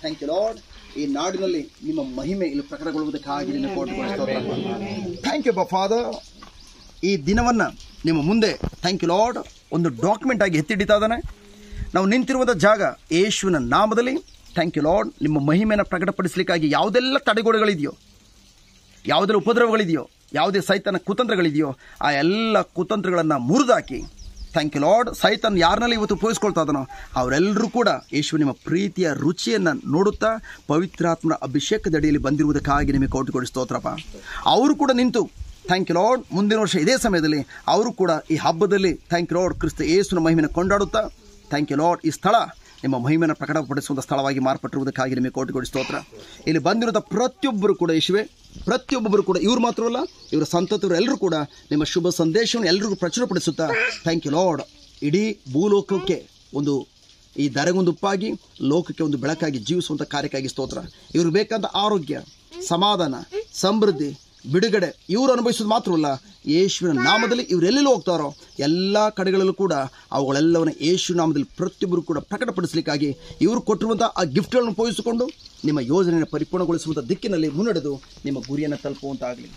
ಥ್ಯಾಂಕ್ ಯು ಲಾರ್ಡ್ ಈ ನಾಡಿನಲ್ಲಿ ನಿಮ್ಮ ಮಹಿಮೆ ಇಲ್ಲಿ ಪ್ರಕಟಗೊಳ್ಳುವುದಕ್ಕಾಗಿ ಥ್ಯಾಂಕ್ ಯು ಬ ಫಾದರ್ ಈ ದಿನವನ್ನು ನಿಮ್ಮ ಮುಂದೆ ಥ್ಯಾಂಕ್ ಯು ಲಾರ್ಡ್ ಒಂದು ಡಾಕ್ಯುಮೆಂಟ್ ಆಗಿ ಎತ್ತಿಡಿತಾ ಇದ್ದಾನೆ ನಾವು ನಿಂತಿರುವಂಥ ಜಾಗ ಯೇಸುವಿನ ನಾಮದಲ್ಲಿ ಥ್ಯಾಂಕ್ ಯು ಲಾರ್ಡ್ ನಿಮ್ಮ ಮಹಿಮೆಯನ್ನು ಪ್ರಕಟಪಡಿಸಲಿಕ್ಕಾಗಿ ಯಾವುದೆಲ್ಲ ತಡೆಗೋಡೆಗಳಿದೆಯೋ ಯಾವುದೆಲ್ಲ ಉಪದ್ರವಗಳಿದೆಯೋ ಯಾವುದೇ ಸೈತನ ಕುತಂತ್ರಗಳಿದೆಯೋ ಆ ಎಲ್ಲ ಕುತಂತ್ರಗಳನ್ನು ಮುರಿದಾಕಿ ಥ್ಯಾಂಕ್ ಯು ಲಾರ್ಡ್ ಸೈತನ್ ಯಾರನ್ನೆಲ್ಲ ಇವತ್ತು ಉಪಯೋಗಿಸ್ಕೊಳ್ತಾ ಇದನೋ ಅವರೆಲ್ಲರೂ ಕೂಡ ಯೇಶು ನಿಮ್ಮ ಪ್ರೀತಿಯ ರುಚಿಯನ್ನು ನೋಡುತ್ತಾ ಪವಿತ್ರಾತ್ಮನ ಅಭಿಷೇಕದ ಅಡಿಯಲ್ಲಿ ಬಂದಿರುವುದಕ್ಕಾಗಿ ನಿಮಗೆ ಕೊಡಿಸ್ತು ಸ್ತೋತ್ರಪ್ಪ ಅವರು ಕೂಡ ನಿಂತು ಥ್ಯಾಂಕ್ ಯು ಲಾರ್ಡ್ ಮುಂದಿನ ವರ್ಷ ಇದೇ ಸಮಯದಲ್ಲಿ ಅವರು ಕೂಡ ಈ ಹಬ್ಬದಲ್ಲಿ ಥ್ಯಾಂಕ್ ಯು ಲಾರ್ಡ್ ಕ್ರಿಸ್ತ ಯೇಸುನ ಮಹಿಮೆಯನ್ನು ಕೊಂಡಾಡುತ್ತಾ ಥ್ಯಾಂಕ್ ಯು ಲಾರ್ಡ್ ಈ ಸ್ಥಳ ನಿಮ್ಮ ಮಹಿಮೆಯನ್ನು ಪ್ರಕಟಪಡಿಸುವಂಥ ಸ್ಥಳವಾಗಿ ಮಾರ್ಪಟ್ಟಿರುವುದಕ್ಕಾಗಿ ನಿಮಗೆ ಕೋಟಿ ಸ್ತೋತ್ರ ಇಲ್ಲಿ ಬಂದಿರುವಂಥ ಪ್ರತಿಯೊಬ್ಬರು ಕೂಡ ಇಶುವೆ ಪ್ರತಿಯೊಬ್ಬರು ಕೂಡ ಇವರು ಮಾತ್ರವಲ್ಲ ಇವರ ಸಂತತರು ಎಲ್ಲರೂ ಕೂಡ ನಿಮ್ಮ ಶುಭ ಸಂದೇಶವನ್ನು ಎಲ್ಲರಿಗೂ ಪ್ರಚುರಪಡಿಸುತ್ತಾ ಥ್ಯಾಂಕ್ ಯು ಲಾರ್ಡ್ ಇಡೀ ಭೂಲೋಕಕ್ಕೆ ಒಂದು ಈ ದರೆಗೊಂದುಪ್ಪಾಗಿ ಲೋಕಕ್ಕೆ ಒಂದು ಬೆಳಕಾಗಿ ಜೀವಿಸುವಂಥ ಕಾರ್ಯಕ್ಕಾಗಿ ಸ್ತೋತ್ರ ಇವ್ರಿಗೆ ಬೇಕಾದ ಆರೋಗ್ಯ ಸಮಾಧಾನ ಸಮೃದ್ಧಿ ಬಿಡುಗಡೆ ಇವರು ಅನುಭವಿಸೋದು ಮಾತ್ರವಲ್ಲ ಅಲ್ಲ ಯೇಸುವಿನ ನಾಮದಲ್ಲಿ ಇವರೆಲ್ಲೆಲ್ಲೂ ಹೋಗ್ತಾರೋ ಎಲ್ಲ ಕಡೆಗಳಲ್ಲೂ ಕೂಡ ಅವುಗಳೆಲ್ಲವನ್ನ ಯೇಸು ನಾಮದಲ್ಲಿ ಪ್ರತಿಯೊಬ್ಬರು ಕೂಡ ಪ್ರಕಟಪಡಿಸಲಿಕ್ಕಾಗಿ ಇವರು ಕೊಟ್ಟಿರುವಂಥ ಆ ಗಿಫ್ಟ್ಗಳನ್ನು ಉಪಯೋಗಿಸಿಕೊಂಡು ನಿಮ್ಮ ಯೋಜನೆಯನ್ನು ಪರಿಪೂರ್ಣಗೊಳಿಸುವಂಥ ದಿಕ್ಕಿನಲ್ಲಿ ಮುನ್ನಡೆದು ನಿಮ್ಮ ಗುರಿಯನ್ನು ತಲುಪುವಂತಾಗಲಿ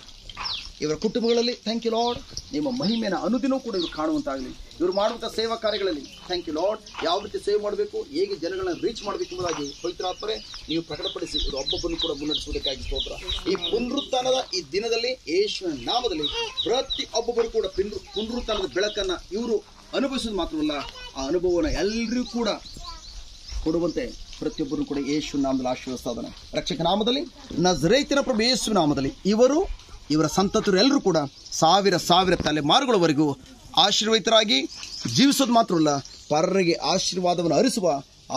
ಇವರ ಕುಟುಂಬಗಳಲ್ಲಿ ಥ್ಯಾಂಕ್ ಯು ಲಾರ್ಡ್ ನಿಮ್ಮ ಮಹಿಮೆಯ ಅನುದಿನವೂ ಕೂಡ ಇವರು ಕಾಣುವಂತಾಗಲಿ ಇವರು ಮಾಡುವಂಥ ಸೇವಾ ಕಾರ್ಯಗಳಲ್ಲಿ ಥ್ಯಾಂಕ್ ಯು ಲಾರ್ಡ್ ಯಾವ ರೀತಿ ಸೇವೆ ಮಾಡಬೇಕು ಹೇಗೆ ಜನಗಳನ್ನ ರೀಚ್ ಮಾಡಬೇಕು ಎಂಬುದಾಗಿ ಪವಿತ್ರಾತ್ಮರೆ ನೀವು ಪ್ರಕಟಪಡಿಸಿ ಇವರು ಒಬ್ಬೊಬ್ಬರನ್ನು ಕೂಡ ಮುನ್ನಡೆಸುವುದಕ್ಕಾಗಿ ಸ್ತೋತ್ರ ಈ ಪುನರುತ್ಥಾನದ ಈ ದಿನದಲ್ಲಿ ಯೇಸುವಿನ ನಾಮದಲ್ಲಿ ಪ್ರತಿ ಒಬ್ಬೊಬ್ಬರು ಕೂಡ ಪಿಂದು ಪುನರುತ್ಥಾನದ ಬೆಳಕನ್ನು ಇವರು ಅನುಭವಿಸೋದು ಮಾತ್ರವಲ್ಲ ಆ ಅನುಭವವನ್ನು ಎಲ್ಲರಿಗೂ ಕೂಡ ಕೊಡುವಂತೆ ಪ್ರತಿಯೊಬ್ಬರು ಕೂಡ ಯೇಸು ನಾಮದಲ್ಲಿ ಆಶೀರ್ವಸ್ತಾದನೆ ರಕ್ಷಕ ನಾಮದಲ್ಲಿ ನಜರೇತಿನ ಪ್ರಭು ಯೇಸು ನಾಮದಲ್ಲಿ ಇವರು ಇವರ ಸಂತತರು ಎಲ್ಲರೂ ಕೂಡ ಸಾವಿರ ಸಾವಿರ ತಲೆಮಾರುಗಳವರೆಗೂ ಆಶೀರ್ವಿತರಾಗಿ ಜೀವಿಸೋದು ಮಾತ್ರ ಅಲ್ಲ ಪರರಿಗೆ ಆಶೀರ್ವಾದವನ್ನು ಅರಿಸುವ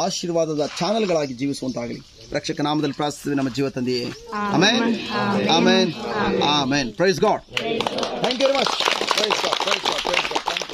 ಆಶೀರ್ವಾದದ ಚಾನಲ್ಗಳಾಗಿ ಜೀವಿಸುವಂತಾಗಲಿ ರಕ್ಷಕ ನಾಮದಲ್ಲಿ ಪ್ರಾರ್ಥಿಸ್ತೀವಿ ನಮ್ಮ ಜೀವ ತಂದೆಯೇ amen amen amen praise God thank you very much praise God god